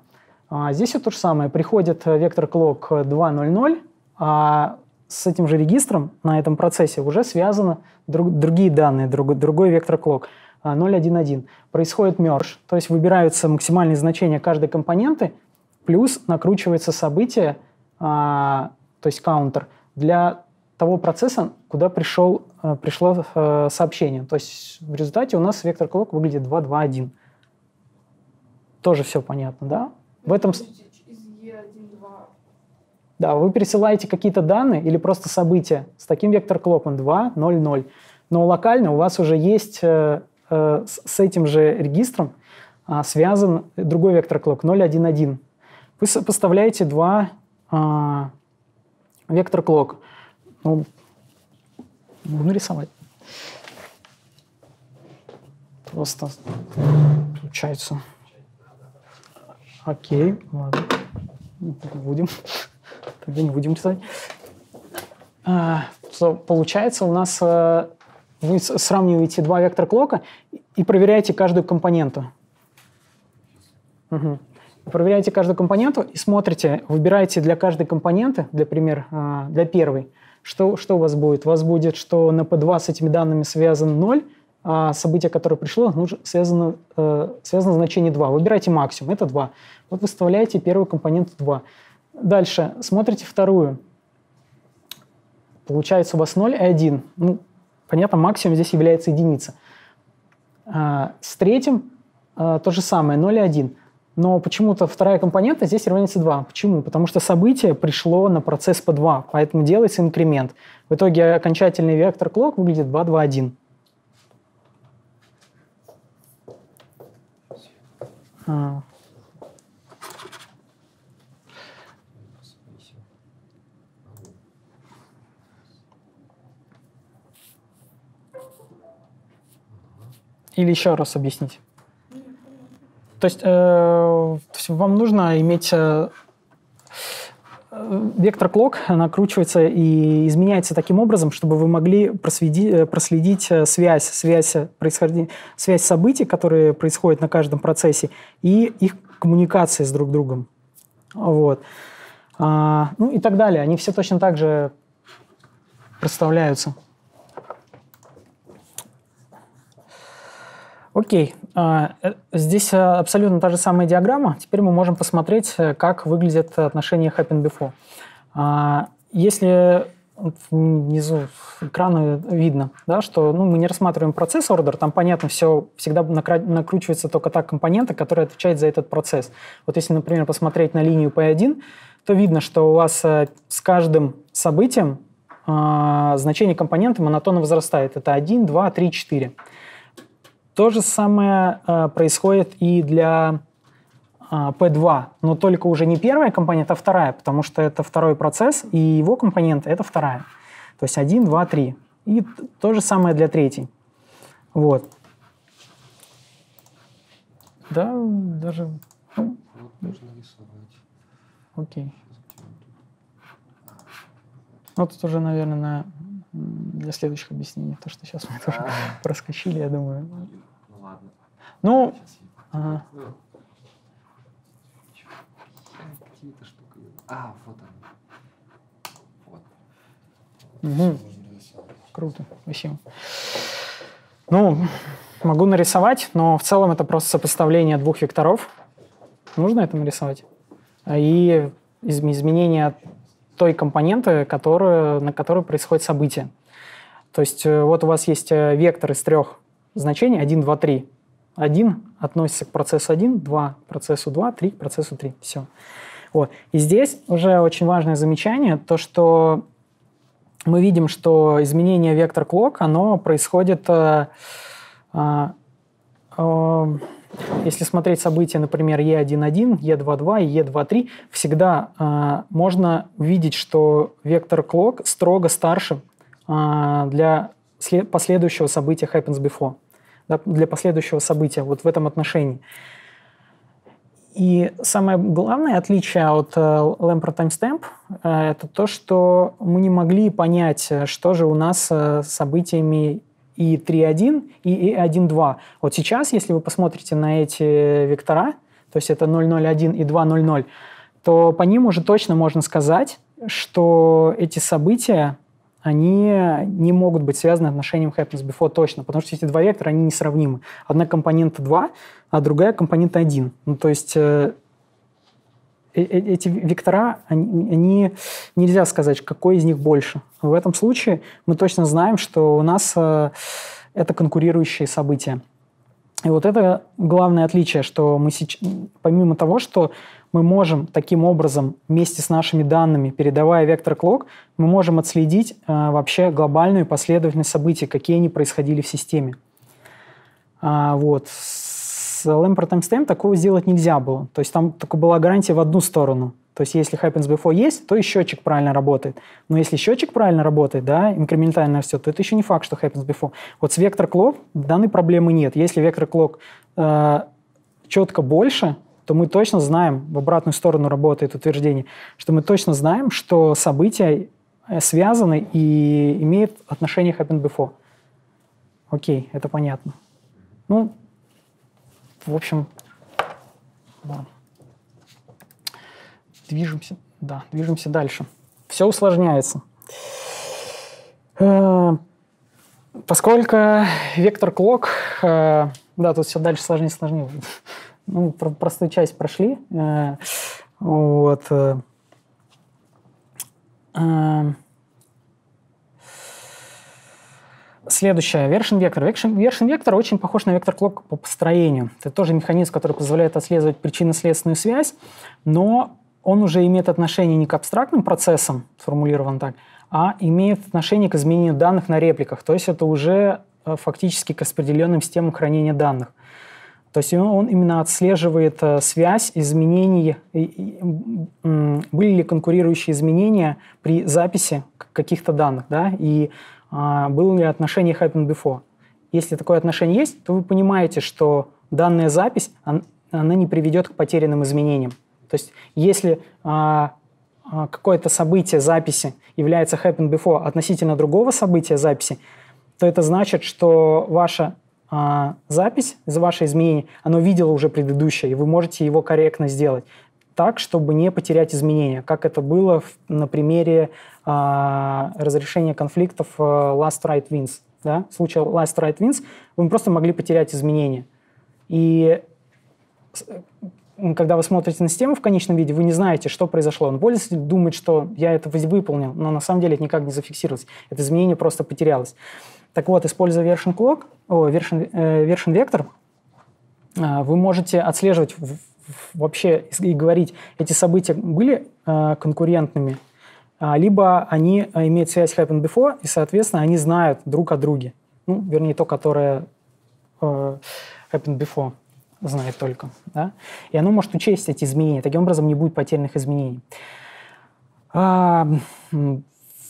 S1: А здесь все то же самое. Приходит э, вектор клок 2.0.0, а с этим же регистром на этом процессе уже связаны друг, другие данные, друг, другой вектор клок. 0.1.1. Происходит мерж, то есть выбираются максимальные значения каждой компоненты, Плюс накручивается событие, а, то есть каунтер, для того процесса, куда пришел, э, пришло э, сообщение. То есть в результате у нас вектор клок выглядит 2, 2, 1. Тоже все понятно, да? В этом... Да, вы пересылаете какие-то данные или просто события с таким вектор-клоком 2, 0, 0. Но локально у вас уже есть э, э, с этим же регистром а, связан другой вектор-клок 0, 1, 1. Вы сопоставляете два а, вектор клок. Ну, могу ну, нарисовать. Просто получается. Окей, ладно. Ну, будем. Тогда не будем читать. А, получается у нас а, вы сравниваете два вектора клока и проверяете каждую компоненту. Угу. Проверяете каждую компоненту и смотрите, выбираете для каждой компоненты, для пример, а, для первой, что, что у вас будет? У вас будет, что на P2 с этими данными связан 0, а событие, которое пришло, связано, э, связано значение 2. Выбирайте максимум, это 2. Вот выставляете первый компонент 2. Дальше смотрите вторую. Получается у вас 0 и 1. Ну, понятно, максимум здесь является единица. А с третьим э, то же самое, 0 и 1. Но почему-то вторая компонента здесь равняется 2. Почему? Потому что событие пришло на процесс по 2, поэтому делается инкремент. В итоге окончательный вектор клок выглядит 2, 2, 1. Или еще раз объяснить. То есть, э, то есть вам нужно иметь э, вектор клок накручивается и изменяется таким образом, чтобы вы могли просведи, э, проследить э, связь, связь, происхождение, связь событий, которые происходят на каждом процессе, и их коммуникации с друг другом. Вот. А, ну и так далее. Они все точно так же представляются. Окей. А, э, здесь э, абсолютно та же самая диаграмма. Теперь мы можем посмотреть, э, как выглядят отношения happen before. А, если внизу экрана видно, да, что ну, мы не рассматриваем процесс ордер, там, понятно, все всегда накручивается только та компонента, которая отвечает за этот процесс. Вот если, например, посмотреть на линию P1, то видно, что у вас с каждым событием а, значение компонента монотонно возрастает. Это 1, 2, 3, 4. То же самое э, происходит и для э, P2, но только уже не первая компонента, а вторая, потому что это второй процесс, и его компонент — это вторая. То есть 1, 2, 3. И то же самое для третьей. Вот. Да, даже... Ну, нужно рисовать. Окей. Вот тут уже, наверное, на для следующих объяснений, то что сейчас мы тоже а. проскочили, я думаю. Ну, ну ладно. Ну, ну, Какие-то штуки. А, вот они. Вот. Угу. Круто, спасибо. Ну, могу нарисовать, но в целом это просто сопоставление двух векторов. Нужно это нарисовать. И изменение той компоненты, которая, на которой происходит событие. То есть э, вот у вас есть э, вектор из трех значений 1, 2, 3. 1 относится к процессу 1, 2 к процессу 2, 3 к процессу 3. Все. Вот. И здесь уже очень важное замечание, то, что мы видим, что изменение вектор клок, оно происходит э, э, э если смотреть события, например, Е1.1, Е2.2 и Е2.3, всегда э, можно увидеть, что вектор клок строго старше э, для след- последующего события happens before, да, для последующего события вот в этом отношении. И самое главное отличие от э, Lampert Timestamp э, – это то, что мы не могли понять, э, что же у нас э, с э, событиями и 3.1, и 1.2. Вот сейчас, если вы посмотрите на эти вектора, то есть это 0.01 и 2.00, то по ним уже точно можно сказать, что эти события, они не могут быть связаны отношением happens before точно, потому что эти два вектора, они несравнимы. Одна компонента 2, а другая компонента 1. Ну, то есть э, Э, э, эти вектора, они, они, нельзя сказать, какой из них больше. В этом случае мы точно знаем, что у нас э, это конкурирующие события. И вот это главное отличие, что мы сейчас, помимо того, что мы можем таким образом вместе с нашими данными, передавая вектор клок, мы можем отследить э, вообще глобальную последовательность событий, какие они происходили в системе. А, вот с Lampert Timestamp такого сделать нельзя было. То есть там только была гарантия в одну сторону. То есть если happens before есть, то и счетчик правильно работает. Но если счетчик правильно работает, да, инкрементально растет, то это еще не факт, что happens before. Вот с вектор clock данной проблемы нет. Если вектор clock э, четко больше, то мы точно знаем, в обратную сторону работает утверждение, что мы точно знаем, что события э, связаны и имеют отношение happen before. Окей, это понятно. Ну, в общем, да. движемся, да, движемся дальше. Все усложняется. Э, поскольку вектор клок, э, да, тут все дальше сложнее и сложнее. Ну, простую часть прошли. Э, вот. Следующая вершин вектор. Вершин вектор очень похож на вектор клок по построению. Это тоже механизм, который позволяет отслеживать причинно-следственную связь, но он уже имеет отношение не к абстрактным процессам, сформулирован так, а имеет отношение к изменению данных на репликах. То есть это уже э, фактически к распределенным системам хранения данных. То есть он именно отслеживает э, связь изменений, были ли конкурирующие изменения при записи каких-то данных, да, и а, было ли отношение happen before. Если такое отношение есть, то вы понимаете, что данная запись, она не приведет к потерянным изменениям. То есть если а, а, какое-то событие записи является happen before относительно другого события записи, то это значит, что ваша запись, за ваше изменение, оно видело уже предыдущее, и вы можете его корректно сделать так, чтобы не потерять изменения, как это было в, на примере э, разрешения конфликтов э, Last Right Wins. Да? В случае Last Right Wins вы просто могли потерять изменения. И э, когда вы смотрите на систему в конечном виде, вы не знаете, что произошло. Он пользователь думает, что я это выполнил, но на самом деле это никак не зафиксировалось. Это изменение просто потерялось. Так вот, используя version clock, о, version, э, version vector, а, вы можете отслеживать вообще и говорить, эти события были э, конкурентными, а, либо они э, имеют связь happen before, и, соответственно, они знают друг о друге. Ну, вернее, то, которое э, happen before знает только. Да? И оно может учесть эти изменения. Таким образом, не будет потерянных изменений. А,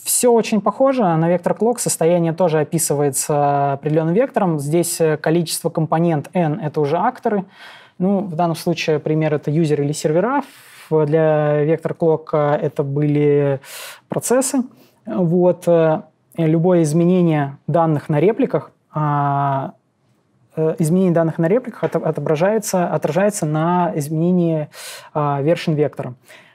S1: все очень похоже на вектор клок. Состояние тоже описывается определенным вектором. Здесь э, количество компонент n – это уже акторы. Ну, в данном случае пример это юзер или сервера. Для вектор клока это были процессы. Вот э, любое изменение данных на репликах а, э, изменение данных на репликах отображается, отражается на изменении а, вершин вектора.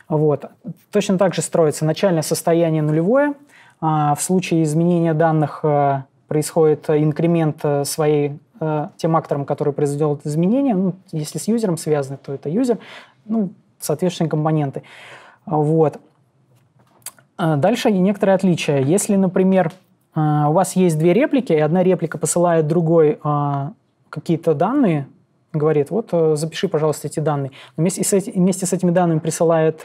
S1: Вот. Точно так же строится начальное состояние нулевое. А, в случае изменения данных э, происходит инкремент своей Э, тем актором, который произвел это изменение. Ну, если с юзером связаны, то это юзер. Ну, соответственно, компоненты. Вот. Э, дальше некоторые отличия. Если, например, э, у вас есть две реплики, и одна реплика посылает другой какие-то данные, говорит, вот запиши, пожалуйста, эти данные. вместе с этими данными присылает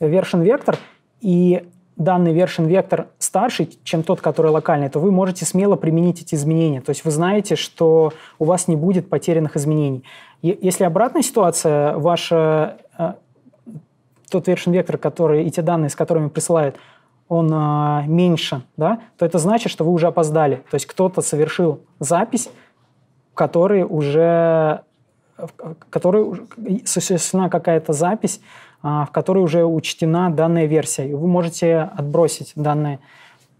S1: вершин вектор, и данный вершин вектор старше, чем тот, который локальный, то вы можете смело применить эти изменения. То есть вы знаете, что у вас не будет потерянных изменений. если обратная ситуация, ваша, э, тот вершин вектор, который эти данные, с которыми присылают, он э, меньше, да, то это значит, что вы уже опоздали. То есть кто-то совершил запись, который уже который, соответственно, какая-то запись, а, в которой уже учтена данная версия. вы можете отбросить данные,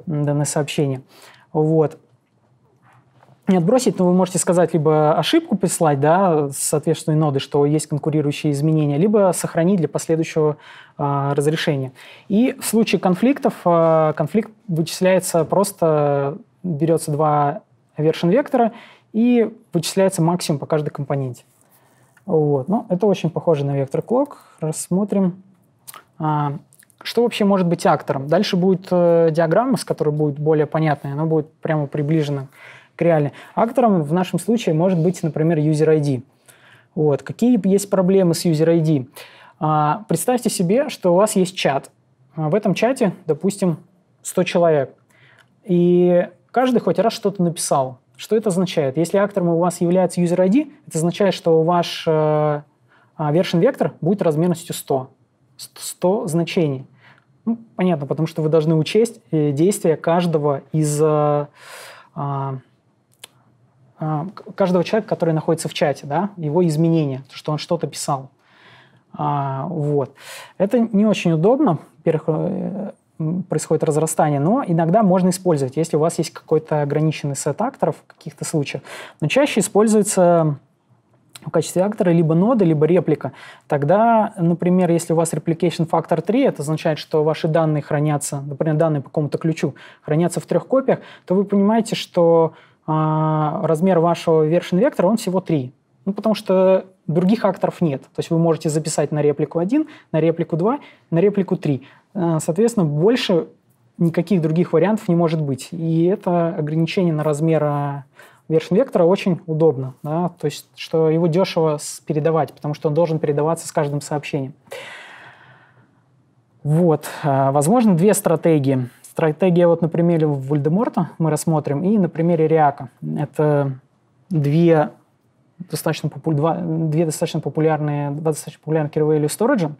S1: данное сообщение. Вот. Не отбросить, но вы можете сказать либо ошибку прислать да, с соответственной ноды, что есть конкурирующие изменения, либо сохранить для последующего э, разрешения. И в случае конфликтов э, конфликт вычисляется просто, берется два вершин вектора и вычисляется максимум по каждой компоненте. Вот. Но ну, это очень похоже на вектор-клок. Рассмотрим, а, что вообще может быть актором. Дальше будет э, диаграмма, с которой будет более понятная, она будет прямо приближена к реальной. Актором в нашем случае может быть, например, user ID. Вот. Какие есть проблемы с user ID? А, представьте себе, что у вас есть чат. А в этом чате, допустим, 100 человек. И каждый хоть раз что-то написал. Что это означает? Если актором у вас является user ID, это означает, что ваш э, а, вектор будет размерностью 100. 100 значений. Ну, понятно, потому что вы должны учесть э, действия каждого из э, э, каждого человека, который находится в чате, да, его изменения, то, что он что-то писал. А, вот. Это не очень удобно. Во-первых, э, происходит разрастание, но иногда можно использовать, если у вас есть какой-то ограниченный сет акторов в каких-то случаях. Но чаще используется в качестве актора либо нода, либо реплика. Тогда, например, если у вас replication factor 3, это означает, что ваши данные хранятся, например, данные по какому-то ключу хранятся в трех копиях, то вы понимаете, что э, размер вашего version вектора, он всего 3. Ну, потому что других акторов нет. То есть вы можете записать на реплику 1, на реплику 2, на реплику 3. Э, соответственно, больше никаких других вариантов не может быть. И это ограничение на размер э, вершин вектора очень удобно. Да? То есть, что его дешево передавать, потому что он должен передаваться с каждым сообщением. Вот. Э, возможно, две стратегии. Стратегия вот на примере Вальдеморта мы рассмотрим, и на примере Риака. Это две достаточно, попу... две достаточно популярные, два достаточно популярных кирвейлю сториджа.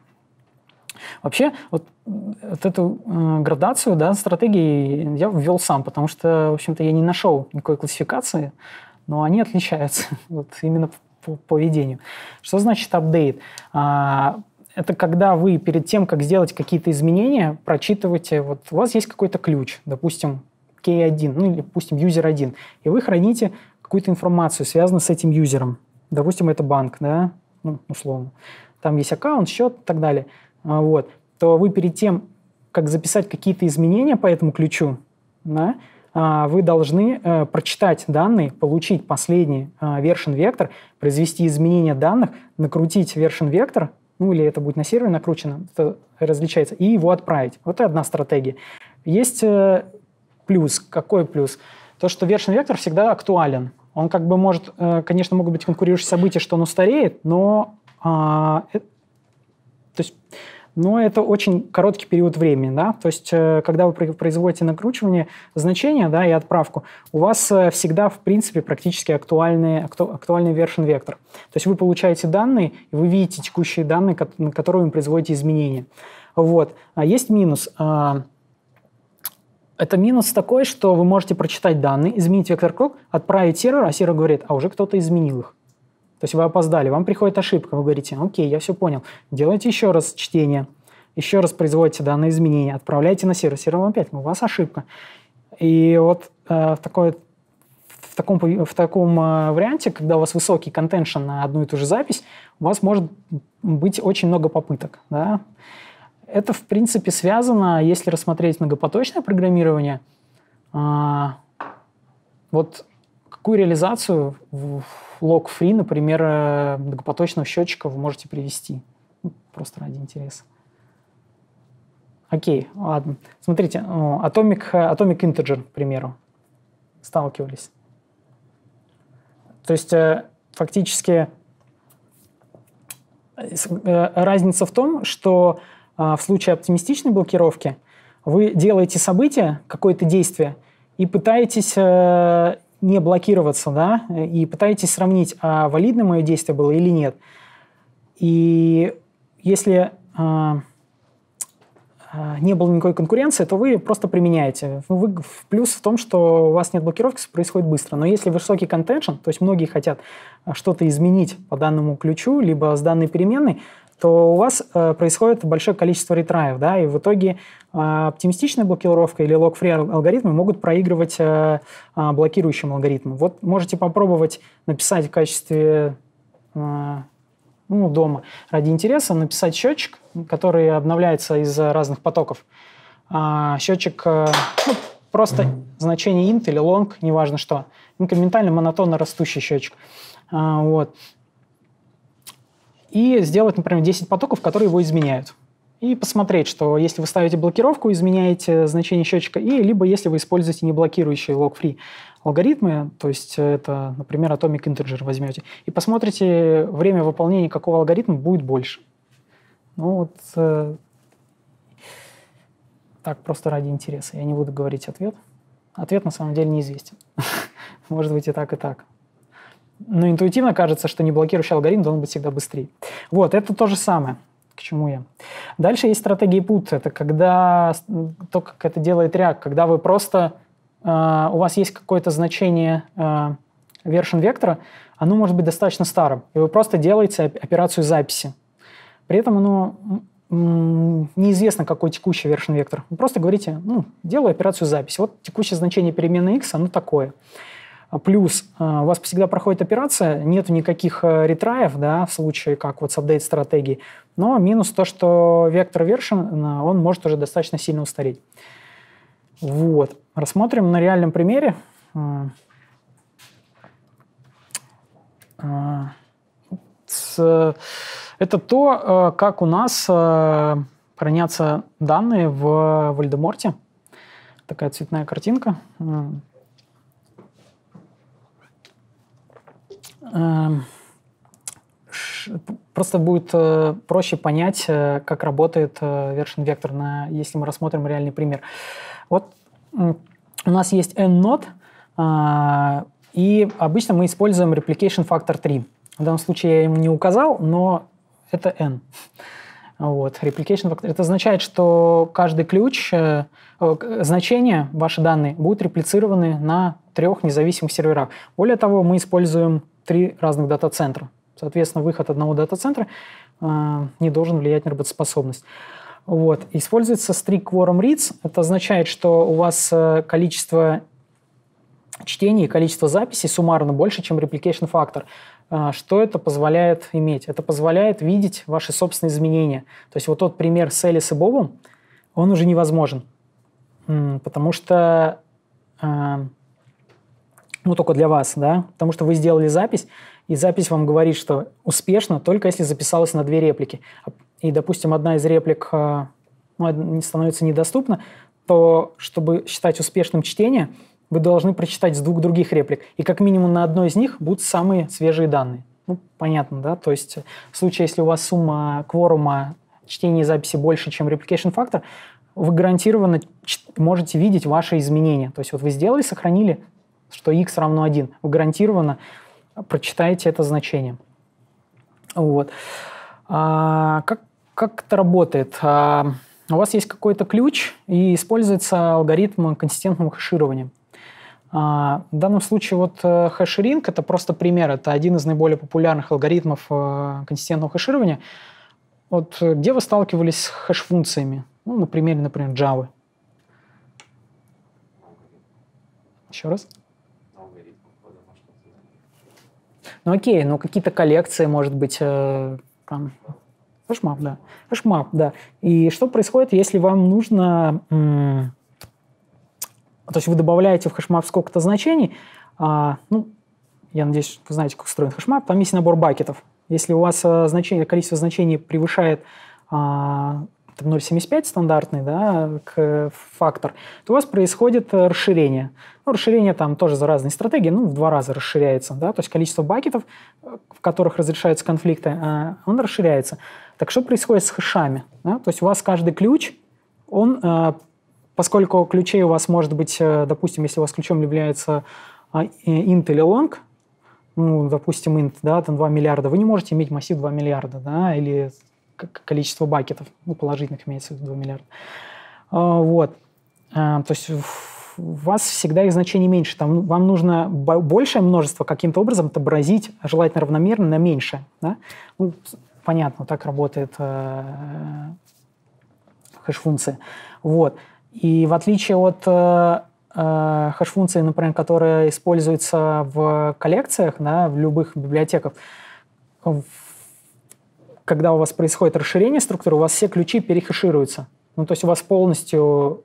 S1: Вообще, вот, вот эту э, градацию да, стратегии я ввел сам, потому что, в общем-то, я не нашел никакой классификации, но они отличаются вот, именно по поведению. Что значит апдейт? А, это когда вы перед тем, как сделать какие-то изменения, прочитываете, вот у вас есть какой-то ключ, допустим, K1, ну или, допустим, юзер 1, и вы храните какую-то информацию, связанную с этим юзером. Допустим, это банк, да, ну, условно. Там есть аккаунт, счет и так далее. А, вот, то вы перед тем, как записать какие-то изменения по этому ключу, да, а, вы должны э, прочитать данные, получить последний э, вершин вектор, произвести изменения данных, накрутить вершин вектор, ну или это будет на сервере накручено, это различается, и его отправить. Вот и одна стратегия. Есть э, плюс. Какой плюс? То, что вершин вектор всегда актуален. Он как бы может, э, конечно, могут быть конкурирующие события, что он устареет, но э, то есть но это очень короткий период времени, да, то есть э, когда вы производите накручивание значения, да, и отправку, у вас э, всегда, в принципе, практически актуальный, актуальный вершин вектор. То есть вы получаете данные, и вы видите текущие данные, на которые вы производите изменения. Вот. А есть минус. Э, это минус такой, что вы можете прочитать данные, изменить вектор клок, отправить сервер, а сервер говорит, а уже кто-то изменил их. То есть вы опоздали, вам приходит ошибка, вы говорите, окей, я все понял. Делайте еще раз чтение, еще раз производите данные изменения, отправляйте на сервис, сервер вам опять, у вас ошибка. И вот э, в в таком, в таком э, варианте, когда у вас высокий контеншн на одну и ту же запись, у вас может быть очень много попыток. Да? Это, в принципе, связано, если рассмотреть многопоточное программирование, а, вот какую реализацию log фри например, э, многопоточного счетчика вы можете привести. Ну, просто ради интереса. Окей, ладно. Смотрите, Atomic, Atomic Integer, к примеру, сталкивались. То есть э, фактически э, разница в том, что в случае оптимистичной блокировки вы делаете событие, какое-то действие, и пытаетесь не блокироваться, да, и пытаетесь сравнить, а валидно мое действие было или нет. И если а, а, не было никакой конкуренции, то вы просто применяете. Ну, вы, плюс в том, что у вас нет блокировки, происходит быстро. Но если высокий контеншн, то есть многие хотят а, что-то изменить по данному ключу, либо с данной переменной, то у вас э, происходит большое количество ретраев, да, и в итоге э, оптимистичная блокировка или лог-фри алгоритмы могут проигрывать э, э, блокирующим алгоритмам. Вот можете попробовать написать в качестве э, ну, дома ради интереса написать счетчик, который обновляется из разных потоков. А, счетчик э, ну, просто значение int или long, неважно что. Инкрементально монотонно растущий счетчик. А, вот и сделать, например, 10 потоков, которые его изменяют. И посмотреть, что если вы ставите блокировку, изменяете значение счетчика, и либо если вы используете неблокирующие log-free алгоритмы, то есть это, например, Atomic Integer возьмете, и посмотрите время выполнения какого алгоритма будет больше. Ну вот э, так просто ради интереса. Я не буду говорить ответ. Ответ на самом деле неизвестен. Может быть и так, и так ну, интуитивно кажется, что не блокирующий алгоритм должен быть всегда быстрее. Вот, это то же самое к чему я. Дальше есть стратегии пут. Это когда то, как это делает React, когда вы просто э, у вас есть какое-то значение э, вектора, оно может быть достаточно старым, и вы просто делаете операцию записи. При этом оно неизвестно, какой текущий вершин вектор. Вы просто говорите, ну, делаю операцию записи. Вот текущее значение переменной x, оно такое. А плюс а, у вас всегда проходит операция, нет никаких э, ретраев, да, в случае как вот с апдейт-стратегией. Но минус то, что вектор вершин, он может уже достаточно сильно устареть. Вот. Рассмотрим на реальном примере. А. Это то, э, как у нас э, хранятся данные в Вальдеморте. Такая цветная картинка. Эм, просто будет э, проще понять, э, как работает э, вершин вектор, если мы рассмотрим реальный пример. Вот у нас есть n-нод, а, и обычно мы используем replication factor 3. В данном случае я ему не указал, но это n. Вот, replication factor. Это означает, что каждый ключ, э, значение, ваши данные будут реплицированы на трех независимых серверах. Более того, мы используем три разных дата-центра. Соответственно, выход одного дата-центра э, не должен влиять на работоспособность. Вот. Используется strict quorum reads. Это означает, что у вас э, количество чтений и количество записей суммарно больше, чем replication factor. А, что это позволяет иметь? Это позволяет видеть ваши собственные изменения. То есть вот тот пример с Элис и Бобом, он уже невозможен. Потому что а, ну, только для вас, да, потому что вы сделали запись, и запись вам говорит, что успешно, только если записалось на две реплики. И, допустим, одна из реплик э, ну, становится недоступна, то, чтобы считать успешным чтение, вы должны прочитать с двух других реплик. И как минимум на одной из них будут самые свежие данные. Ну, понятно, да? То есть в случае, если у вас сумма кворума чтения и записи больше, чем replication фактор, вы гарантированно можете видеть ваши изменения. То есть вот вы сделали, сохранили, что x равно 1. Вы гарантированно прочитаете это значение. Вот. А, как, как это работает? А, у вас есть какой-то ключ, и используется алгоритм консистентного хэширования. А, в данном случае вот э, хэшеринг – это просто пример, это один из наиболее популярных алгоритмов э, консистентного хэширования. Вот э, где вы сталкивались с хэш-функциями? Ну, на примере, например, Java. Еще раз. Ну окей, ну какие-то коллекции, может быть, э, там, HashMap, да. HashMap, да. И что происходит, если вам нужно... то есть вы добавляете в хэшмап сколько-то значений, а, ну, я надеюсь, вы знаете, как устроен хэшмап, там есть набор бакетов. Если у вас э, значение, количество значений превышает а, там 0,75 стандартный да, к фактор, то у вас происходит э, расширение. Ну, расширение там тоже за разные стратегии, ну, в два раза расширяется. Да? То есть количество бакетов, э, в которых разрешаются конфликты, э, он расширяется. Так что происходит с хэшами? Да? То есть у вас каждый ключ, он, поскольку ключей у вас может быть, допустим, если у вас ключом является int или long, ну, допустим, int, да, там 2 миллиарда, вы не можете иметь массив 2 миллиарда, да, или количество бакетов, ну, положительных имеется в виду 2 миллиарда. А, вот. А, то есть у вас всегда их значение меньше. Там, ну, вам нужно большее множество каким-то образом отобразить, желательно равномерно, на меньшее. Да? Ну, понятно, так работает э, хэш-функция. Вот. И в отличие от э, э, хэш-функции, например, которая используется в коллекциях, да, в любых библиотеках, в когда у вас происходит расширение структуры, у вас все ключи перехешируются. Ну, то есть у вас полностью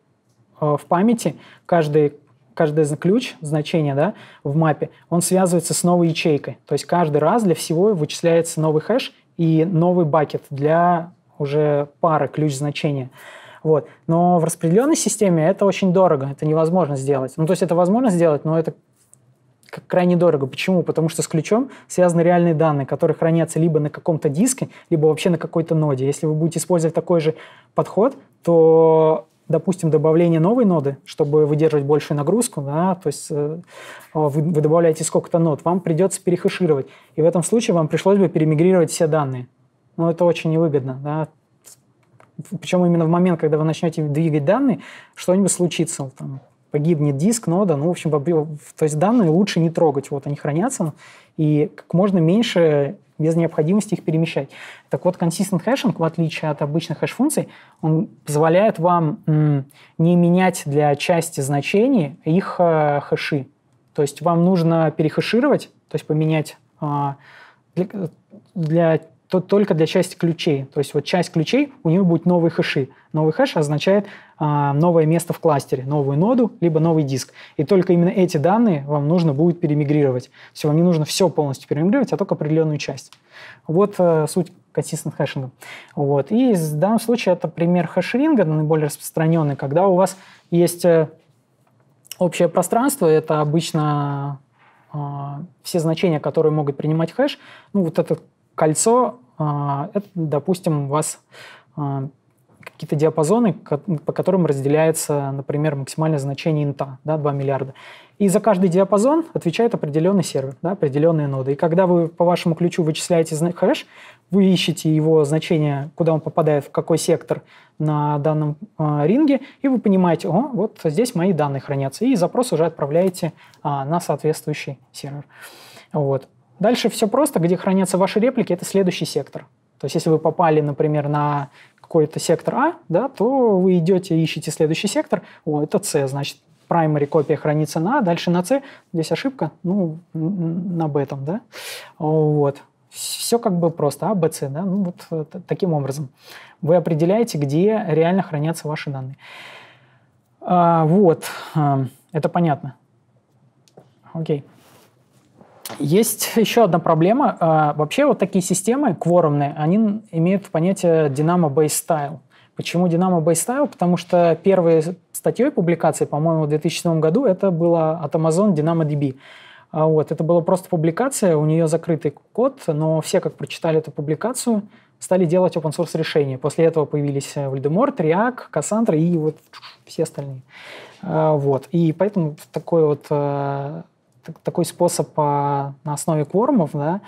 S1: э, в памяти каждый, каждый ключ, значение да, в мапе, он связывается с новой ячейкой. То есть каждый раз для всего вычисляется новый хэш и новый бакет для уже пары ключ-значения. Вот. Но в распределенной системе это очень дорого, это невозможно сделать. Ну, то есть это возможно сделать, но это крайне дорого. Почему? Потому что с ключом связаны реальные данные, которые хранятся либо на каком-то диске, либо вообще на какой-то ноде. Если вы будете использовать такой же подход, то допустим, добавление новой ноды, чтобы выдерживать большую нагрузку, да, то есть э, вы, вы добавляете сколько-то нод, вам придется перехешировать. И в этом случае вам пришлось бы перемигрировать все данные. Но ну, это очень невыгодно. Да. Причем именно в момент, когда вы начнете двигать данные, что-нибудь случится. Там, погибнет диск, нода, ну, в общем, то есть данные лучше не трогать, вот они хранятся, и как можно меньше без необходимости их перемещать. Так вот, consistent hashing, в отличие от обычных хэш-функций, он позволяет вам не менять для части значений их э, хэши. То есть вам нужно перехэшировать, то есть поменять э, для, для то только для части ключей. То есть вот часть ключей, у него будет новые хэши. Новый хэш означает а, новое место в кластере, новую ноду, либо новый диск. И только именно эти данные вам нужно будет перемигрировать. То вам не нужно все полностью перемигрировать, а только определенную часть. Вот а, суть consistent хэшинга. Вот. И в данном случае это пример хэшринга, наиболее распространенный, когда у вас есть э, общее пространство, это обычно э, все значения, которые могут принимать хэш, ну вот этот Кольцо а, – это, допустим, у вас а, какие-то диапазоны, по которым разделяется, например, максимальное значение инта, да, 2 миллиарда. И за каждый диапазон отвечает определенный сервер, да, определенные ноды. И когда вы по вашему ключу вычисляете хэш, вы ищете его значение, куда он попадает, в какой сектор на данном э, ринге, и вы понимаете, о, вот здесь мои данные хранятся, и запрос уже отправляете а, на соответствующий сервер. Вот. Дальше все просто, где хранятся ваши реплики, это следующий сектор. То есть если вы попали, например, на какой-то сектор А, да, то вы идете, ищете следующий сектор, о, это С, значит, primary копия хранится на А, дальше на С, здесь ошибка, ну, на Б там, да, вот. Все как бы просто, А, Б, С, да, ну вот э, таким образом. Вы определяете, где реально хранятся ваши данные. А, вот, эм, это понятно. Окей. Okay. Есть еще одна проблема. А, вообще вот такие системы кворумные, они имеют понятие dynamo Base style. Почему dynamo Base style? Потому что первой статьей публикации, по-моему, в 2007 году это было от Amazon DynamoDB. А вот, это была просто публикация, у нее закрытый код, но все, как прочитали эту публикацию, стали делать open source решения. После этого появились Voldemort, React, Cassandra и вот все остальные. А, вот. И поэтому такой вот э, такой способ а, на основе кормов, да,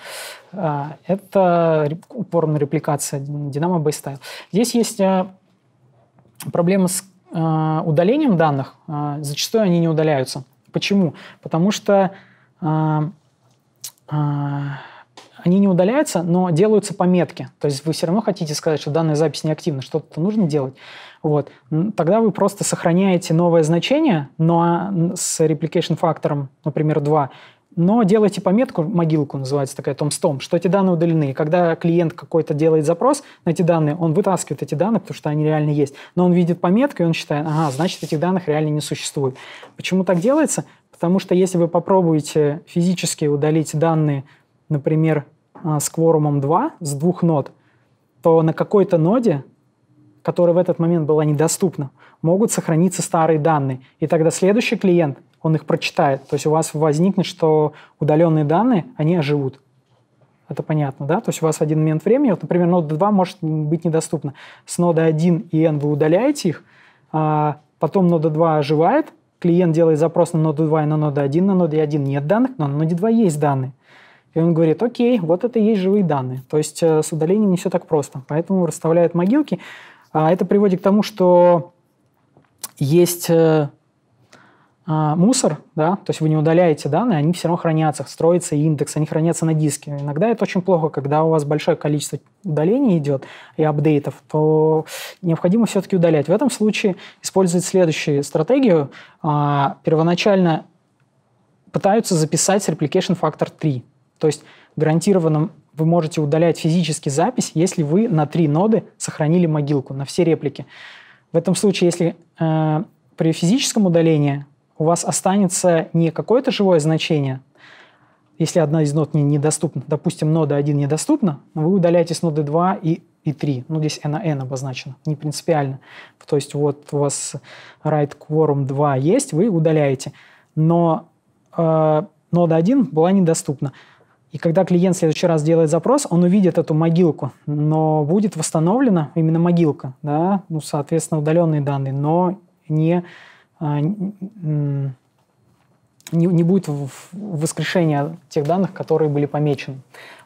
S1: а, это кворумная репликация Dynamo Base Здесь есть а, проблема с удалением данных. Зачастую они не удаляются. Почему? Потому что они не удаляются, но делаются пометки. То есть вы все равно хотите сказать, что данная запись неактивна, что-то нужно делать. Вот. Тогда вы просто сохраняете новое значение, но ну, а, с replication фактором, например, 2, но делайте пометку, могилку называется такая, том томстом, что эти данные удалены. И когда клиент какой-то делает запрос на эти данные, он вытаскивает эти данные, потому что они реально есть. Но он видит пометку, и он считает, ага, значит, этих данных реально не существует. Почему так делается? Потому что если вы попробуете физически удалить данные, например, а, с кворумом 2, с двух нод, то на какой-то ноде, которая в этот момент была недоступна, могут сохраниться старые данные. И тогда следующий клиент, он их прочитает. То есть у вас возникнет, что удаленные данные, они оживут. Это понятно, да? То есть у вас один момент времени, вот, например, нода 2 может быть недоступна. С ноды 1 и n вы удаляете их, а потом нода 2 оживает, клиент делает запрос на ноду 2 и на ноду 1, на ноде 1 нет данных, но на ноде 2 есть данные. И он говорит, окей, вот это и есть живые данные. То есть э, с удалением не все так просто. Поэтому расставляют могилки. А Это приводит к тому, что есть э, а, мусор, да, то есть вы не удаляете данные, они все равно хранятся, строится индекс, они хранятся на диске. Иногда это очень плохо, когда у вас большое количество удалений идет и апдейтов, то необходимо все-таки удалять. В этом случае используют следующую стратегию. А, первоначально пытаются записать replication factor 3. То есть гарантированно вы можете удалять физически запись, если вы на три ноды сохранили могилку, на все реплики. В этом случае, если э, при физическом удалении у вас останется не какое-то живое значение, если одна из нод не, недоступна, допустим, нода 1 недоступна, вы удаляете с ноды 2 и, и 3. Ну, здесь n n обозначено, не принципиально. То есть вот у вас write quorum 2 есть, вы удаляете. Но э, нода 1 была недоступна. И когда клиент в следующий раз делает запрос, он увидит эту могилку, но будет восстановлена именно могилка, да, ну, соответственно, удаленные данные, но не, а, не, не будет воскрешения тех данных, которые были помечены.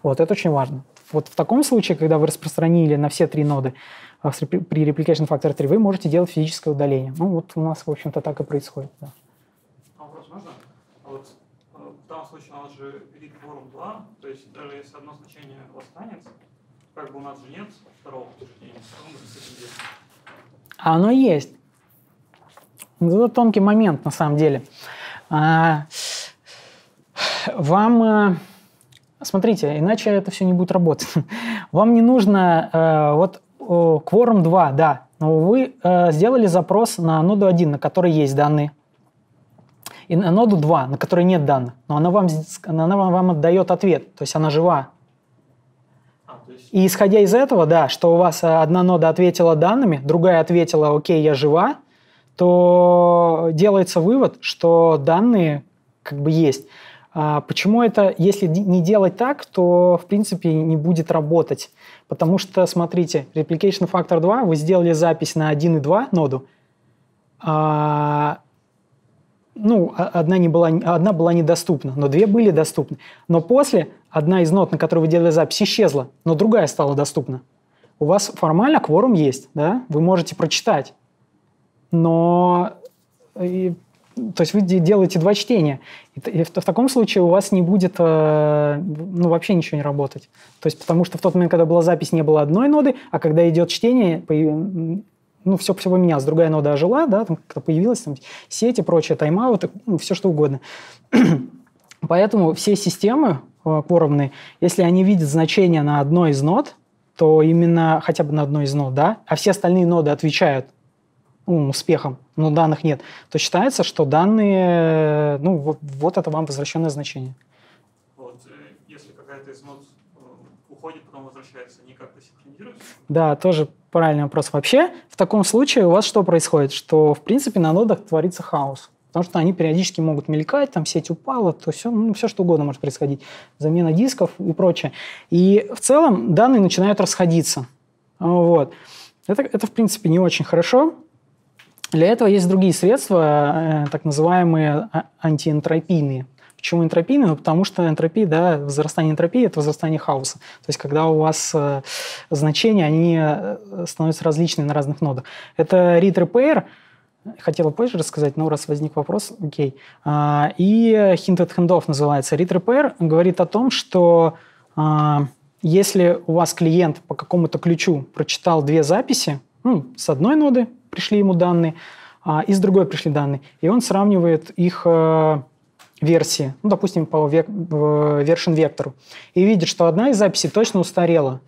S1: Вот, это очень важно. Вот в таком случае, когда вы распространили на все три ноды а, при replication factor 3, вы можете делать физическое удаление. Ну, вот у нас, в общем-то, так и происходит. Да. А вопрос можно? А вот э, в данном случае у нас же Два, то есть даже если одно значение останется, как бы у нас же нет второго утверждения, А оно есть. Это тонкий момент на самом деле. А, вам, э, смотрите, иначе это все не будет работать. Вам не нужно, э, вот кворум 2, да, но вы э, сделали запрос на ноду 1, на которой есть данные и на ноду 2, на которой нет данных, но она вам, она вам отдает ответ, то есть она жива. А, и исходя из этого, да, что у вас э, одна нода ответила данными, другая ответила «Окей, я жива», то делается вывод, что данные как бы есть. А почему это, если не делать так, то, в принципе, не будет работать? Потому что, смотрите, Replication Factor 2, вы сделали запись на 1 и 2 ноду, а ну, а, одна, не была, одна была недоступна, но две были доступны. Но после одна из нот, на которой вы делали запись, исчезла, но другая стала доступна. У вас формально кворум есть, да? Вы можете прочитать, но... Э, и, то есть вы делаете два чтения. И в, в таком случае у вас не будет э, ну, вообще ничего не работать. То есть потому что в тот момент, когда была запись, не было одной ноды, а когда идет чтение, ну, все, все меня, с другая нода ожила, да, там как-то появилась там, сеть и прочее, тайм-аут, ну, все что угодно. Поэтому все системы э, кворумные, если они видят значение на одной из нод, то именно хотя бы на одной из нод, да, а все остальные ноды отвечают ну, успехом, но данных нет, то считается, что данные, ну, вот, вот это вам возвращенное значение. Вот, э, если какая-то из нод э, уходит, потом возвращается, они как-то да, тоже правильный вопрос. Вообще, в таком случае у вас что происходит? Что, в принципе, на нодах творится хаос. Потому что они периодически могут мелькать, там сеть упала, то все, ну, все что угодно может происходить. Замена дисков и прочее. И в целом данные начинают расходиться. Вот. Это, это в принципе, не очень хорошо. Для этого есть другие средства, э, так называемые а, антиэнтропийные. Почему энтропийный? Ну, потому что энтропия, да, возрастание энтропии – это возрастание хаоса. То есть, когда у вас э, значения, они э, становятся различными на разных нодах. Это read repair, хотела позже рассказать, но раз возник вопрос, окей. А, и Hinted Handoff называется. Read Repair говорит о том, что а, если у вас клиент по какому-то ключу прочитал две записи, ну, с одной ноды пришли ему данные, а, и с другой пришли данные, и он сравнивает их э, версии, ну, допустим, по век, вершин вектору, и видит, что одна из записей точно устарела.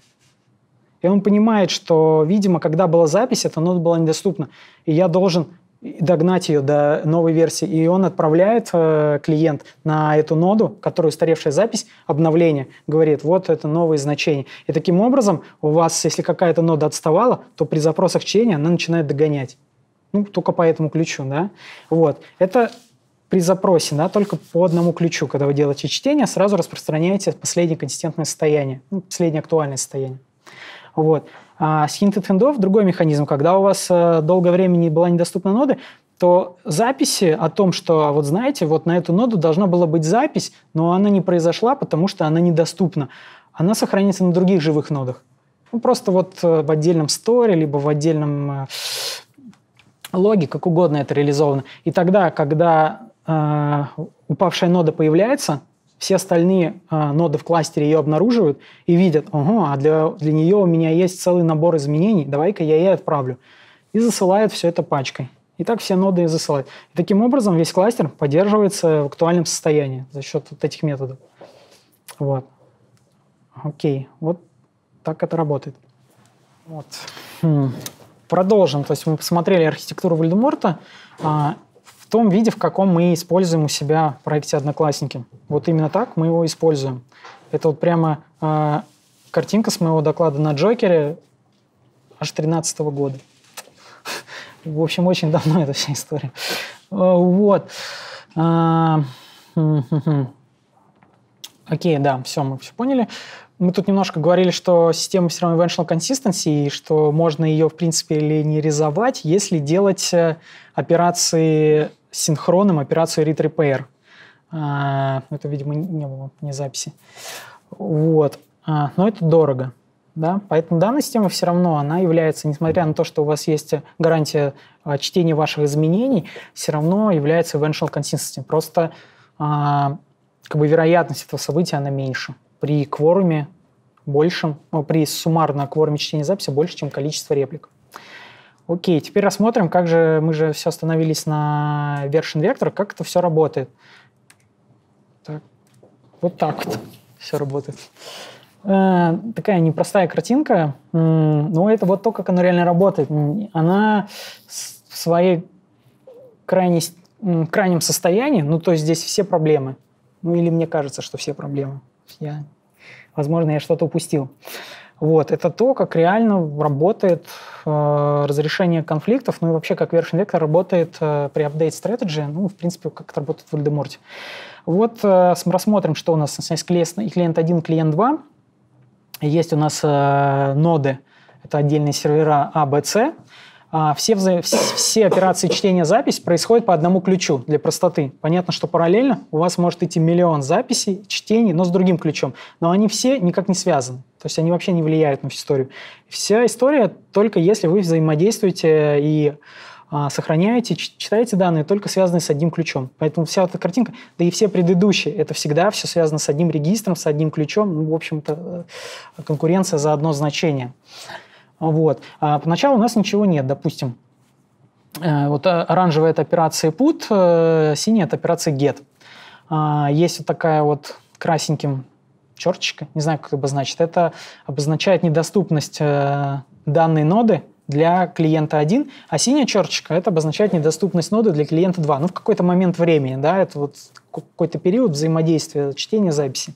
S1: И он понимает, что, видимо, когда была запись, эта нота была недоступна, и я должен догнать ее до новой версии. И он отправляет э, клиент на эту ноду, которую устаревшая запись, обновление, говорит, вот это новые значения. И таким образом у вас, если какая-то нода отставала, то при запросах чтения она начинает догонять. Ну, только по этому ключу, да. Вот. Это при запросе, да, только по одному ключу, когда вы делаете чтение, сразу распространяете последнее консистентное состояние, ну, последнее актуальное состояние. Вот. А с hinted эндов другой механизм. Когда у вас э, долгое время не была недоступна ноды, то записи о том, что, а вот знаете, вот на эту ноду должна была быть запись, но она не произошла, потому что она недоступна. Она сохранится на других живых нодах. Ну, просто вот э, в отдельном сторе, либо в отдельном э, логе, как угодно это реализовано. И тогда, когда а, упавшая нода появляется, все остальные а, ноды в кластере ее обнаруживают и видят, ого, а для, для нее у меня есть целый набор изменений, давай-ка я ей отправлю. И засылает все это пачкой. И так все ноды и засылают. И таким образом весь кластер поддерживается в актуальном состоянии за счет вот этих методов. Вот. Окей. Вот так это работает. Вот. Хм. Продолжим. То есть мы посмотрели архитектуру Вальдеморта. А, в том виде, в каком мы используем у себя в проекте «Одноклассники». Вот именно так мы его используем. Это вот прямо э, картинка с моего доклада на Джокере аж 13 года. В общем, очень давно эта вся история. Э, вот. Э, хм, хм, хм. Окей, да, все, мы все поняли. Мы тут немножко говорили, что система все равно eventual consistency, и что можно ее, в принципе, линеризовать, если делать э, операции синхронным, операцию read repair. А, ну, это, видимо, не было не записи. Вот. А, но это дорого. Да? Поэтому данная система все равно, она является, несмотря на то, что у вас есть гарантия а, чтения ваших изменений, все равно является eventual consistency. Просто как бы вероятность этого события, она меньше при кворуме большем, ну, при суммарно кворуме чтения записи больше, чем количество реплик. Окей, теперь рассмотрим, как же мы же все остановились на вершин вектор, как это все работает. Так. Вот так вот все работает. Э, такая непростая картинка, но ну, это вот то, как оно реально работает. Она в своей крайней, крайнем состоянии, ну то есть здесь все проблемы, ну или мне кажется, что все проблемы. Я, возможно, я что-то упустил. Вот, это то, как реально работает э, разрешение конфликтов, ну и вообще как вершин вектор работает э, при апдейт strategy, ну, в принципе, как это работает в Вальдеморте. Вот э, рассмотрим, что у нас, значит, клиент 1, клиент 2. Есть у нас э, ноды, это отдельные сервера А, Б, С. А, все, вза... все операции чтения-запись происходят по одному ключу для простоты. Понятно, что параллельно у вас может идти миллион записей, чтений, но с другим ключом. Но они все никак не связаны. То есть они вообще не влияют на всю историю. Вся история только если вы взаимодействуете и а, сохраняете, читаете данные, только связанные с одним ключом. Поэтому вся эта картинка, да и все предыдущие, это всегда все связано с одним регистром, с одним ключом. Ну, в общем-то, э, конкуренция за одно значение. Вот. А поначалу у нас ничего нет, допустим. Э, вот э, оранжевая – это операция put, э, синяя – это операция get. А, есть вот такая вот красеньким черточка, не знаю, как это обозначить. Это обозначает недоступность данной ноды для клиента 1, а синяя черточка – это обозначает недоступность ноды для клиента 2. Ну, в какой-то момент времени, да, это вот какой-то период взаимодействия, чтения записи.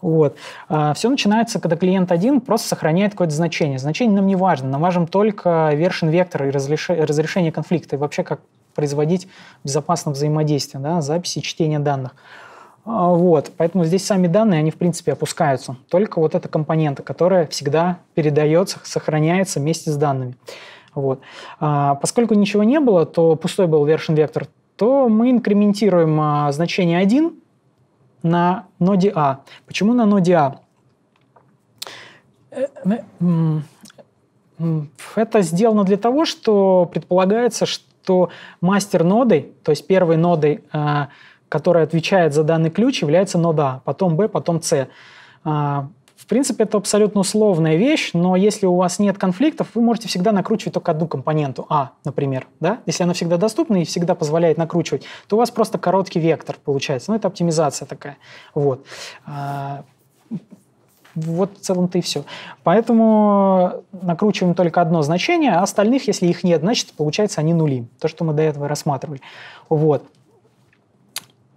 S1: Вот. А, Все начинается, когда клиент один просто сохраняет какое-то значение. Значение нам не важно, нам важен только вершин вектор и разрешение конфликта, и вообще как производить безопасное взаимодействие, да, записи, чтение данных. А, вот, поэтому здесь сами данные, они, в принципе, опускаются. Только вот эта компонента, которая всегда передается, сохраняется вместе с данными. Вот. А, поскольку ничего не было, то пустой был вершин вектор, то мы инкрементируем а, значение 1 на ноде А. Почему на ноде А? Э, это сделано для того, что предполагается, что мастер нодой, то есть первой нодой, э, которая отвечает за данный ключ, является нода А, потом Б, потом С. А, принципе, это абсолютно условная вещь, но если у вас нет конфликтов, вы можете всегда накручивать только одну компоненту А, например. Да? Если она всегда доступна и всегда позволяет накручивать, то у вас просто короткий вектор получается. Ну, это оптимизация такая. Вот. А, вот в целом-то и все. Поэтому накручиваем только одно значение, а остальных, если их нет, значит, получается, они нули. То, что мы до этого рассматривали. Вот.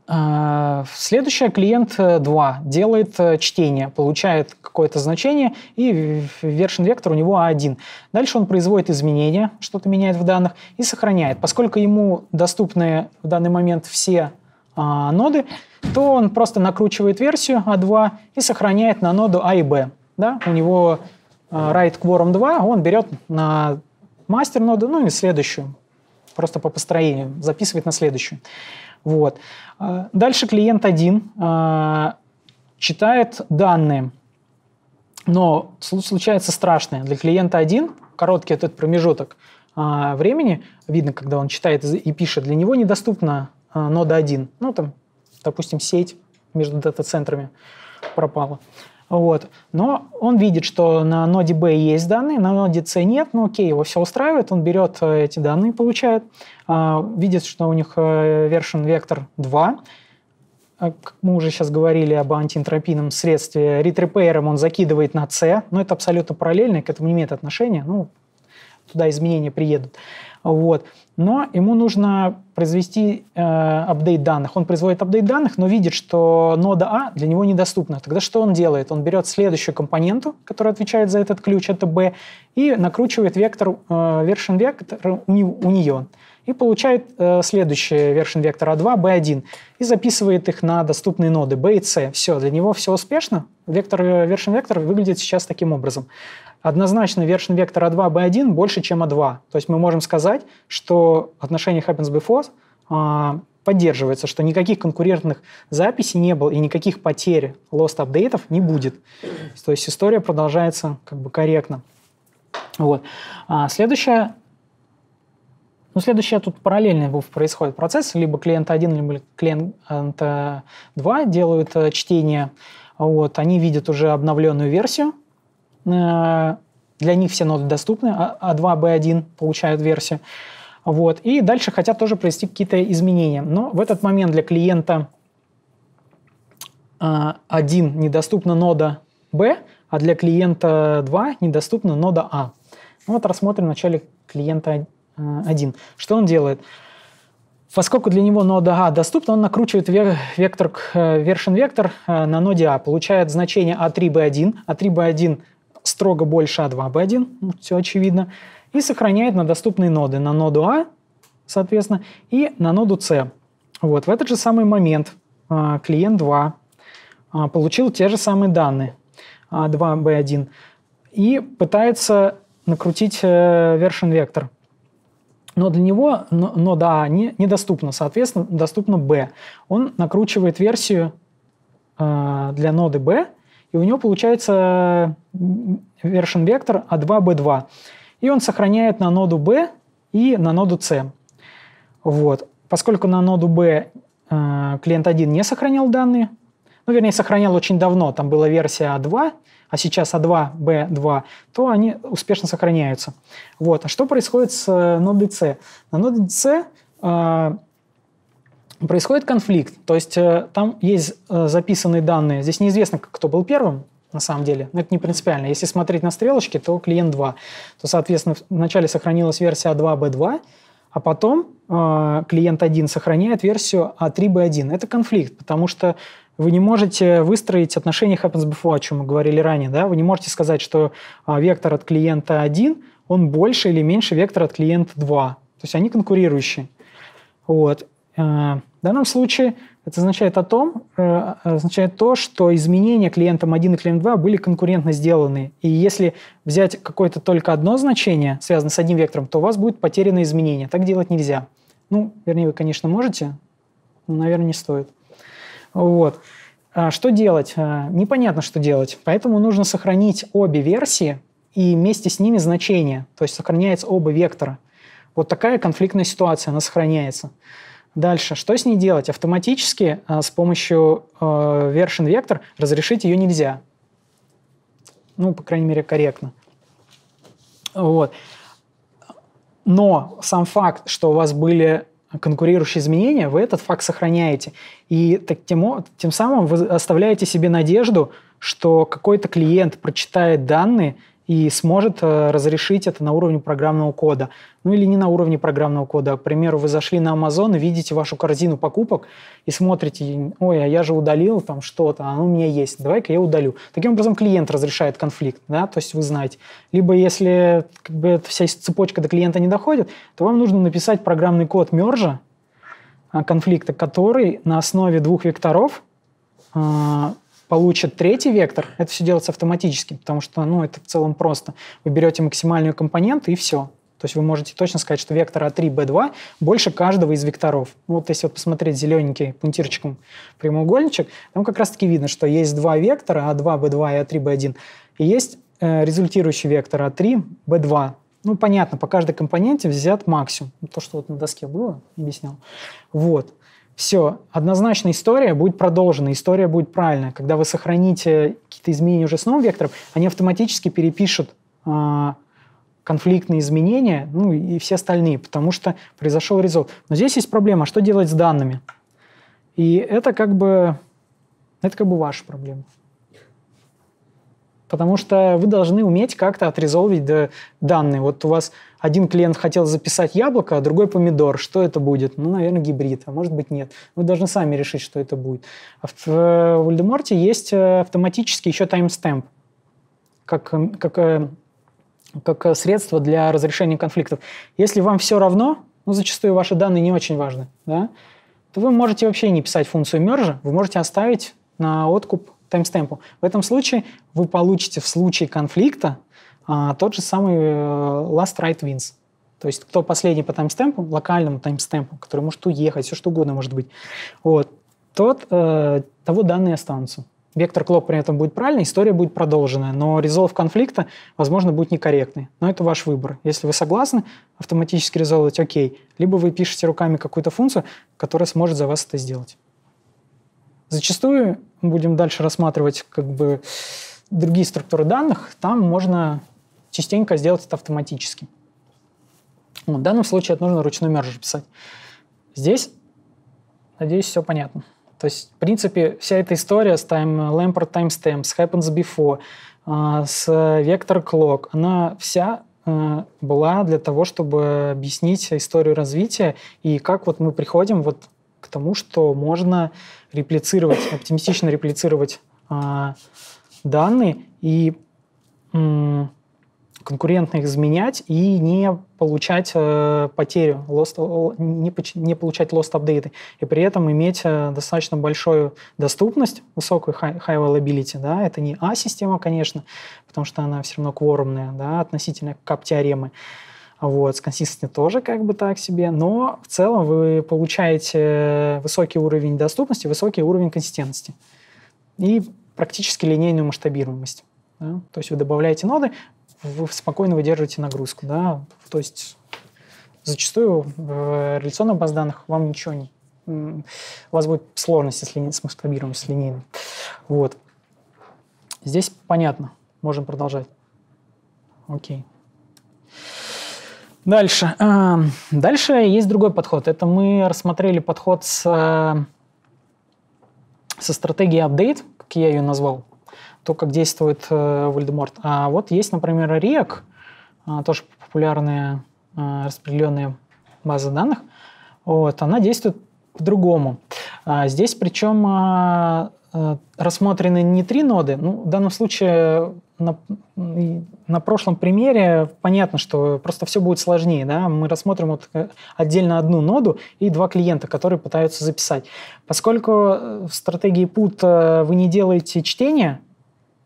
S1: А, Следующий клиент 2 э, делает э, чтение, получает какое-то значение, и вершин вектор у него А1. Дальше он производит изменения, что-то меняет в данных, и сохраняет. Поскольку ему доступны в данный момент все а, ноды, то он просто накручивает версию А2 и сохраняет на ноду А и Б. Да? У него а, write quorum 2, он берет на мастер ноду, ну и следующую, просто по построению, записывает на следующую. Вот. А, дальше клиент один а, читает данные, но случается страшное. Для клиента один, короткий этот промежуток а, времени, видно, когда он читает и пишет, для него недоступна нода один. Ну, там, допустим, сеть между дата-центрами пропала. Вот. Но он видит, что на ноде B есть данные, на ноде C нет, ну окей, его все устраивает, он берет э, эти данные, получает, а, видит, что у них э, вершин вектор 2, а, как мы уже сейчас говорили об антиэнтропийном средстве, ретрепейером он закидывает на C, но это абсолютно параллельно, к этому не имеет отношения, ну, туда изменения приедут. Вот но ему нужно произвести э, данных. Он производит апдейт данных, но видит, что нода А для него недоступна. Тогда что он делает? Он берет следующую компоненту, которая отвечает за этот ключ, это B, и накручивает вектор, э, вектор у, у нее. И получает э, следующий вершин вектор А2, B1, и записывает их на доступные ноды B и C. Все, для него все успешно. Вектор, э, вершин вектор выглядит сейчас таким образом. Однозначно вершин вектора 2 b1 больше, чем a2. А То есть мы можем сказать, что отношение happens before а, поддерживается, что никаких конкурентных записей не было и никаких потерь lost апдейтов не будет. То есть история продолжается как бы корректно. Вот. А следующая ну, следующее тут параллельно происходит процесс. Либо клиент 1, либо клиент 2 э, делают э, чтение. Вот, они видят уже обновленную версию, Э, для них все ноды доступны, А2, B1 а получают версию. Вот. И дальше хотят тоже провести какие-то изменения. Но в этот момент для клиента 1 э, недоступна нода B, а для клиента 2 недоступна нода А. Ну вот рассмотрим вначале клиента 1. Э, Что он делает? Поскольку для него нода А доступна, он накручивает вектор вершин вектор на ноде А, получает значение А3B1. А3B1 строго больше А2, B1, все очевидно, и сохраняет на доступные ноды, на ноду А, соответственно, и на ноду С. Вот, в этот же самый момент а, клиент 2 а, получил те же самые данные А2, B1 и пытается накрутить э, вершин вектор. Но для него нода А не, недоступна, соответственно, доступна Б. Он накручивает версию э, для ноды B – и у него получается version вектор A2B2. А и он сохраняет на ноду B и на ноду C. Вот. Поскольку на ноду B э, клиент 1 не сохранял данные, ну, вернее, сохранял очень давно, там была версия A2, а, а сейчас A2, а B2, то они успешно сохраняются. Вот. А что происходит с э, нодой C? На ноде C э, происходит конфликт. То есть э, там есть э, записанные данные. Здесь неизвестно, кто был первым, на самом деле. Но это не принципиально. Если смотреть на стрелочки, то клиент 2. То, соответственно, вначале сохранилась версия A2B2, а потом э, клиент 1 сохраняет версию A3B1. А это конфликт, потому что вы не можете выстроить отношения happens before, о чем мы говорили ранее. Да? Вы не можете сказать, что э, вектор от клиента 1, он больше или меньше вектора от клиента 2. То есть они конкурирующие. Вот. Э, в данном случае это означает, о том, э, означает то, что изменения клиентам 1 и клиент 2 были конкурентно сделаны. И если взять какое-то только одно значение, связанное с одним вектором, то у вас будет потеряно изменение. Так делать нельзя. Ну, вернее, вы, конечно, можете, но, наверное, не стоит. Вот. А что делать? А, непонятно, что делать. Поэтому нужно сохранить обе версии и вместе с ними значения. То есть сохраняется оба вектора. Вот такая конфликтная ситуация, она сохраняется. Дальше, что с ней делать? Автоматически а, с помощью э, вершин вектор разрешить ее нельзя. Ну, по крайней мере, корректно. Вот. Но сам факт, что у вас были конкурирующие изменения, вы этот факт сохраняете. И так, тем, тем самым вы оставляете себе надежду, что какой-то клиент прочитает данные – и сможет э, разрешить это на уровне программного кода. Ну или не на уровне программного кода. А, к примеру, вы зашли на Amazon, видите вашу корзину покупок и смотрите, ой, а я же удалил там что-то, оно у меня есть, давай-ка я удалю. Таким образом, клиент разрешает конфликт, да, то есть вы знаете. Либо если как бы, эта вся цепочка до клиента не доходит, то вам нужно написать программный код мержа, а, конфликта, который на основе двух векторов а, получит третий вектор, это все делается автоматически, потому что ну, это в целом просто. Вы берете максимальную компоненту и все. То есть вы можете точно сказать, что вектор А3, Б2 больше каждого из векторов. Вот если вот посмотреть зелененький пунктирчиком прямоугольничек, там как раз-таки видно, что есть два вектора, А2, Б2 и А3, Б1. И есть э, результирующий вектор А3, Б2. Ну, понятно, по каждой компоненте взят максимум. То, что вот на доске было, объяснял. Вот все, однозначно история будет продолжена, история будет правильная. Когда вы сохраните какие-то изменения уже с новым вектором, они автоматически перепишут э, конфликтные изменения, ну и все остальные, потому что произошел резолв. Но здесь есть проблема, а что делать с данными? И это как бы, это как бы ваша проблема. Потому что вы должны уметь как-то отрезолвить данные. Вот у вас один клиент хотел записать яблоко, а другой помидор. Что это будет? Ну, наверное, гибрид, а может быть нет. Вы должны сами решить, что это будет. А в э, Вальдеморте есть э, автоматически еще таймстемп, как, э, как, как средство для разрешения конфликтов. Если вам все равно, ну, зачастую ваши данные не очень важны, да, то вы можете вообще не писать функцию мержа, вы можете оставить на откуп таймстемпу. В этом случае вы получите в случае конфликта а, тот же самый э, last right wins. То есть кто последний по таймстемпу, локальному таймстемпу, который может уехать, все что угодно может быть, вот, тот, э, того данные останутся. Вектор клоп при этом будет правильный, история будет продолженная, но резолв конфликта, возможно, будет некорректный. Но это ваш выбор. Если вы согласны автоматически резолвить, окей. Либо вы пишете руками какую-то функцию, которая сможет за вас это сделать. Зачастую, будем дальше рассматривать как бы другие структуры данных, там можно частенько сделать это автоматически. Вот, ну, в данном случае это нужно ручной мержер писать. Здесь, надеюсь, все понятно. То есть, в принципе, вся эта история с time, Lampert timestamp, с happens before, а, с vector clock, она вся э, была для того, чтобы объяснить историю развития и как вот мы приходим вот к тому, что можно реплицировать, оптимистично реплицировать э, данные и э, конкурентно их изменять и не получать э, потерю, lost, не, не получать lost апдейты, и при этом иметь э, достаточно большую доступность, высокую high, high availability, да, это не А-система, конечно, потому что она все равно кворумная, да, относительно кап-теоремы, э, вот, с консистентностью тоже как бы так себе, но в целом вы получаете высокий уровень доступности, высокий уровень консистентности и практически линейную масштабируемость. Да? То есть вы добавляете ноды, вы спокойно выдерживаете нагрузку. Да? То есть зачастую в реляционных баз данных вам ничего не... У вас будет сложность с, лини... с масштабируемостью с линейной. Вот. Здесь понятно. Можем продолжать. Окей. Okay. Дальше. А, дальше есть другой подход. Это мы рассмотрели подход с, э, со стратегией Update, как я ее назвал, то, как действует Вальдеморт. Э, а вот есть, например, REAC, а, тоже популярная а, распределенная база данных. Вот, она действует по-другому. Здесь причем э, рассмотрены не три ноды. Ну, в данном случае на, на прошлом примере понятно, что просто все будет сложнее. Да? Мы рассмотрим вот э, отдельно одну ноду и два клиента, которые пытаются записать. Поскольку э, в стратегии PUT э, вы не делаете чтение,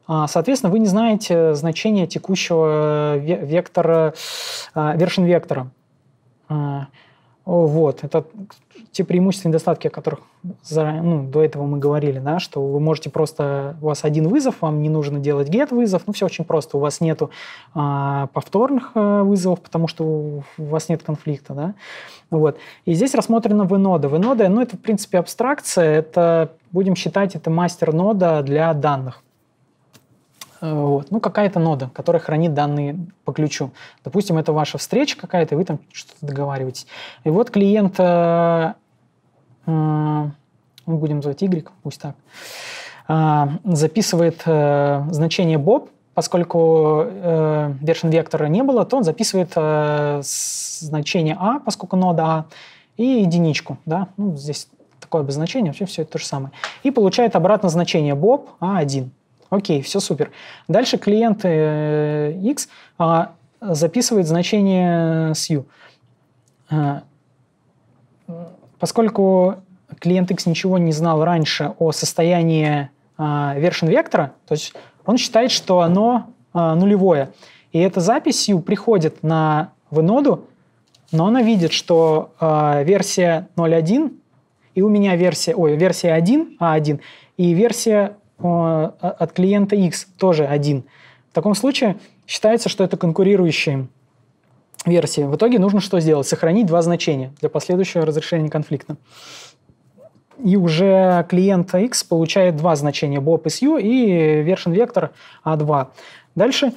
S1: а, соответственно, вы не знаете значение текущего вектора, вершин вектора. А, вот, это те преимущества и недостатки, о которых заранее, ну, до этого мы говорили, да, что вы можете просто, у вас один вызов, вам не нужно делать get вызов, ну, все очень просто, у вас нету а, повторных а, вызовов, потому что у, у вас нет конфликта, да, вот. И здесь рассмотрена VNoda. VNoda, ну, это, в принципе, абстракция, это, будем считать, это мастер нода для данных. Э, вот. Ну, какая-то нода, которая хранит данные по ключу. Допустим, это ваша встреча какая-то, и вы там что-то договариваетесь. И вот клиент, э, э, мы будем звать Y, пусть так, э, записывает э, значение Bob, поскольку э, вершин вектора не было, то он записывает э, значение А, поскольку нода А, и единичку. Да? Ну, здесь такое обозначение, вообще все это то же самое. И получает обратно значение Bob А1. Окей, все супер. Дальше клиент э, X а, записывает значение с U. Э, поскольку клиент X ничего не знал раньше о состоянии а, вершин вектора, то есть он считает, что оно а, нулевое. И эта запись U приходит на V-ноду, но она видит, что версия 0.1 и у меня версия, ой, версия 1, А1, и версия Э, от клиента X тоже один. В таком случае считается, что это конкурирующие версии. В итоге нужно что сделать? Сохранить два значения для последующего разрешения конфликта. И уже клиент X получает два значения Bob из U и version а вектор A2. Дальше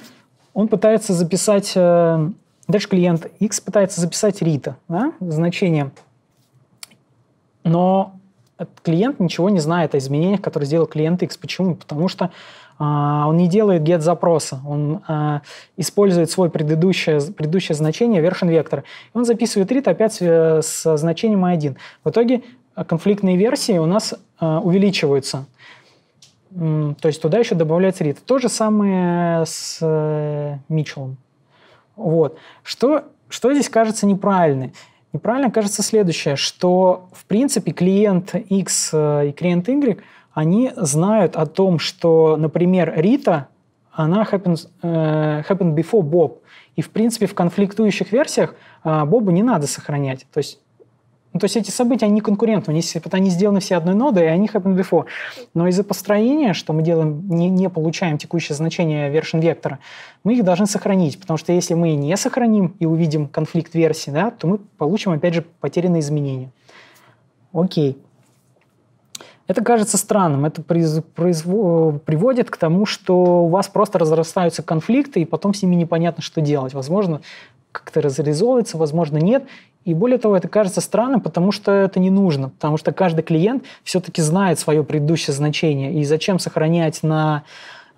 S1: он пытается записать... Э, дальше клиент X пытается записать Рита, да, значение. Но клиент ничего не знает о изменениях, которые сделал клиент X. Почему? Потому что а, он не делает get запроса, он э, использует свой предыдущее, предыдущее значение вершин вектора. он записывает read опять с значением i1. В итоге конфликтные версии у нас э, увеличиваются. То есть туда еще добавляется read. То же самое с э, Митчеллом. Вот. Что, что здесь кажется неправильным? Неправильно кажется следующее, что в принципе клиент X э, и клиент Y, они знают о том, что, например, Рита, она happened, э, happened before Bob. И в принципе в конфликтующих версиях э, а, Бобу не надо сохранять. То есть ну, то есть эти события, они конкурентны, они, они сделаны все одной нодой, и они happen before. Но из-за построения, что мы делаем, не, не получаем текущее значение version вектора, мы их должны сохранить, потому что если мы не сохраним и увидим конфликт версий, да, то мы получим, опять же, потерянные изменения. Окей. Это кажется странным, это приз, произво, приводит к тому, что у вас просто разрастаются конфликты, и потом с ними непонятно, что делать. Возможно, как-то разрезовывается, возможно, нет. И более того, это кажется странным, потому что это не нужно, потому что каждый клиент все-таки знает свое предыдущее значение. И зачем сохранять на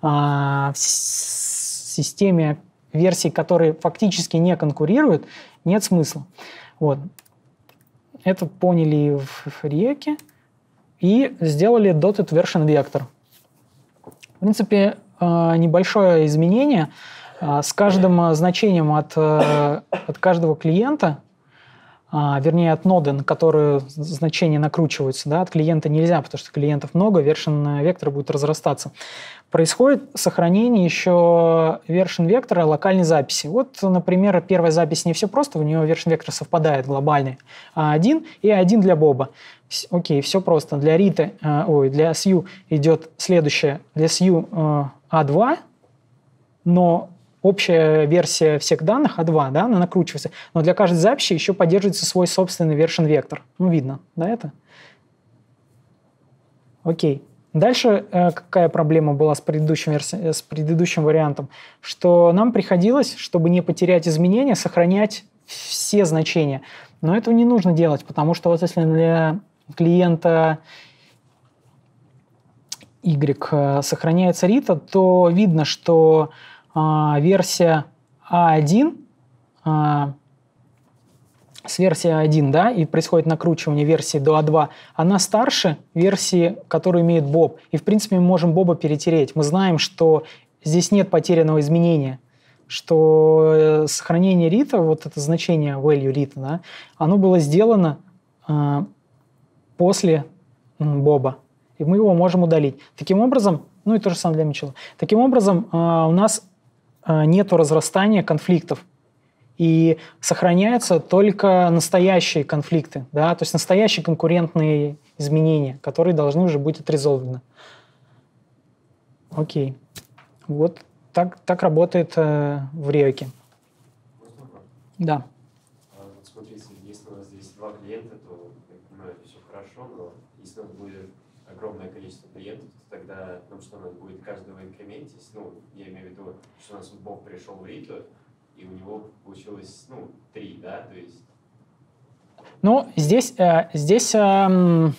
S1: э, системе версий, которые фактически не конкурируют, нет смысла. Вот. Это поняли в Реке и сделали dotted version vector. В принципе, а, небольшое изменение – а, с каждым а, значением от, э, от каждого клиента, а, вернее, от ноды, на которую значения накручиваются, да, от клиента нельзя, потому что клиентов много, вершин э, вектора будет разрастаться. Происходит сохранение еще вершин вектора локальной записи. Вот, например, первая запись не все просто, у нее вершин вектор совпадает глобальный, а один и один для Боба. Окей, все просто. Для Риты, э, ой, для Сью идет следующее. Для Сью А2, но общая версия всех данных А2, да, она накручивается, но для каждой записи еще поддерживается свой собственный вершин вектор. Ну, видно, да, это? Окей. Дальше э, какая проблема была с предыдущим, верси... Э, с предыдущим вариантом? Что нам приходилось, чтобы не потерять изменения, сохранять все значения. Но этого не нужно делать, потому что вот если для клиента Y э, сохраняется рита, то видно, что а, версия А1 а, с версии А1, да, и происходит накручивание версии до А2, она старше версии, которую имеет Боб. И, в принципе, мы можем Боба перетереть. Мы знаем, что здесь нет потерянного изменения что э, сохранение рита, вот это значение value рита, да, оно было сделано э, после Боба. И мы его можем удалить. Таким образом, ну и то же самое для Мичела. Таким образом, э, у нас а, нет разрастания конфликтов. И сохраняются только настоящие конфликты, да, то есть настоящие конкурентные изменения, которые должны уже быть отрезовлены. Окей. Вот так, так работает э, в реке. Да. когда, ну, что у нас будет каждого инкременте, ну, я имею в виду, что у нас Бог пришел в Риту, и у него получилось, ну, три, да, то есть... Ну, здесь, э, здесь эм,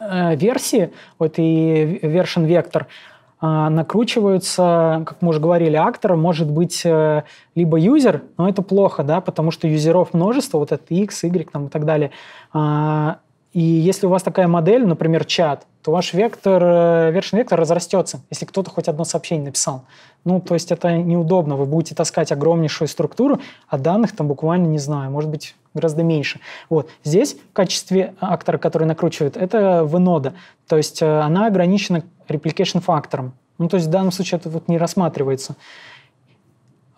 S1: э, версии, вот и вершин вектор, э, накручиваются, как мы уже говорили, актор может быть либо юзер, но это плохо, да, потому что юзеров множество, вот это x, y там, и так далее. А, и если у вас такая модель, например, чат, то ваш вектор, э, вершин вектор разрастется, если кто-то хоть одно сообщение написал. Ну, то есть это неудобно. Вы будете таскать огромнейшую структуру, а данных там буквально, не знаю, может быть, гораздо меньше. Вот. Здесь в качестве актора, который накручивает, это v То есть э, она ограничена replication фактором. Ну, то есть в данном случае это вот не рассматривается.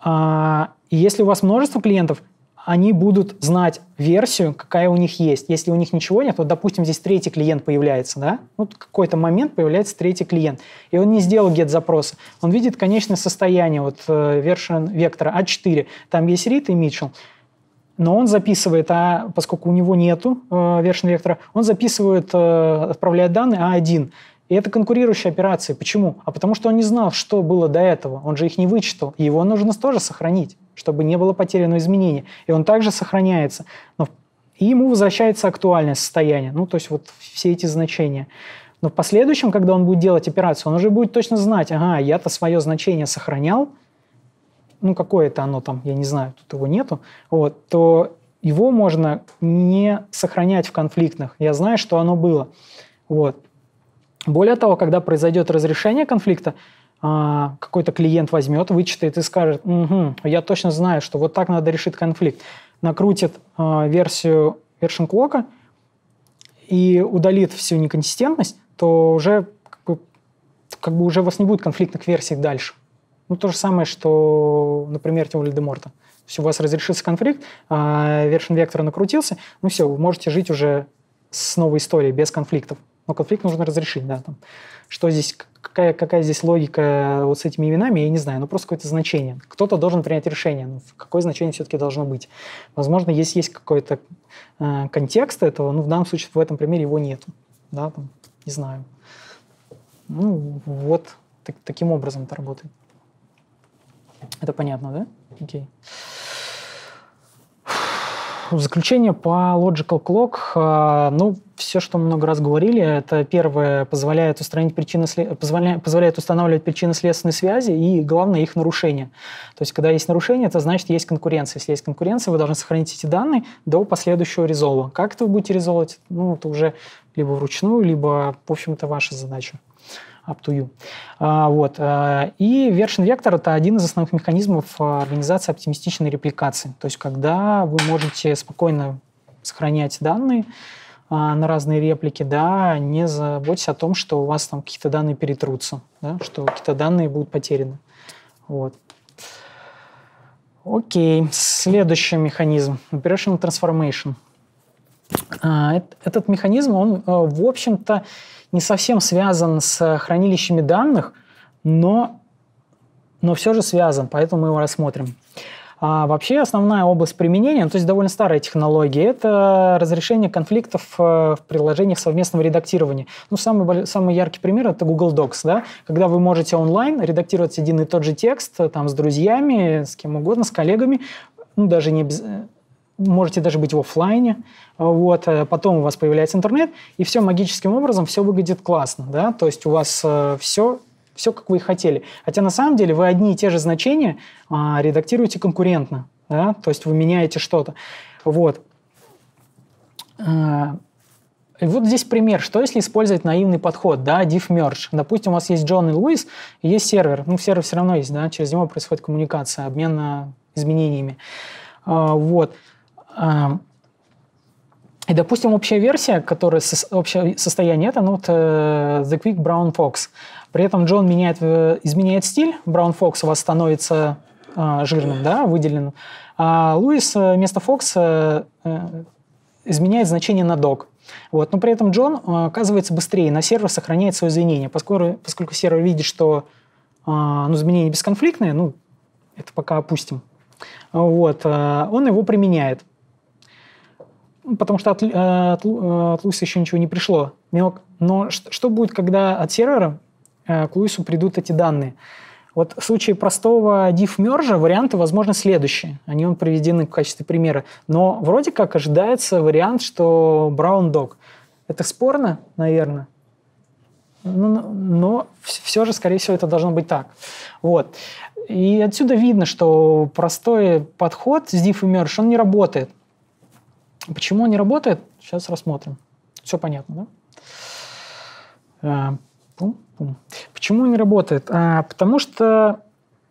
S1: А, и если у вас множество клиентов, они будут знать версию, какая у них есть. Если у них ничего нет, вот, допустим, здесь третий клиент появляется, да? Ну, вот какой-то момент появляется третий клиент, и он не сделал get-запроса. Он видит конечное состояние вот э, вершин вектора А4. Там есть Рит и Mitchell. Но он записывает, а поскольку у него нету э, version вектора, он записывает, э, отправляет данные А1. И это конкурирующая операция. Почему? А потому что он не знал, что было до этого. Он же их не вычитал. его нужно тоже сохранить чтобы не было потеряно изменения. И он также сохраняется. Но и ему возвращается актуальное состояние, ну, то есть вот все эти значения. Но в последующем, когда он будет делать операцию, он уже будет точно знать, ага, я-то свое значение сохранял, ну, какое-то оно там, я не знаю, тут его нету, вот, то его можно не сохранять в конфликтных. Я знаю, что оно было. Вот. Более того, когда произойдет разрешение конфликта, а, какой-то клиент возьмет, вычитает и скажет, угу, я точно знаю, что вот так надо решить конфликт, накрутит а, версию вершинклока и удалит всю неконсистентность, то уже как бы, как бы уже у вас не будет конфликтных версий дальше. Ну, то же самое, что, например, тем Деморта. То есть у вас разрешился конфликт, а, вершин вектора накрутился, ну все, вы можете жить уже с новой историей, без конфликтов. Но конфликт нужно разрешить, да. Там. Что здесь, какая, какая здесь логика вот с этими именами, я не знаю, но ну, просто какое-то значение. Кто-то должен принять решение, ну, какое значение все-таки должно быть. Возможно, есть, есть какой-то э, контекст этого, Ну в данном случае в этом примере его нет, да, там, не знаю. Ну, вот так, таким образом это работает. Это понятно, да? Окей. Okay. В заключение по Logical Clock, э, ну, все, что мы много раз говорили, это первое, позволяет, устранить причины, позволяет, позволяет устанавливать причины следственной связи и, главное, их нарушение. То есть, когда есть нарушение, это значит, есть конкуренция. Если есть конкуренция, вы должны сохранить эти данные до последующего резолва. Как это вы будете резолвать? Ну, это уже либо вручную, либо, в общем-то, ваша задача up to you. А, вот. А, и вершин вектор – это один из основных механизмов а, организации оптимистичной репликации. То есть когда вы можете спокойно сохранять данные, на разные реплики, да, не заботьтесь о том, что у вас там какие-то данные перетрутся, да, что какие-то данные будут потеряны. Вот. Окей, следующий механизм. Operational Transformation. Этот механизм, он, э, в общем-то, не совсем связан с хранилищами данных, но, но все же связан, поэтому мы его рассмотрим. А вообще основная область применения, ну, то есть довольно старая технология, это разрешение конфликтов э, в приложениях совместного редактирования. Ну, самый, самый яркий пример – это Google Docs, да? когда вы можете онлайн редактировать один и тот же текст э, там, с друзьями, с кем угодно, с коллегами, ну, даже не без можете даже быть в офлайне, вот, э, потом у вас появляется интернет, и все магическим образом, все выглядит классно, да, то есть у вас все э, все, как вы и хотели. Хотя на самом деле вы одни и те же значения а, редактируете конкурентно, да? то есть вы меняете что-то. Вот. А, и вот здесь пример, что если использовать наивный подход, да, diff merge. Допустим, у вас есть Джон и Луис, и есть сервер. Ну, сервер все равно есть, да, через него происходит коммуникация, обмен изменениями. А, вот. И, допустим, общая версия, которая общее состояние, это ну вот э, The Quick Brown Fox. При этом Джон меняет, э, изменяет стиль, Brown Fox у вас становится э, жирным, да, выделенным. А Луис вместо Фокса изменяет значение на док. Вот. Но при этом Джон оказывается быстрее, на сервер сохраняет свое изменение, поскольку, поскольку сервер видит, что а, ну, изменения бесконфликтные, ну, это пока опустим. Вот. Он его применяет потому что от, э, от, э, от Луиса еще ничего не пришло. Но что будет, когда от сервера э, к Луису придут эти данные? Вот в случае простого diff-мержа варианты, возможно, следующие. Они он приведены в качестве примера. Но вроде как ожидается вариант, что Brown Dog. Это спорно, наверное. Ну, но, но все же, скорее всего, это должно быть так. Вот. И отсюда видно, что простой подход с diff и он не работает. Почему он не работает? Сейчас рассмотрим. Все понятно, да? А, пум, пум. Почему не работает? А, потому что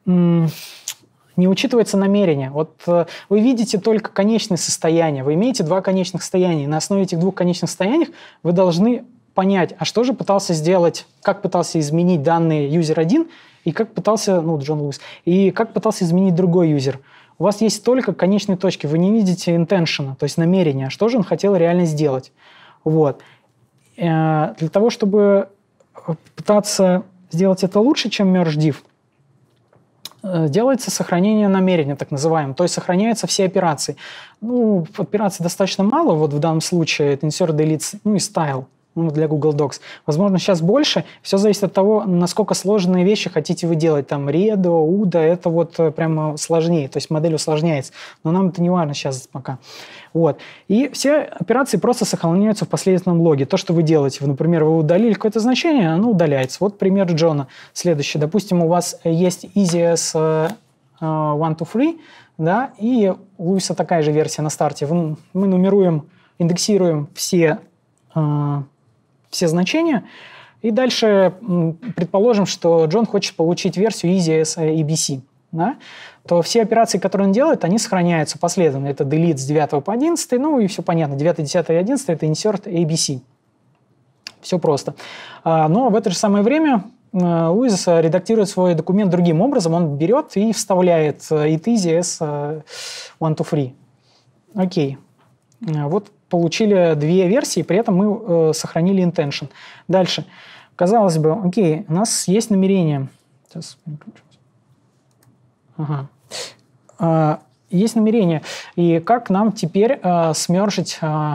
S1: не учитывается намерение. Вот э, вы видите только конечное состояние. Вы имеете два конечных состояния. И на основе этих двух конечных состояний вы должны понять, а что же пытался сделать, как пытался изменить данные юзер 1 и как пытался, ну, Джон Луис, и как пытался изменить другой юзер. У вас есть только конечные точки, вы не видите интеншена, то есть намерения, что же он хотел реально сделать. Вот. Э, для того, чтобы пытаться сделать это лучше, чем merge div, э, делается сохранение намерения, так называемое, то есть сохраняются все операции. Ну, операций достаточно мало, вот в данном случае это insert, delete, ну и style. Ну, для Google Docs. Возможно, сейчас больше. Все зависит от того, насколько сложные вещи хотите вы делать. Там redo, удо, это вот э, прямо сложнее. То есть модель усложняется. Но нам это не важно сейчас пока. Вот. И все операции просто сохраняются в последовательном логе. То, что вы делаете, вы, например, вы удалили какое-то значение, оно удаляется. Вот пример Джона. Следующий. Допустим, у вас есть EasyS э, э, one to free, да, и у Луиса такая же версия на старте. Мы нумеруем, индексируем все все значения. И дальше предположим, что Джон хочет получить версию Easy ABC. Э да? то все операции, которые он делает, они сохраняются последовательно. Это delete с 9 по 11, ну и все понятно. 9, 10 и 11 – это insert ABC. Все просто. А, но в это же самое время э, Луизес редактирует свой документ другим образом. Он берет и вставляет э, it easy as one to free. Окей. Вот получили две версии, при этом мы э, сохранили intention. Дальше. Казалось бы, окей, у нас есть намерение. Сейчас. Ага. А, есть намерение. И как нам теперь э, смержить, э,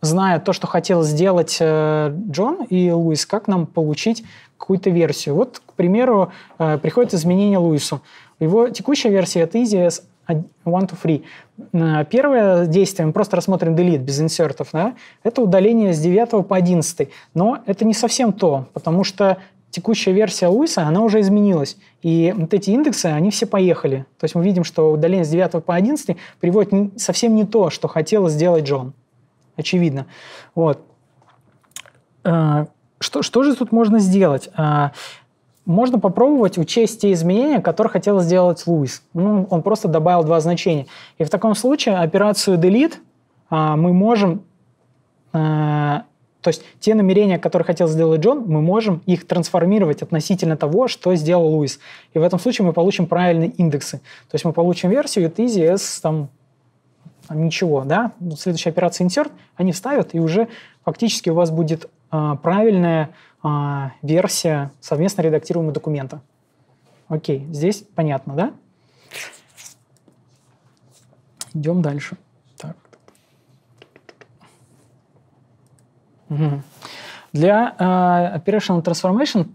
S1: зная то, что хотел сделать э, Джон и Луис, как нам получить какую-то версию? Вот, к примеру, э, приходит изменение Луису. Его текущая версия — это EasyS, 1 to 3. Первое действие, мы просто рассмотрим delete без инсертов, да, это удаление с 9 по 11. Но это не совсем то, потому что текущая версия Луиса, она уже изменилась. И вот эти индексы, они все поехали. То есть мы видим, что удаление с 9 по 11 приводит совсем не то, что хотел сделать Джон. Очевидно. Вот. А, что, что же тут можно сделать? А, можно попробовать учесть те изменения, которые хотел сделать Луис. Ну, он просто добавил два значения. И в таком случае операцию delete а, мы можем... А, то есть те намерения, которые хотел сделать Джон, мы можем их трансформировать относительно того, что сделал Луис. И в этом случае мы получим правильные индексы. То есть мы получим версию от с там, ничего, да? Следующая операция insert, они вставят, и уже фактически у вас будет а, правильная а, версия совместно редактируемого документа. Окей, здесь понятно, да? Идем дальше. Так. Угу. Для э, Operational Transformation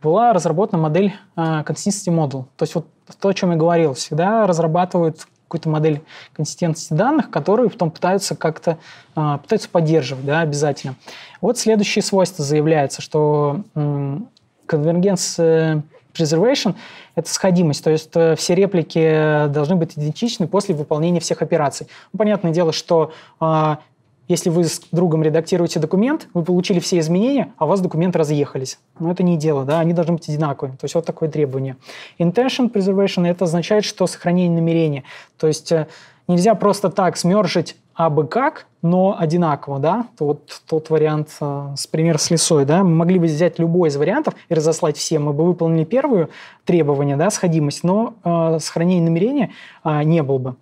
S1: была разработана модель э, Consistency Model. То есть вот то, о чем я говорил, всегда разрабатывают какую то модель консистентности данных, которую потом пытаются как-то а, пытаются поддерживать да, обязательно. Вот следующее свойство заявляется, что конвергенция э, preservation – это сходимость, то есть э, все реплики должны быть идентичны после выполнения всех операций. Ну, понятное дело, что а, если вы с другом редактируете документ, вы получили все изменения, а у вас документ разъехались. Но это не дело, да, они должны быть одинаковыми. То есть вот такое требование. Intention preservation – это означает, что сохранение намерения. То есть э, нельзя просто так смержить а бы как, но одинаково, да, вот тот вариант, э, с пример с лесой, да, мы могли бы взять любой из вариантов и разослать все, мы бы выполнили первую требование, да, сходимость, но э, сохранения намерения э, не было бы.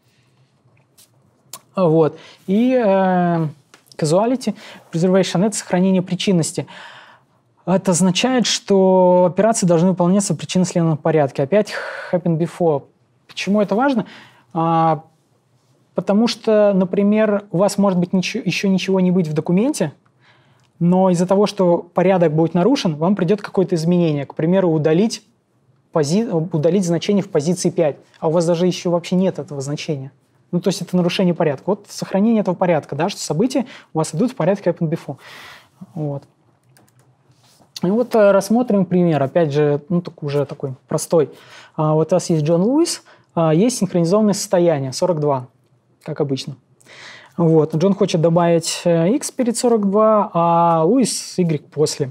S1: Вот. И э, casuality, preservation – это сохранение причинности. Это означает, что операции должны выполняться в причинно-следственном порядке. Опять happen before. Почему это важно? А, потому что, например, у вас может быть ничего, еще ничего не быть в документе, но из-за того, что порядок будет нарушен, вам придет какое-то изменение. К примеру, удалить, пози... удалить значение в позиции 5, а у вас даже еще вообще нет этого значения. Ну, то есть это нарушение порядка. Вот сохранение этого порядка, да, что события у вас идут в порядке OpenBFO. Вот. И вот э, рассмотрим пример, опять же, ну, так уже такой простой. А, вот у нас есть Джон Луис, а, есть синхронизованное состояние, 42, как обычно. Вот. Джон хочет добавить x э, перед 42, а Луис y после.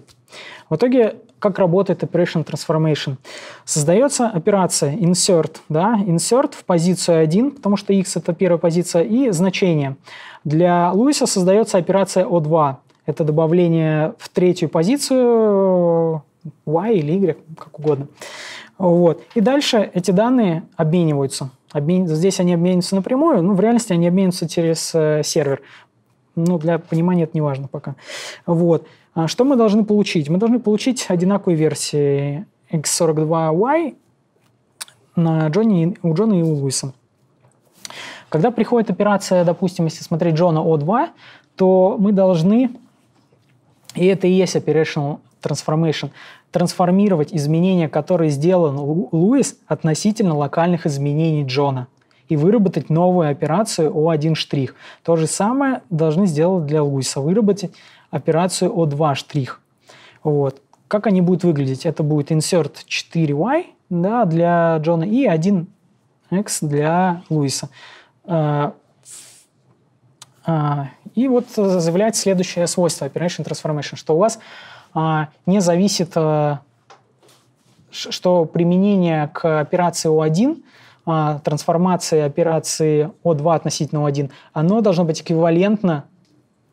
S1: В итоге как работает Operation Transformation. Создается операция insert, да, insert в позицию 1, потому что x – это первая позиция, и значение. Для Луиса создается операция O2. Это добавление в третью позицию э, y или y, как угодно. Вот. И дальше эти данные обмениваются. Обмен... Здесь они обменятся напрямую, но в реальности они обменятся через э, сервер. но ну, для понимания это не важно пока. Вот. А что мы должны получить? Мы должны получить одинаковые версии X42Y на Джонни, у Джона и у Луиса. Когда приходит операция, допустим, если смотреть Джона O2, то мы должны, и это и есть operational transformation, трансформировать изменения, которые сделан Луис относительно локальных изменений Джона и выработать новую операцию O1'. штрих. То же самое должны сделать для Луиса, выработать операцию O2 штрих. Вот. Как они будут выглядеть? Это будет insert 4y да, для Джона и 1x для Луиса. А, а, и вот заявляет следующее свойство Operation Transformation, что у вас а, не зависит, что применение к операции O1 трансформации операции O2 относительно O1, оно должно быть эквивалентно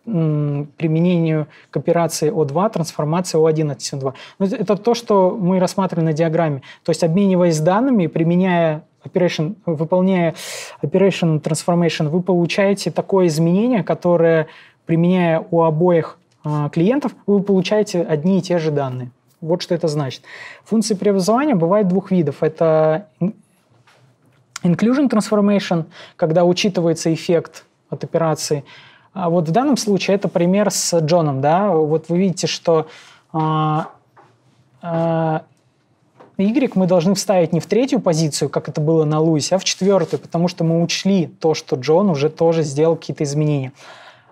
S1: применению операции O2, трансформации O1 от СИН2. Ну, это то, что мы рассматривали на диаграмме. То есть, обмениваясь данными, применяя operation, выполняя operation transformation, вы получаете такое изменение, которое, применяя у обоих а, клиентов, вы получаете одни и те же данные. Вот что это значит. Функции преобразования бывают двух видов. Это inclusion transformation, когда учитывается эффект от операции, а вот в данном случае это пример с Джоном, да, вот вы видите, что а, а, Y мы должны вставить не в третью позицию, как это было на Луисе, а в четвертую, потому что мы учли то, что Джон уже тоже сделал какие-то изменения.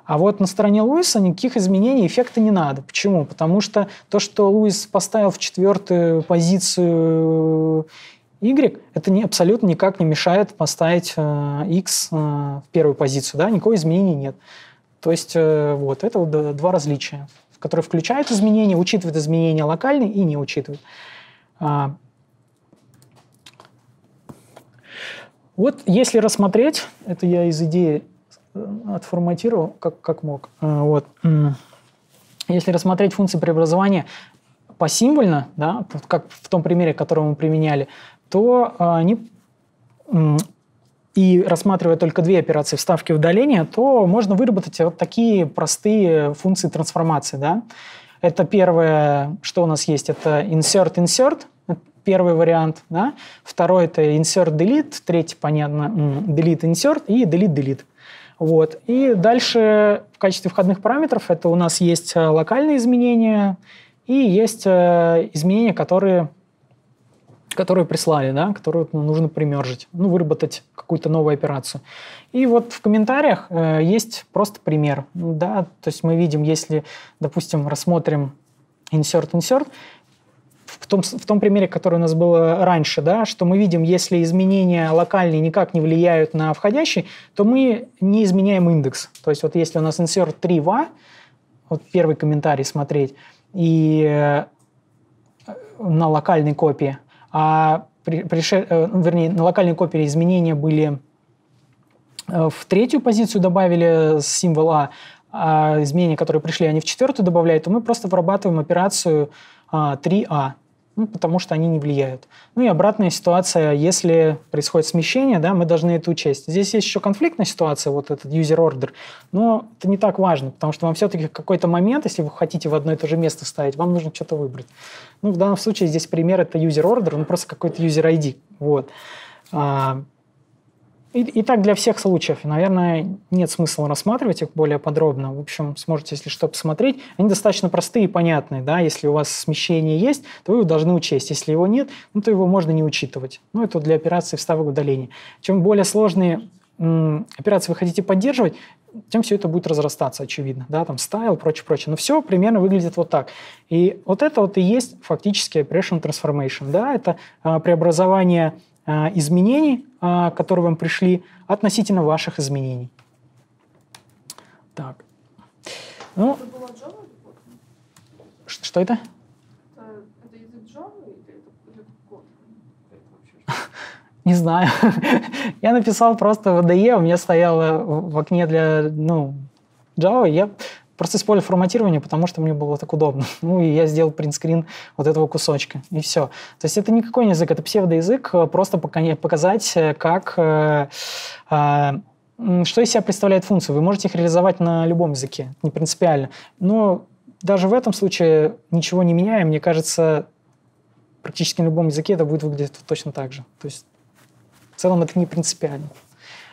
S1: А вот на стороне Луиса никаких изменений эффекта не надо. Почему? Потому что то, что Луис поставил в четвертую позицию Y, это не, абсолютно никак не мешает поставить э, X э, в первую позицию. Да? Никакого изменения нет. То есть э, вот это вот два различия, которые включают изменения, учитывают изменения локальные и не учитывают. А, вот если рассмотреть, это я из идеи э, отформатировал, как, как мог. Э, вот. Если рассмотреть функции преобразования посимвольно, да, как в том примере, который мы применяли, то они и рассматривая только две операции вставки и удаления, то можно выработать вот такие простые функции трансформации. Да? Это первое, что у нас есть, это insert-insert, первый вариант. Да? Второй это insert-delete, третий, понятно, delete-insert и delete-delete. Вот. И дальше в качестве входных параметров это у нас есть э, локальные изменения и есть э, изменения, которые которую прислали, да, которую ну, нужно примержить, ну, выработать какую-то новую операцию. И вот в комментариях э, есть просто пример, да, то есть мы видим, если, допустим, рассмотрим insert-insert, в том, в том примере, который у нас было э, раньше, да, что мы видим, если изменения локальные никак не влияют на входящий, то мы не изменяем индекс. То есть вот если у нас insert 3 va, вот первый комментарий смотреть, и э, на локальной копии, а при, прише, э, ну, вернее, на локальной копере изменения были э, в третью позицию добавили э, символ А, а изменения, которые пришли, они в четвертую добавляют, то мы просто вырабатываем операцию а, 3А, ну, потому что они не влияют. Ну и обратная ситуация, если происходит смещение, да, мы должны это учесть. Здесь есть еще конфликтная ситуация, вот этот user order, но это не так важно, потому что вам все-таки в какой-то момент, если вы хотите в одно и то же место ставить, вам нужно что-то выбрать. Ну, в данном случае здесь пример это user order, ну, просто какой-то user ID. Вот. А, и, и так для всех случаев. наверное, нет смысла рассматривать их более подробно. В общем, сможете, если что, посмотреть. Они достаточно простые и понятные. Да? Если у вас смещение есть, то вы его должны учесть. Если его нет, ну, то его можно не учитывать. Ну, это для операции вставок удаления. Чем более сложные операции вы хотите поддерживать, тем все это будет разрастаться, очевидно, да, там стайл, прочее, прочее. Но все примерно выглядит вот так. И вот это вот и есть фактически operation transformation, да, это а, преобразование а, изменений, а, которые вам пришли относительно ваших изменений. Так. Ну, это было Java? Что это? Не знаю. я написал просто в VDE, у меня стояло в окне для ну, Java, я просто использовал форматирование, потому что мне было так удобно. ну и я сделал принтскрин вот этого кусочка, и все. То есть это никакой не язык, это псевдоязык, э, просто показать, э, как... Э, э, что из себя представляет функция? Вы можете их реализовать на любом языке, не принципиально. Но даже в этом случае ничего не меняя, мне кажется, практически на любом языке это будет выглядеть точно так же. То есть в целом это не принципиально.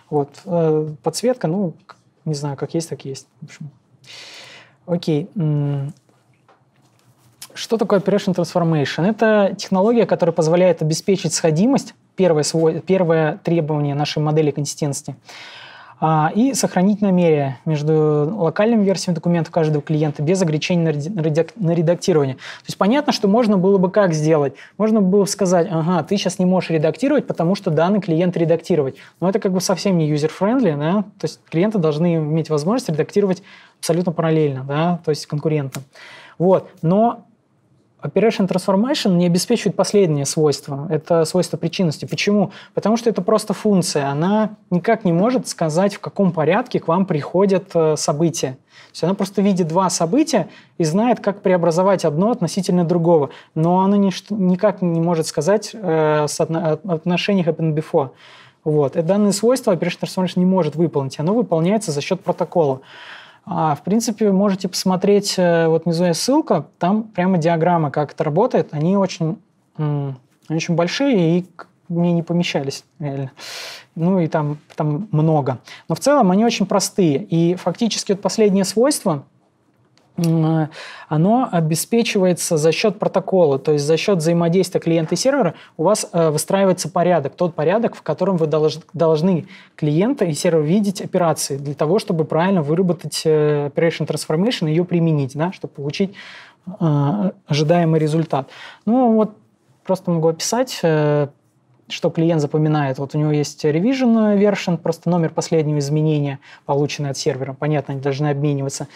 S1: Вот. Э, подсветка, ну, не знаю, как есть, так есть. В общем. Окей. Что такое Operation Transformation? Это технология, которая позволяет обеспечить сходимость, первое, свой, первое требование нашей модели консистентности, а, и сохранить намерение между локальными версиями документов каждого клиента без ограничений на редактирование. То есть понятно, что можно было бы как сделать? Можно было бы сказать, ага, ты сейчас не можешь редактировать, потому что данный клиент редактировать. Но это как бы совсем не юзер-френдли, да? то есть клиенты должны иметь возможность редактировать абсолютно параллельно, да? то есть конкурентно. Вот. Но Operation Transformation не обеспечивает последнее свойство. Это свойство причинности. Почему? Потому что это просто функция. Она никак не может сказать, в каком порядке к вам приходят э, события. То есть она просто видит два события и знает, как преобразовать одно относительно другого. Но она никак не может сказать э, отношениях happen before. Вот. И э, данное свойство Operation Transformation не может выполнить. Оно выполняется за счет протокола. А, в принципе, можете посмотреть, э, вот внизу есть ссылка, там прямо диаграммы, как это работает. Они очень, очень большие и мне не помещались, реально. Ну и там, там много. Но в целом они очень простые. И фактически вот последнее свойство – Э, оно обеспечивается за счет протокола, то есть за счет взаимодействия клиента и сервера у вас э, выстраивается порядок, тот порядок, в котором вы должны клиента и сервер видеть операции для того, чтобы правильно выработать э, Operation Transformation и ее применить, да, чтобы получить ожидаемый результат. Ну вот просто могу описать что клиент запоминает. Вот у него есть revision э, version, просто номер последнего изменения, полученный от сервера. Понятно, они должны обмениваться.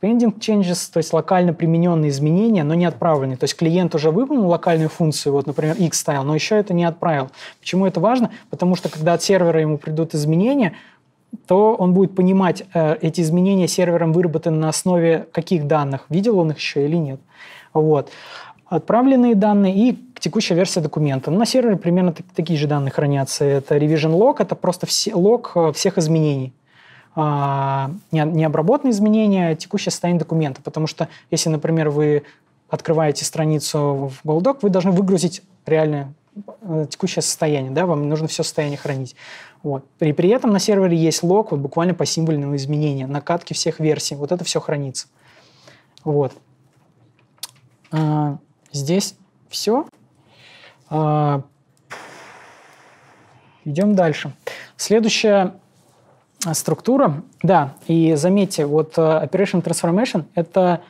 S1: Pending changes, то есть локально примененные изменения, но не отправленные. То есть клиент уже выполнил локальную функцию, вот, например, X-Style, но еще это не отправил. Почему это важно? Потому что когда от сервера ему придут изменения, то он будет понимать, э, эти изменения сервером выработаны на основе каких данных, видел он их еще или нет. Вот отправленные данные и текущая версия документа. Ну, на сервере примерно так, такие же данные хранятся. Это revision log, это просто все, лог э, всех изменений. А, не, необработанные изменения, а текущее состояние документа. Потому что если, например, вы открываете страницу в Google Doc, вы должны выгрузить реальное э, текущее состояние, да, вам нужно все состояние хранить. Вот. И при этом на сервере есть лог, вот буквально по символьному изменения, накатки всех версий, вот это все хранится. Вот. А, Здесь все. А, идем дальше. Следующая структура, да, и заметьте, вот э, Operation Transformation – это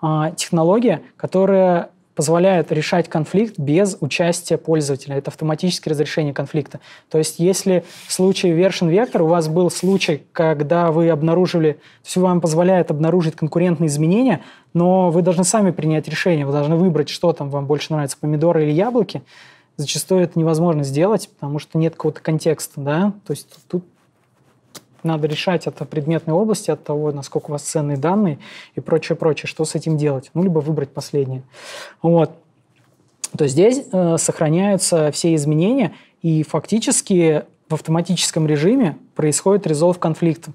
S1: а, технология, которая позволяет решать конфликт без участия пользователя. Это автоматическое разрешение конфликта. То есть если в случае Version Vector у вас был случай, когда вы обнаружили, все вам позволяет обнаружить конкурентные изменения, но вы должны сами принять решение, вы должны выбрать, что там вам больше нравится, помидоры или яблоки, зачастую это невозможно сделать, потому что нет какого-то контекста, да, то есть тут надо решать это предметной области, от того, насколько у вас ценные данные и прочее, прочее. Что с этим делать? Ну, либо выбрать последнее. Вот. То здесь э, сохраняются все изменения, и фактически в автоматическом режиме происходит резолв конфликта.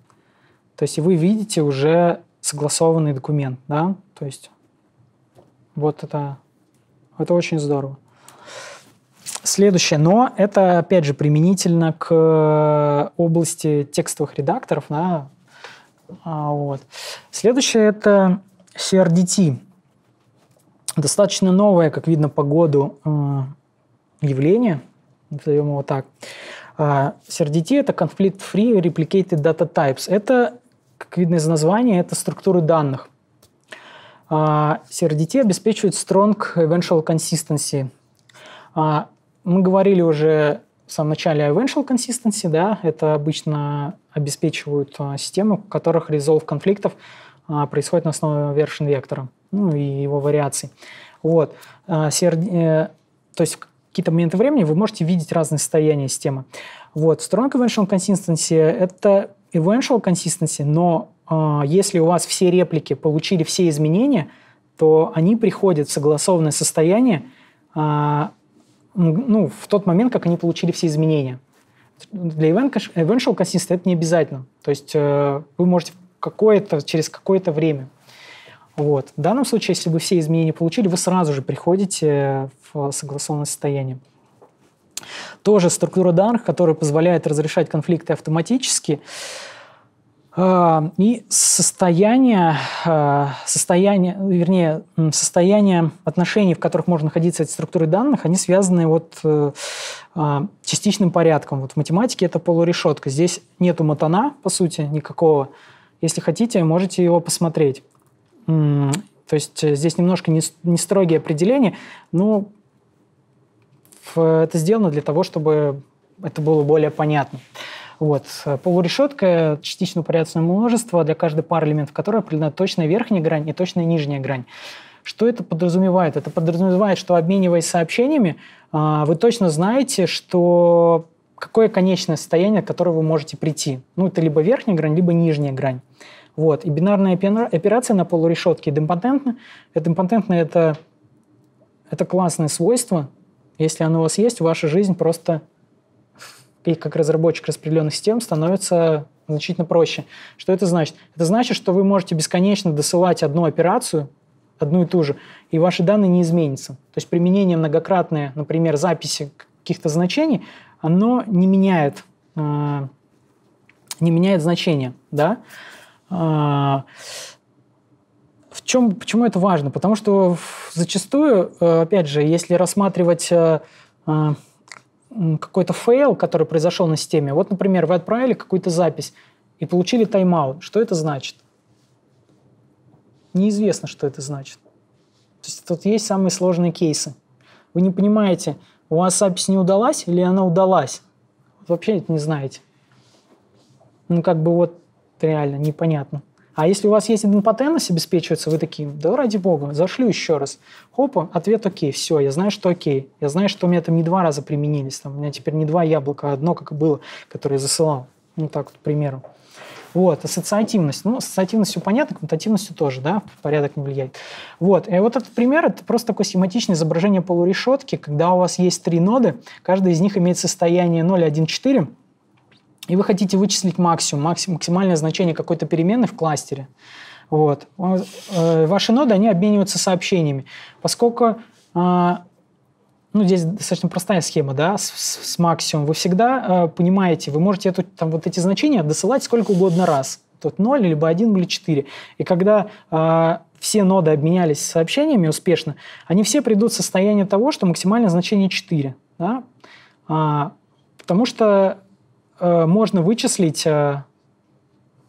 S1: То есть и вы видите уже согласованный документ, да? То есть вот это, это очень здорово. Следующее, но это, опять же, применительно к э, области текстовых редакторов. Да? А, вот. Следующее – это CRDT. Достаточно новое, как видно по году, э, явление. Назовем его так. А, CRDT – это Conflict-Free Replicated Data Types. Это, как видно из названия, это структуры данных. А, CRDT обеспечивает Strong Eventual Consistency а, – мы говорили уже в самом начале о eventual consistency, да, это обычно обеспечивают а, системы, у которых резолв конфликтов а, происходит на основе version вектора, ну и его вариаций. Вот. А, CRD, э, то есть какие-то моменты времени вы можете видеть разные состояния системы. Вот. Strong eventual consistency – это eventual consistency, но э, если у вас все реплики получили все изменения, то они приходят в согласованное состояние, э, ну, в тот момент, как они получили все изменения. Для Eventual Consistency это не обязательно. То есть э, вы можете какое-то, через какое-то время. Вот. В данном случае, если вы все изменения получили, вы сразу же приходите э, в согласованное состояние. Тоже структура данных, которая позволяет разрешать конфликты автоматически. Э, а, и состояние, а, состояние, вернее, состояние отношений, в которых можно находиться эти структуры данных, они связаны вот э, а, частичным порядком. Вот в математике это полурешетка. Здесь нету мотана, по сути, никакого. Если хотите, можете его посмотреть. То есть э, здесь немножко не строгие определения, но это сделано для того, чтобы это было более понятно. Вот. Полурешетка, частично порядочное множество, для каждой пары элементов которой определена точная верхняя грань и точная нижняя грань. Что это подразумевает? Это подразумевает, что обмениваясь сообщениями, а, вы точно знаете, что какое конечное состояние, к которого вы можете прийти. Ну, это либо верхняя грань, либо нижняя грань. Вот. И бинарная операция на полурешетке демпатентна. Э, демпатентна – это, это классное свойство. Если оно у вас есть, ваша жизнь просто и как разработчик распределенных систем становится значительно проще. Что это значит? Это значит, что вы можете бесконечно досылать одну операцию, одну и ту же, и ваши данные не изменятся. То есть применение многократное, например, записи каких-то значений, оно не меняет, э, не меняет значение. Да? Э, в чем, почему это важно? Потому что зачастую, э, опять же, если рассматривать э, э какой-то фейл, который произошел на системе. Вот, например, вы отправили какую-то запись и получили тайм-аут. Что это значит? Неизвестно, что это значит. То есть тут есть самые сложные кейсы. Вы не понимаете, у вас запись не удалась или она удалась? Вообще это не знаете. Ну, как бы вот реально непонятно. А если у вас есть иденпотентность, обеспечивается, вы такие, да ради бога, зашлю еще раз. Хопа, ответ окей, все, я знаю, что окей. Я знаю, что у меня там не два раза применились, там, у меня теперь не два яблока, а одно, как и было, которое я засылал. Ну так вот, к примеру. Вот, ассоциативность. Ну, ассоциативностью понятно, коммутативностью тоже, да, порядок не влияет. Вот, и вот этот пример, это просто такое схематичное изображение полурешетки, когда у вас есть три ноды, каждая из них имеет состояние 0, 1, 4, и вы хотите вычислить максимум, максимальное значение какой-то переменной в кластере, вот. Э, ваши ноды, они обмениваются сообщениями. Поскольку э, ну, здесь достаточно простая схема, да, с, с, с максимумом. Вы всегда э, понимаете, вы можете эту, там, вот эти значения досылать сколько угодно раз. Тут 0, либо 1, или 4. И когда все ноды обменялись сообщениями успешно, они все придут в состояние того, что максимальное значение 4. Да? А, потому что Э, можно вычислить, э,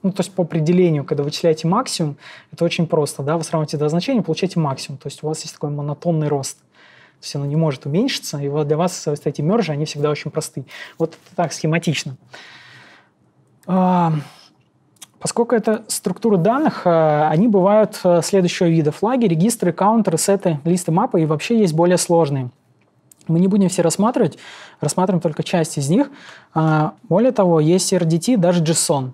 S1: ну, то есть по определению, когда вычисляете максимум, это очень просто, да, вы сравниваете два значения, получаете максимум, то есть у вас есть такой монотонный рост. То есть оно не может уменьшиться, и вот для вас вот эти мержи, они всегда очень просты. Вот так схематично. А, поскольку это структуры данных, э, они бывают следующего вида. Флаги, регистры, каунтеры, сеты, листы мапы и вообще есть более сложные – мы не будем все рассматривать, рассматриваем только часть из них. А, более того, есть RDT, даже JSON.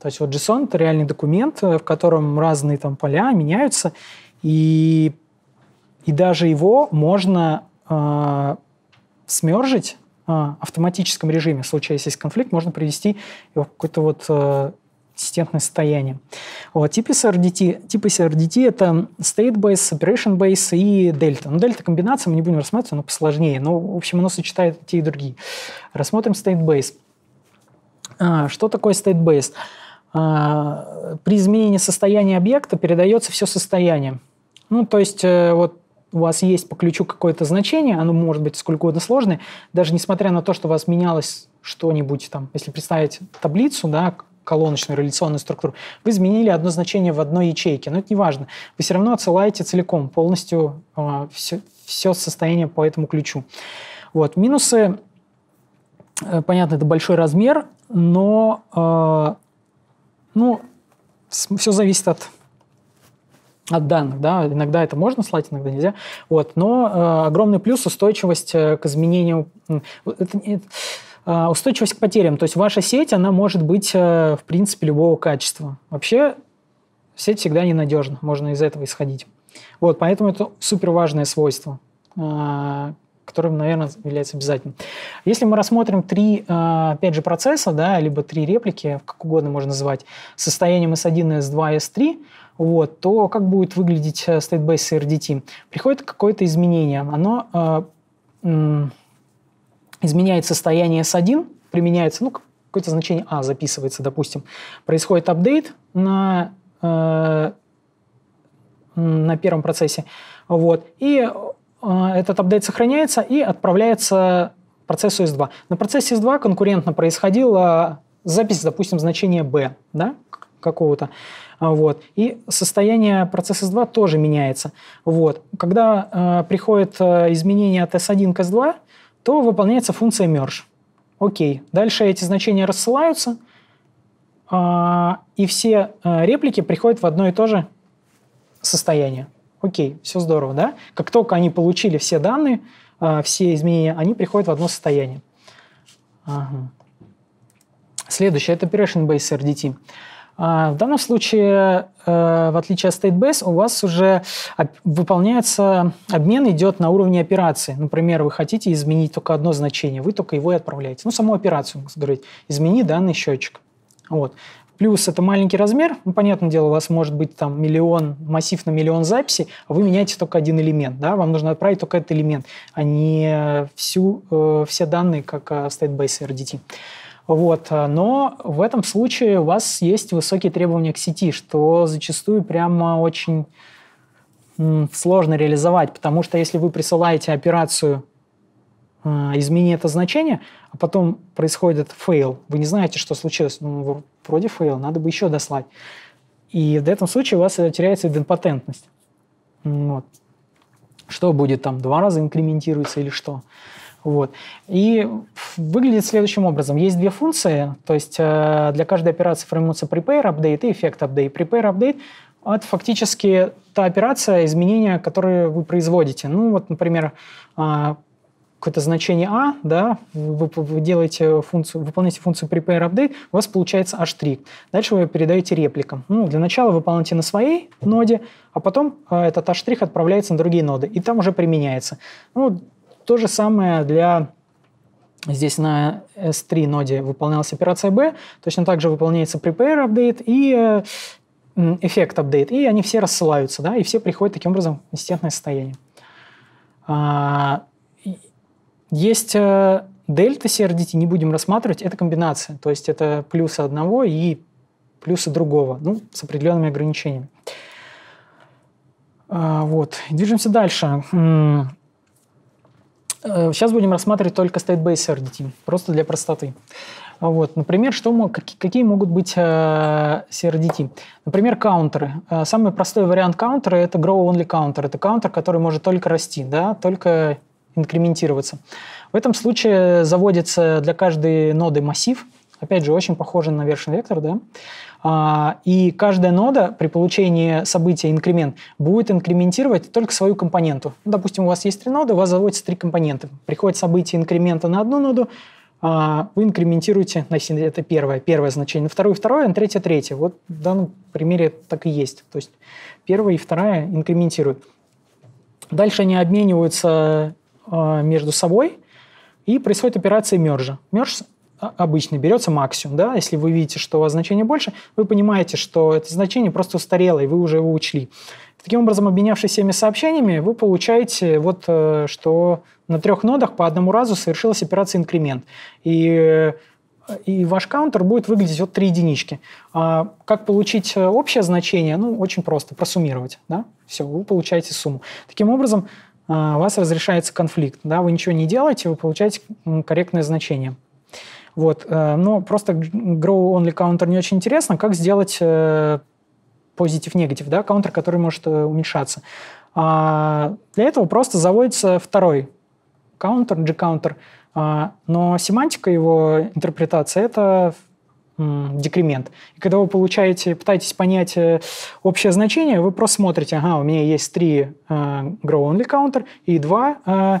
S1: То есть вот JSON — это реальный документ, э, в котором разные там поля меняются, и, и даже его можно э, а, смержить э, а, в автоматическом режиме. В случае, если есть конфликт, можно привести его в какой-то вот э, консистентное состояние. Вот, типы CRDT, типы CRDT – это state base, operation base и дельта. Ну, дельта комбинация мы не будем рассматривать, но посложнее, но, в общем, оно сочетает те и другие. Рассмотрим state base. А, что такое state base? А, при изменении состояния объекта передается все состояние. Ну, то есть, э, вот у вас есть по ключу какое-то значение, оно может быть сколько угодно сложное, даже несмотря на то, что у вас менялось что-нибудь там, если представить таблицу, да, колоночную реляционную структуру, вы изменили одно значение в одной ячейке, но это не важно. Вы все равно отсылаете целиком, полностью э, а, все, все состояние по этому ключу. Вот. Минусы, э, понятно, это большой размер, но э, ну, с, все зависит от от данных, да, иногда это можно слать, иногда нельзя, вот, но э, огромный плюс устойчивость э, к изменению, это, это, а, устойчивость к потерям. То есть ваша сеть, она может быть, э, в принципе, любого качества. Вообще сеть всегда ненадежна. Можно из этого исходить. Вот, поэтому это супер важное свойство, а, которое наверное, является обязательным. Если мы рассмотрим три, а, опять же, процесса, да, либо три реплики, как угодно можно назвать, состоянием S1, S2, S3, вот, то как будет выглядеть э, state-based RDT? Приходит какое-то изменение. Оно э, изменяет состояние S1, применяется, ну, какое-то значение А записывается, допустим. Происходит апдейт на, э, на первом процессе. Вот. И э, этот апдейт сохраняется и отправляется процессу S2. На процессе S2 конкурентно происходила запись, допустим, значения B, да, какого-то. Вот. И состояние процесса S2 тоже меняется. Вот. Когда э, приходит э, изменение от S1 к S2, то выполняется функция merge. Окей. Дальше эти значения рассылаются, а, и все а, реплики приходят в одно и то же состояние. Окей, все здорово, да? Как только они получили все данные, а, все изменения, они приходят в одно состояние. Ага. Следующее – это Operation Base RDT. А, в данном случае, э, в отличие от Statebase, у вас уже выполняется обмен идет на уровне операции. Например, вы хотите изменить только одно значение, вы только его и отправляете. Ну, саму операцию, говорить, измени данный счетчик. Вот. Плюс это маленький размер. Ну, понятное дело, у вас может быть там миллион, массив на миллион записей, а вы меняете только один элемент. Да? Вам нужно отправить только этот элемент, а не всю, э, все данные, как в э, Statebase RDT. Вот. А, но в этом случае у вас есть высокие требования к сети, что зачастую прямо очень сложно реализовать, потому что если вы присылаете операцию а, «измени это значение», а потом происходит фейл, вы не знаете, что случилось, ну, вроде фейл, надо бы еще дослать. И в этом случае у вас э, теряется идентпатентность. Вот. Что будет там, два раза инкрементируется или что? Вот. И выглядит следующим образом. Есть две функции, то есть э, для каждой операции формируется prepare update и effect update. Prepare update – это фактически та операция, изменения, которые вы производите. Ну вот, например, э, какое-то значение А, да, вы, вы делаете функцию, выполняете функцию prepare update, у вас получается h3. Дальше вы передаете репликам. Ну, для начала выполняете на своей ноде, а потом э, этот h3 отправляется на другие ноды, и там уже применяется. Ну, то же самое для Здесь на S3 ноде выполнялась операция B, точно так же выполняется prepare update и э, эффект update, и они все рассылаются, да, и все приходят таким образом в консистентное состояние. А, есть э, дельта CRDT, не будем рассматривать, это комбинация, то есть это плюсы одного и плюсы другого, ну, с определенными ограничениями. А, вот, движемся дальше. Сейчас э, будем рассматривать только state-based CRDT, просто для простоты. Вот, например, что, мог, какие могут быть э, CRDT? Например, каунтеры. Э, самый простой вариант каунтера – это grow-only каунтер. Это каунтер, который может только расти, да, только инкрементироваться. В этом случае заводится для каждой ноды массив. Опять же, очень похоже на вершин вектор, да. А, и каждая нода при получении события инкремент будет инкрементировать только свою компоненту. Допустим, у вас есть три ноды, у вас заводится три компонента. Приходит событие инкремента на одну ноду, а, вы инкрементируете, значит, это первое, первое значение, на вторую, второе, на третье, третье. Вот в данном примере так и есть. То есть первое и второе инкрементируют. Дальше они обмениваются а, между собой, и происходит операция мержа. Мерж а, обычный, берется максимум, да, если вы видите, что у вас значение больше, вы понимаете, что это значение просто устарело, и вы уже его учли. Таким образом, обменявшись всеми сообщениями, вы получаете вот э, что на трех нодах по одному разу совершилась операция инкремент. И э, и ваш каунтер будет выглядеть вот три единички. А как получить э, общее значение? Ну, очень просто, просуммировать. Да? Все, вы получаете сумму. Таким образом, у вас разрешается конфликт. Да? Вы ничего не делаете, вы получаете корректное значение. Вот. Э, но просто grow-only counter не очень интересно. Как сделать э, позитив-негатив, да, counter, который может э, уменьшаться. А, для этого просто заводится второй counter, g counter но семантика его интерпретации — это декремент. И когда вы получаете, пытаетесь понять общее значение, вы просто смотрите, ага, у меня есть три grow-only counter и два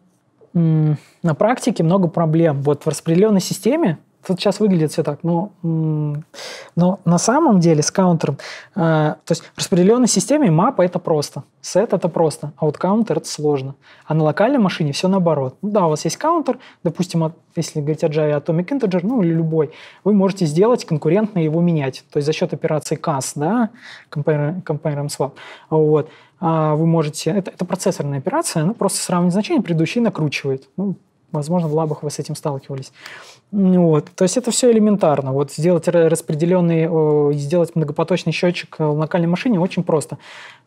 S1: на практике много проблем. Вот в распределенной системе тут сейчас выглядит все так, но, ну, но на самом деле с каунтером, э, то есть в распределенной системе мапа это просто, сет это просто, а вот каунтер это сложно. А на локальной машине все наоборот. Ну, да, у вас есть каунтер, допустим, если говорить о Java Atomic Integer, ну или любой, вы можете сделать конкурентно его менять, то есть за счет операции CAS, да, Compare, compare and Swap. Вот. А, вы можете... Это, это процессорная операция, она ну, просто сравнивает значения предыдущие и накручивает. Ну, возможно, в лабах вы с этим сталкивались. Ну, вот. То есть это все элементарно. Вот сделать распределенный, сделать многопоточный счетчик э, в локальной машине очень просто.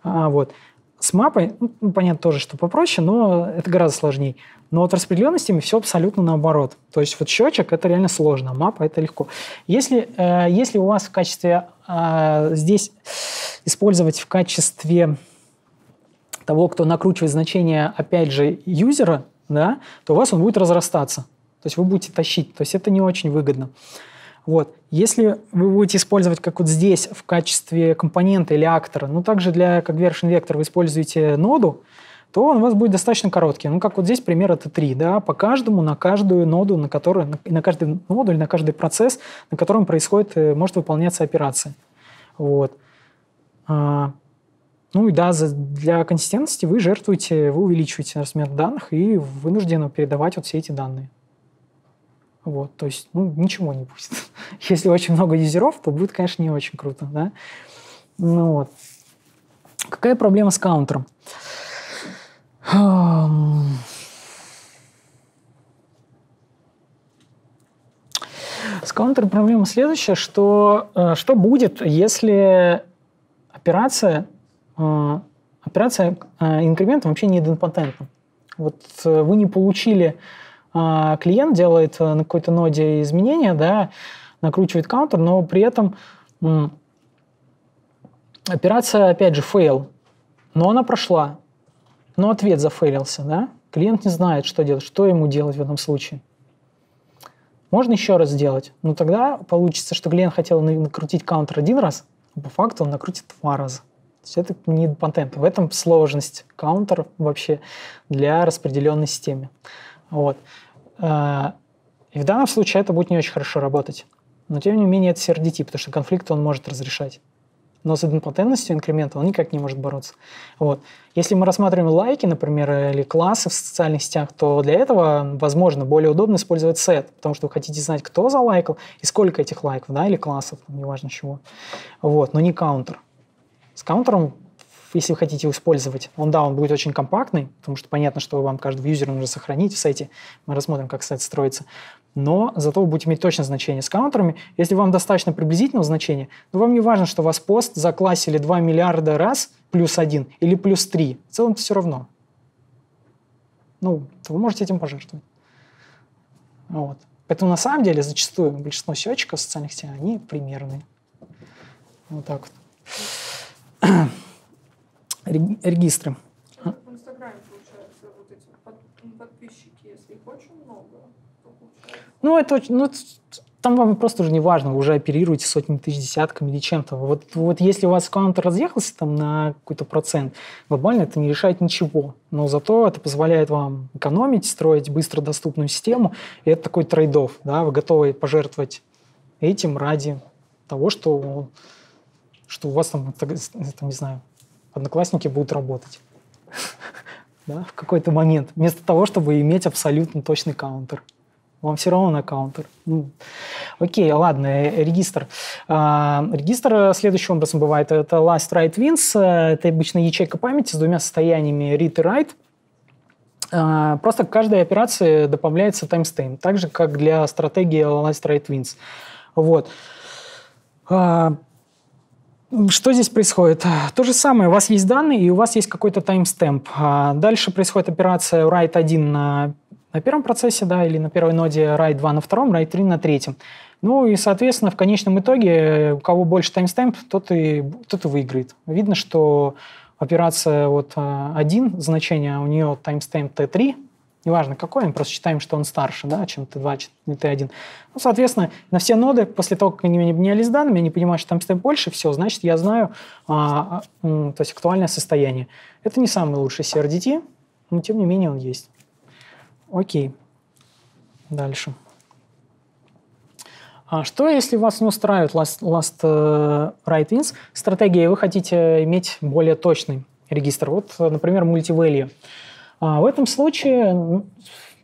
S1: А, вот. С мапой, ну, ну, понятно тоже, что попроще, но это гораздо сложнее. Но вот распределенностями все абсолютно наоборот. То есть вот счетчик – это реально сложно, а мапа – это легко. Если, э, если у вас в качестве… здесь использовать в качестве того, кто накручивает значение, опять же, юзера, да, то у вас он будет разрастаться. То есть вы будете тащить. То есть это не очень выгодно. Вот. Если вы будете использовать, как вот здесь, в качестве компонента или актора, ну, также для как conversion вектор вы используете ноду, то он у вас будет достаточно короткий. Ну, как вот здесь пример это три, да, по каждому, на каждую ноду, на которую, на, на ноду или на каждый процесс, на котором происходит, э, может выполняться операция. Вот. А, ну и да, за, для консистентности вы жертвуете, вы увеличиваете размер данных и вынуждены передавать вот все эти данные. Вот, то есть, ну, ничего не будет. Если очень много юзеров, то будет, конечно, не очень круто, да. Ну вот. Какая проблема с каунтером? С каунтером проблема следующая, что, э, что будет, если операция а, операция а, инкрементом вообще не идентпатентна. Вот э, вы не получили, а, клиент делает э, на какой-то ноде изменения, да, накручивает каунтер, но при этом операция, опять же, фейл, но она прошла, но ответ зафейлился, да? Клиент не знает, что делать, что ему делать в этом случае. Можно еще раз сделать, но тогда получится, что клиент хотел накрутить каунтер один раз, а по факту он накрутит два раза. То есть это не контент. В этом сложность каунтеров вообще для распределенной системы. Вот. Э, и в данном случае это будет не очень хорошо работать. Но тем не менее это CRDT, потому что конфликт он может разрешать. Но с однопатентностью инкремента он никак не может бороться. Вот. Если мы рассматриваем лайки, например, или классы в социальных сетях, то для этого, возможно, более удобно использовать сет, потому что вы хотите знать, кто залайкал и сколько этих лайков, да, или классов, неважно чего. Вот, но не каунтер. С каунтером, если вы хотите использовать, он, да, он будет очень компактный, потому что понятно, что вам каждый юзера нужно сохранить в сайте. Мы рассмотрим, как сайт строится. Но зато вы будете иметь точное значение с каунтерами. Если вам достаточно приблизительного значения, то ну, вам не важно, что вас пост заклассили 2 миллиарда раз плюс 1 или плюс 3. В целом то все равно. Ну, вы можете этим пожертвовать. Вот. Поэтому на самом деле зачастую большинство счетчиков в социальных сетях, они примерные. Вот так вот. регистры. в Инстаграме получается, вот эти под, подписчики, если их очень много, то получается? Ну, это очень... Ну, там вам просто уже не важно, вы уже оперируете сотнями тысяч, десятками или чем-то. Вот, вот если у вас аккаунт разъехался там на какой-то процент, глобально это не решает ничего. Но зато это позволяет вам экономить, строить быстро доступную систему. И это такой трейд Да? Вы готовы пожертвовать этим ради того, что что у вас там, э, там не знаю, одноклассники будут работать да, в какой-то момент, вместо того, чтобы иметь абсолютно точный каунтер. Вам все равно на каунтер. Ну, окей, ладно, э, регистр. А, регистр э, следующим образом бывает. Это last write wins. Это обычно ячейка памяти с двумя состояниями read и write. А, просто к каждой операции добавляется таймстейм, так же, как для стратегии last write wins. Вот. А, что здесь происходит? То же самое. У вас есть данные, и у вас есть какой-то таймстемп. А дальше происходит операция write 1 на, на первом процессе, да, или на первой ноде, write 2 на втором, write 3 на третьем. Ну и, соответственно, в конечном итоге, у кого больше таймстемп, тот и, тот и выиграет. Видно, что операция вот 1, а, значение у нее таймстемп T3, неважно какой, мы просто считаем, что он старше, да, чем ты 2 чем Т1. Ну, соответственно, на все ноды, после того, как они меня обменялись данными, они понимают, что там степ больше, все, значит, я знаю а, а, то есть актуальное состояние. Это не самый лучший CRDT, но тем не менее он есть. Окей. Дальше. А что, если вас не устраивает last, last uh, э, right ins стратегия, и вы хотите иметь более точный регистр? Вот, например, multivalue. А в этом случае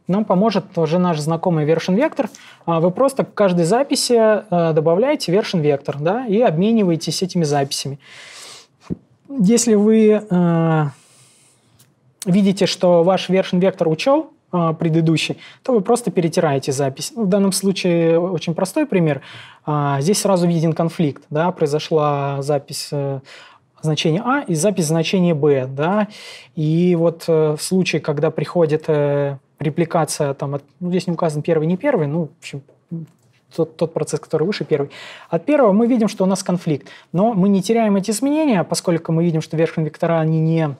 S1: нам поможет тоже наш знакомый вершин вектор. А вы просто к каждой записи э, добавляете вершин вектор да, и обмениваетесь этими записями. Если вы э, видите, что ваш вершин вектор учел э, предыдущий, то вы просто перетираете запись. Ну, в данном случае очень простой пример. Э, здесь сразу виден конфликт. Да, произошла запись э, значение А и запись значения Б, да, и вот э, в случае, когда приходит э, репликация, там, от, ну, здесь не указан первый, не первый, ну, в общем, тот, тот процесс, который выше, первый. От первого мы видим, что у нас конфликт, но мы не теряем эти изменения, поскольку мы видим, что верхние вектора, они не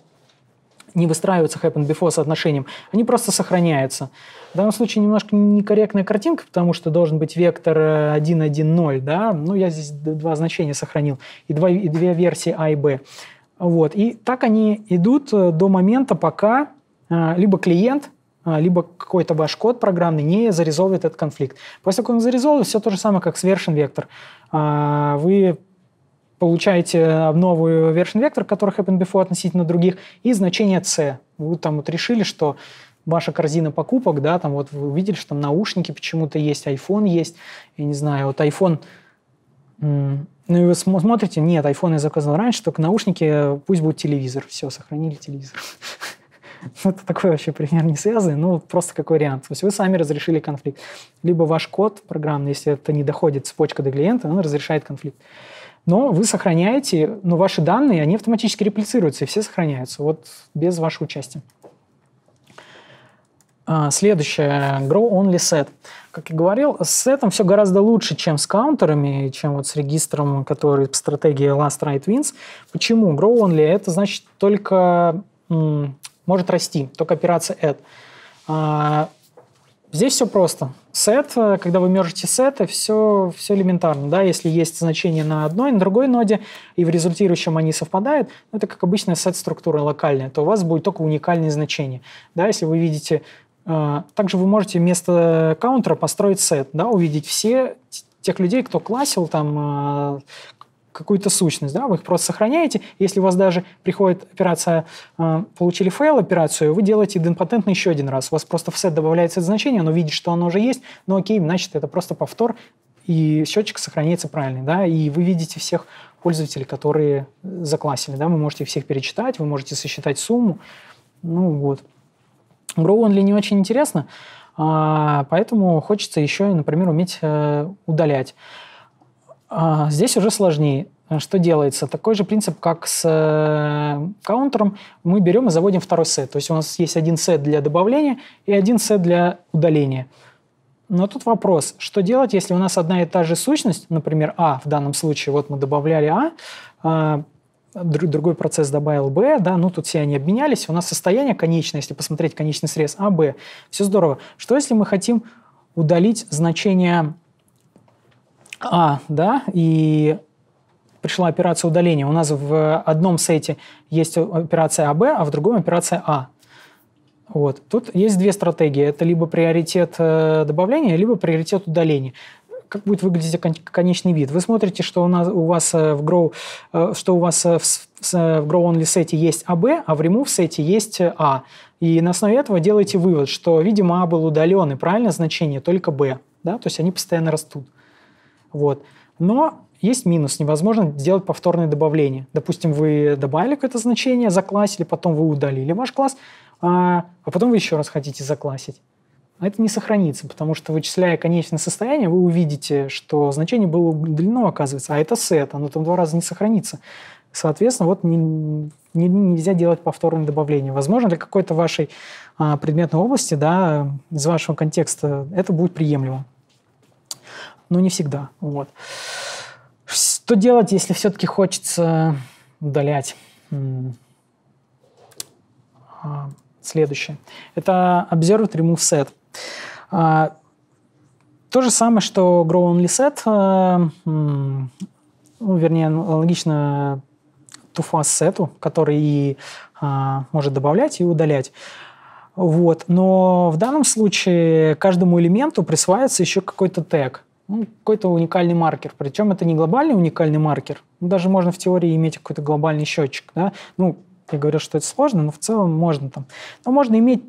S1: не выстраиваются happen before соотношением, они просто сохраняются. В данном случае немножко некорректная картинка, потому что должен быть вектор 1.1.0, э, да, ну я здесь два значения сохранил, и, два, и две версии А и Б. Вот, и так они идут э, до момента, пока э, либо клиент, либо какой-то ваш код программный не зарезолвит этот конфликт. После того, как он зарезолвит, все то же самое, как с вершин вектор. А, вы получаете э, новую version вектор, который happen before относительно других, и значение C. Вы там вот решили, что ваша корзина покупок, да, там вот вы увидели, что там наушники почему-то есть, iPhone есть, я не знаю, вот iPhone, ну и вы смотрите, нет, iPhone я заказывал раньше, только наушники, э, пусть будет телевизор, все, сохранили телевизор. Это такой вообще пример не связанный, ну просто как вариант. То есть вы сами разрешили конфликт. Либо ваш код программный, если это не доходит цепочка до клиента, он разрешает конфликт но вы сохраняете, но ну, ваши данные, они автоматически реплицируются, и все сохраняются, вот без вашего участия. А, следующее, grow only set. Как я говорил, с сетом все гораздо лучше, чем с каунтерами, чем вот с регистром, который в стратегии last right wins. Почему? Grow only это значит только может расти, только операция add. А, Здесь все просто. Сет, э, когда вы мержите сеты, все, все элементарно. Да? Если есть значение на одной, на другой ноде, и в результирующем они совпадают, ну, это как обычная сет-структура локальная, то у вас будет только уникальные значения. Да? Если вы видите... Э, также вы можете вместо каунтера построить сет, да? увидеть все тех людей, кто классил, там, э, какую-то сущность, да, вы их просто сохраняете. Если у вас даже приходит операция, э, получили фейл операцию, вы делаете идемпотентно еще один раз. У вас просто в сет добавляется это значение, оно видит, что оно уже есть, но ну, окей, значит, это просто повтор, и счетчик сохраняется правильный, да, и вы видите всех пользователей, которые заклассили, да, вы можете всех перечитать, вы можете сосчитать сумму, ну вот. Grow Only не очень интересно, а, поэтому хочется еще, например, уметь э, удалять. А, здесь уже сложнее. А что делается? Такой же принцип, как с э, каунтером. Мы берем и заводим второй сет. То есть у нас есть один сет для добавления и один сет для удаления. Но тут вопрос, что делать, если у нас одна и та же сущность, например, А в данном случае, вот мы добавляли А, а другой процесс добавил Б. да, ну тут все они обменялись, у нас состояние конечное, если посмотреть конечный срез А, Б, все здорово. Что если мы хотим удалить значение а, да, и пришла операция удаления. У нас в одном сете есть операция АБ, а в другом операция А. Вот. Тут есть две стратегии. Это либо приоритет э, добавления, либо приоритет удаления. Как будет выглядеть конечный вид? Вы смотрите, что у, нас, у вас э, в Grow, э, что у вас в, в Grow Only сете есть АБ, а в Remove сете есть А. И на основе этого делаете вывод, что, видимо, А был удален, и правильное значение только Б. Да? То есть они постоянно растут. Вот. Но есть минус, невозможно сделать повторное добавление. Допустим, вы добавили какое-то значение, заклассили, потом вы удалили ваш класс, а, а потом вы еще раз хотите заклассить. А это не сохранится, потому что, вычисляя конечное состояние, вы увидите, что значение было удалено, оказывается, а это сет, оно там два раза не сохранится. Соответственно, вот не, не, нельзя делать повторное добавление. Возможно, для какой-то вашей а, предметной области, да, из вашего контекста это будет приемлемо но не всегда. Вот. Что делать, если все-таки хочется удалять? А, следующее. Это Observed Remove Set. А, то же самое, что Grow Only Set, а, ну, вернее, аналогично туфас сету, который и а, может добавлять и удалять. Вот. Но в данном случае каждому элементу присваивается еще какой-то тег ну, какой-то уникальный маркер. Причем это не глобальный уникальный маркер. Ну, даже можно в теории иметь какой-то глобальный счетчик. Да? Ну, я говорю, что это сложно, но в целом можно там. Но можно иметь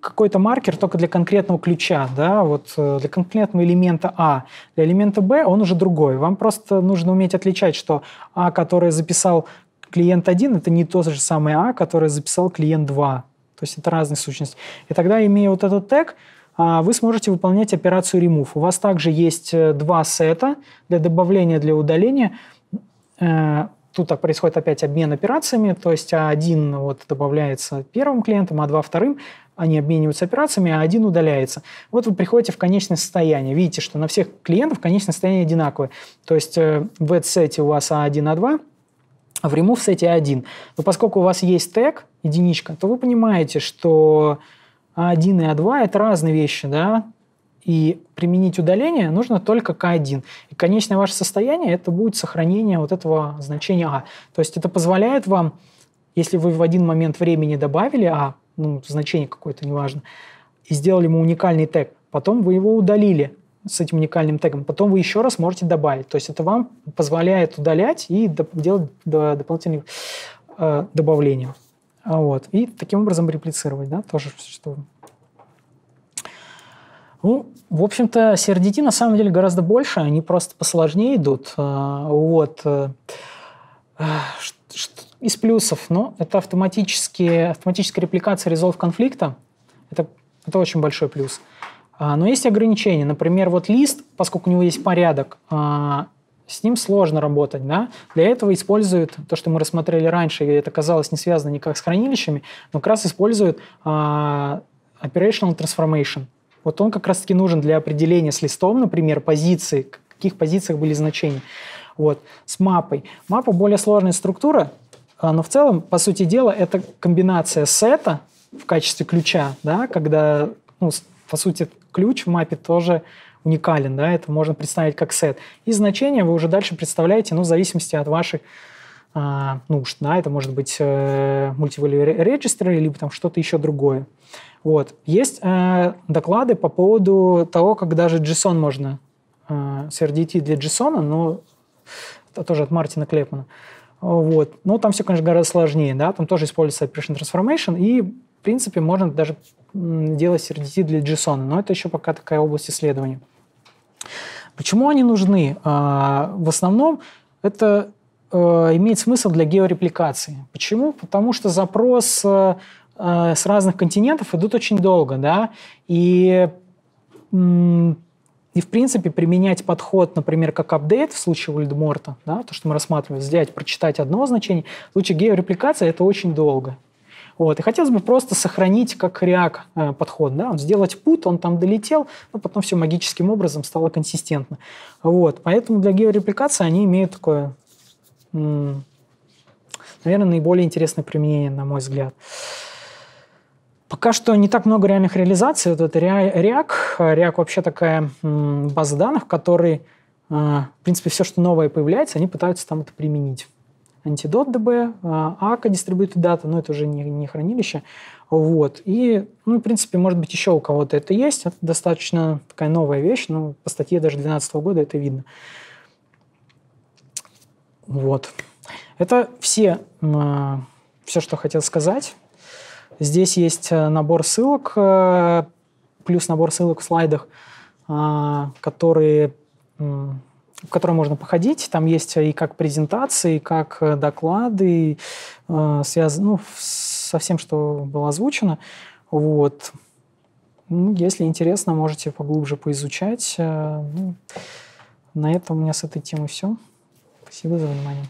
S1: какой-то маркер только для конкретного ключа, да, вот э, для конкретного элемента А. Для элемента Б он уже другой. Вам просто нужно уметь отличать, что А, которое записал клиент 1, это не то же самое А, которое записал клиент 2. То есть это разные сущности. И тогда, имея вот этот тег, а вы сможете выполнять операцию remove. У вас также есть э, два сета для добавления, для удаления. Э, тут так происходит опять обмен операциями, то есть один вот добавляется первым клиентом, а два вторым. Они обмениваются операциями, а один удаляется. Вот вы приходите в конечное состояние. Видите, что на всех клиентов конечное состояние одинаковое. То есть э, в сете у вас А1, А2, а в remove сете А1. Но поскольку у вас есть тег, единичка, то вы понимаете, что а1 и А2 – это разные вещи, да, и применить удаление нужно только К1. И конечное ваше состояние – это будет сохранение вот этого значения А. То есть это позволяет вам, если вы в один момент времени добавили А, ну, значение какое-то, неважно, и сделали ему уникальный тег, потом вы его удалили с этим уникальным тегом, потом вы еще раз можете добавить. То есть это вам позволяет удалять и делать дополнительные э, добавления. А вот. И таким образом реплицировать, да, тоже существует. Ну, в общем-то, CRDT на самом деле гораздо больше, они просто посложнее идут. А, вот. Э, э, из плюсов, ну, это автоматические, автоматическая репликация резолв конфликта. Это, это очень большой плюс. А, но есть ограничения. Например, вот лист, поскольку у него есть порядок, с ним сложно работать, да. Для этого используют то, что мы рассмотрели раньше, и это казалось не связано никак с хранилищами, но как раз используют а, operational transformation. Вот он как раз-таки нужен для определения с листом, например, позиции, в каких позициях были значения. Вот, с мапой. Мапа более сложная структура, а, но в целом, по сути дела, это комбинация сета в качестве ключа, да, когда, ну, по сути, ключ в мапе тоже уникален, да, это можно представить как сет. И значение вы уже дальше представляете, ну, в зависимости от ваших а, нужд, да, это может быть э, мультивалю регистр, или там что-то еще другое. Вот. Есть э, доклады по поводу того, как даже JSON можно э, с RDT для JSON, но это тоже от Мартина Клепмана. Вот. Но там все, конечно, гораздо сложнее, да, там тоже используется Operation Transformation, и, в принципе, можно даже делать RDT для JSON, но это еще пока такая область исследования. Почему они нужны? А, в основном это э, имеет смысл для георепликации. Почему? Потому что запрос э, э, с разных континентов идут очень долго, да, и и, в принципе, применять подход, например, как апдейт в случае Уильдморта, да, то, что мы рассматривали, сделать, прочитать одно значение, в случае георепликации это очень долго. Вот. И хотелось бы просто сохранить как React э, подход, да, сделать пут, он там долетел, но потом все магическим образом стало консистентно. Вот. Поэтому для георепликации они имеют такое, наверное, наиболее интересное применение, на мой взгляд. Пока что не так много реальных реализаций. Вот это React. React вообще такая база данных, в которой, э, в принципе, все, что новое появляется, они пытаются там это применить антидот ДБ, а, АКА, дистрибьютор дата, но это уже не, не хранилище. Вот. И, ну, в принципе, может быть, еще у кого-то это есть. Это достаточно такая новая вещь, но по статье даже 2012 года это видно. Вот. Это все, а, все, что хотел сказать. Здесь есть э, набор ссылок, э, плюс набор ссылок в слайдах, а, которые в которой можно походить. Там есть и как презентации, и как э, доклады, э, связ... ну, со всем, что было озвучено. Вот. Ну, если интересно, можете поглубже поизучать. Э, ну, на этом у меня с этой темой все. Спасибо за внимание.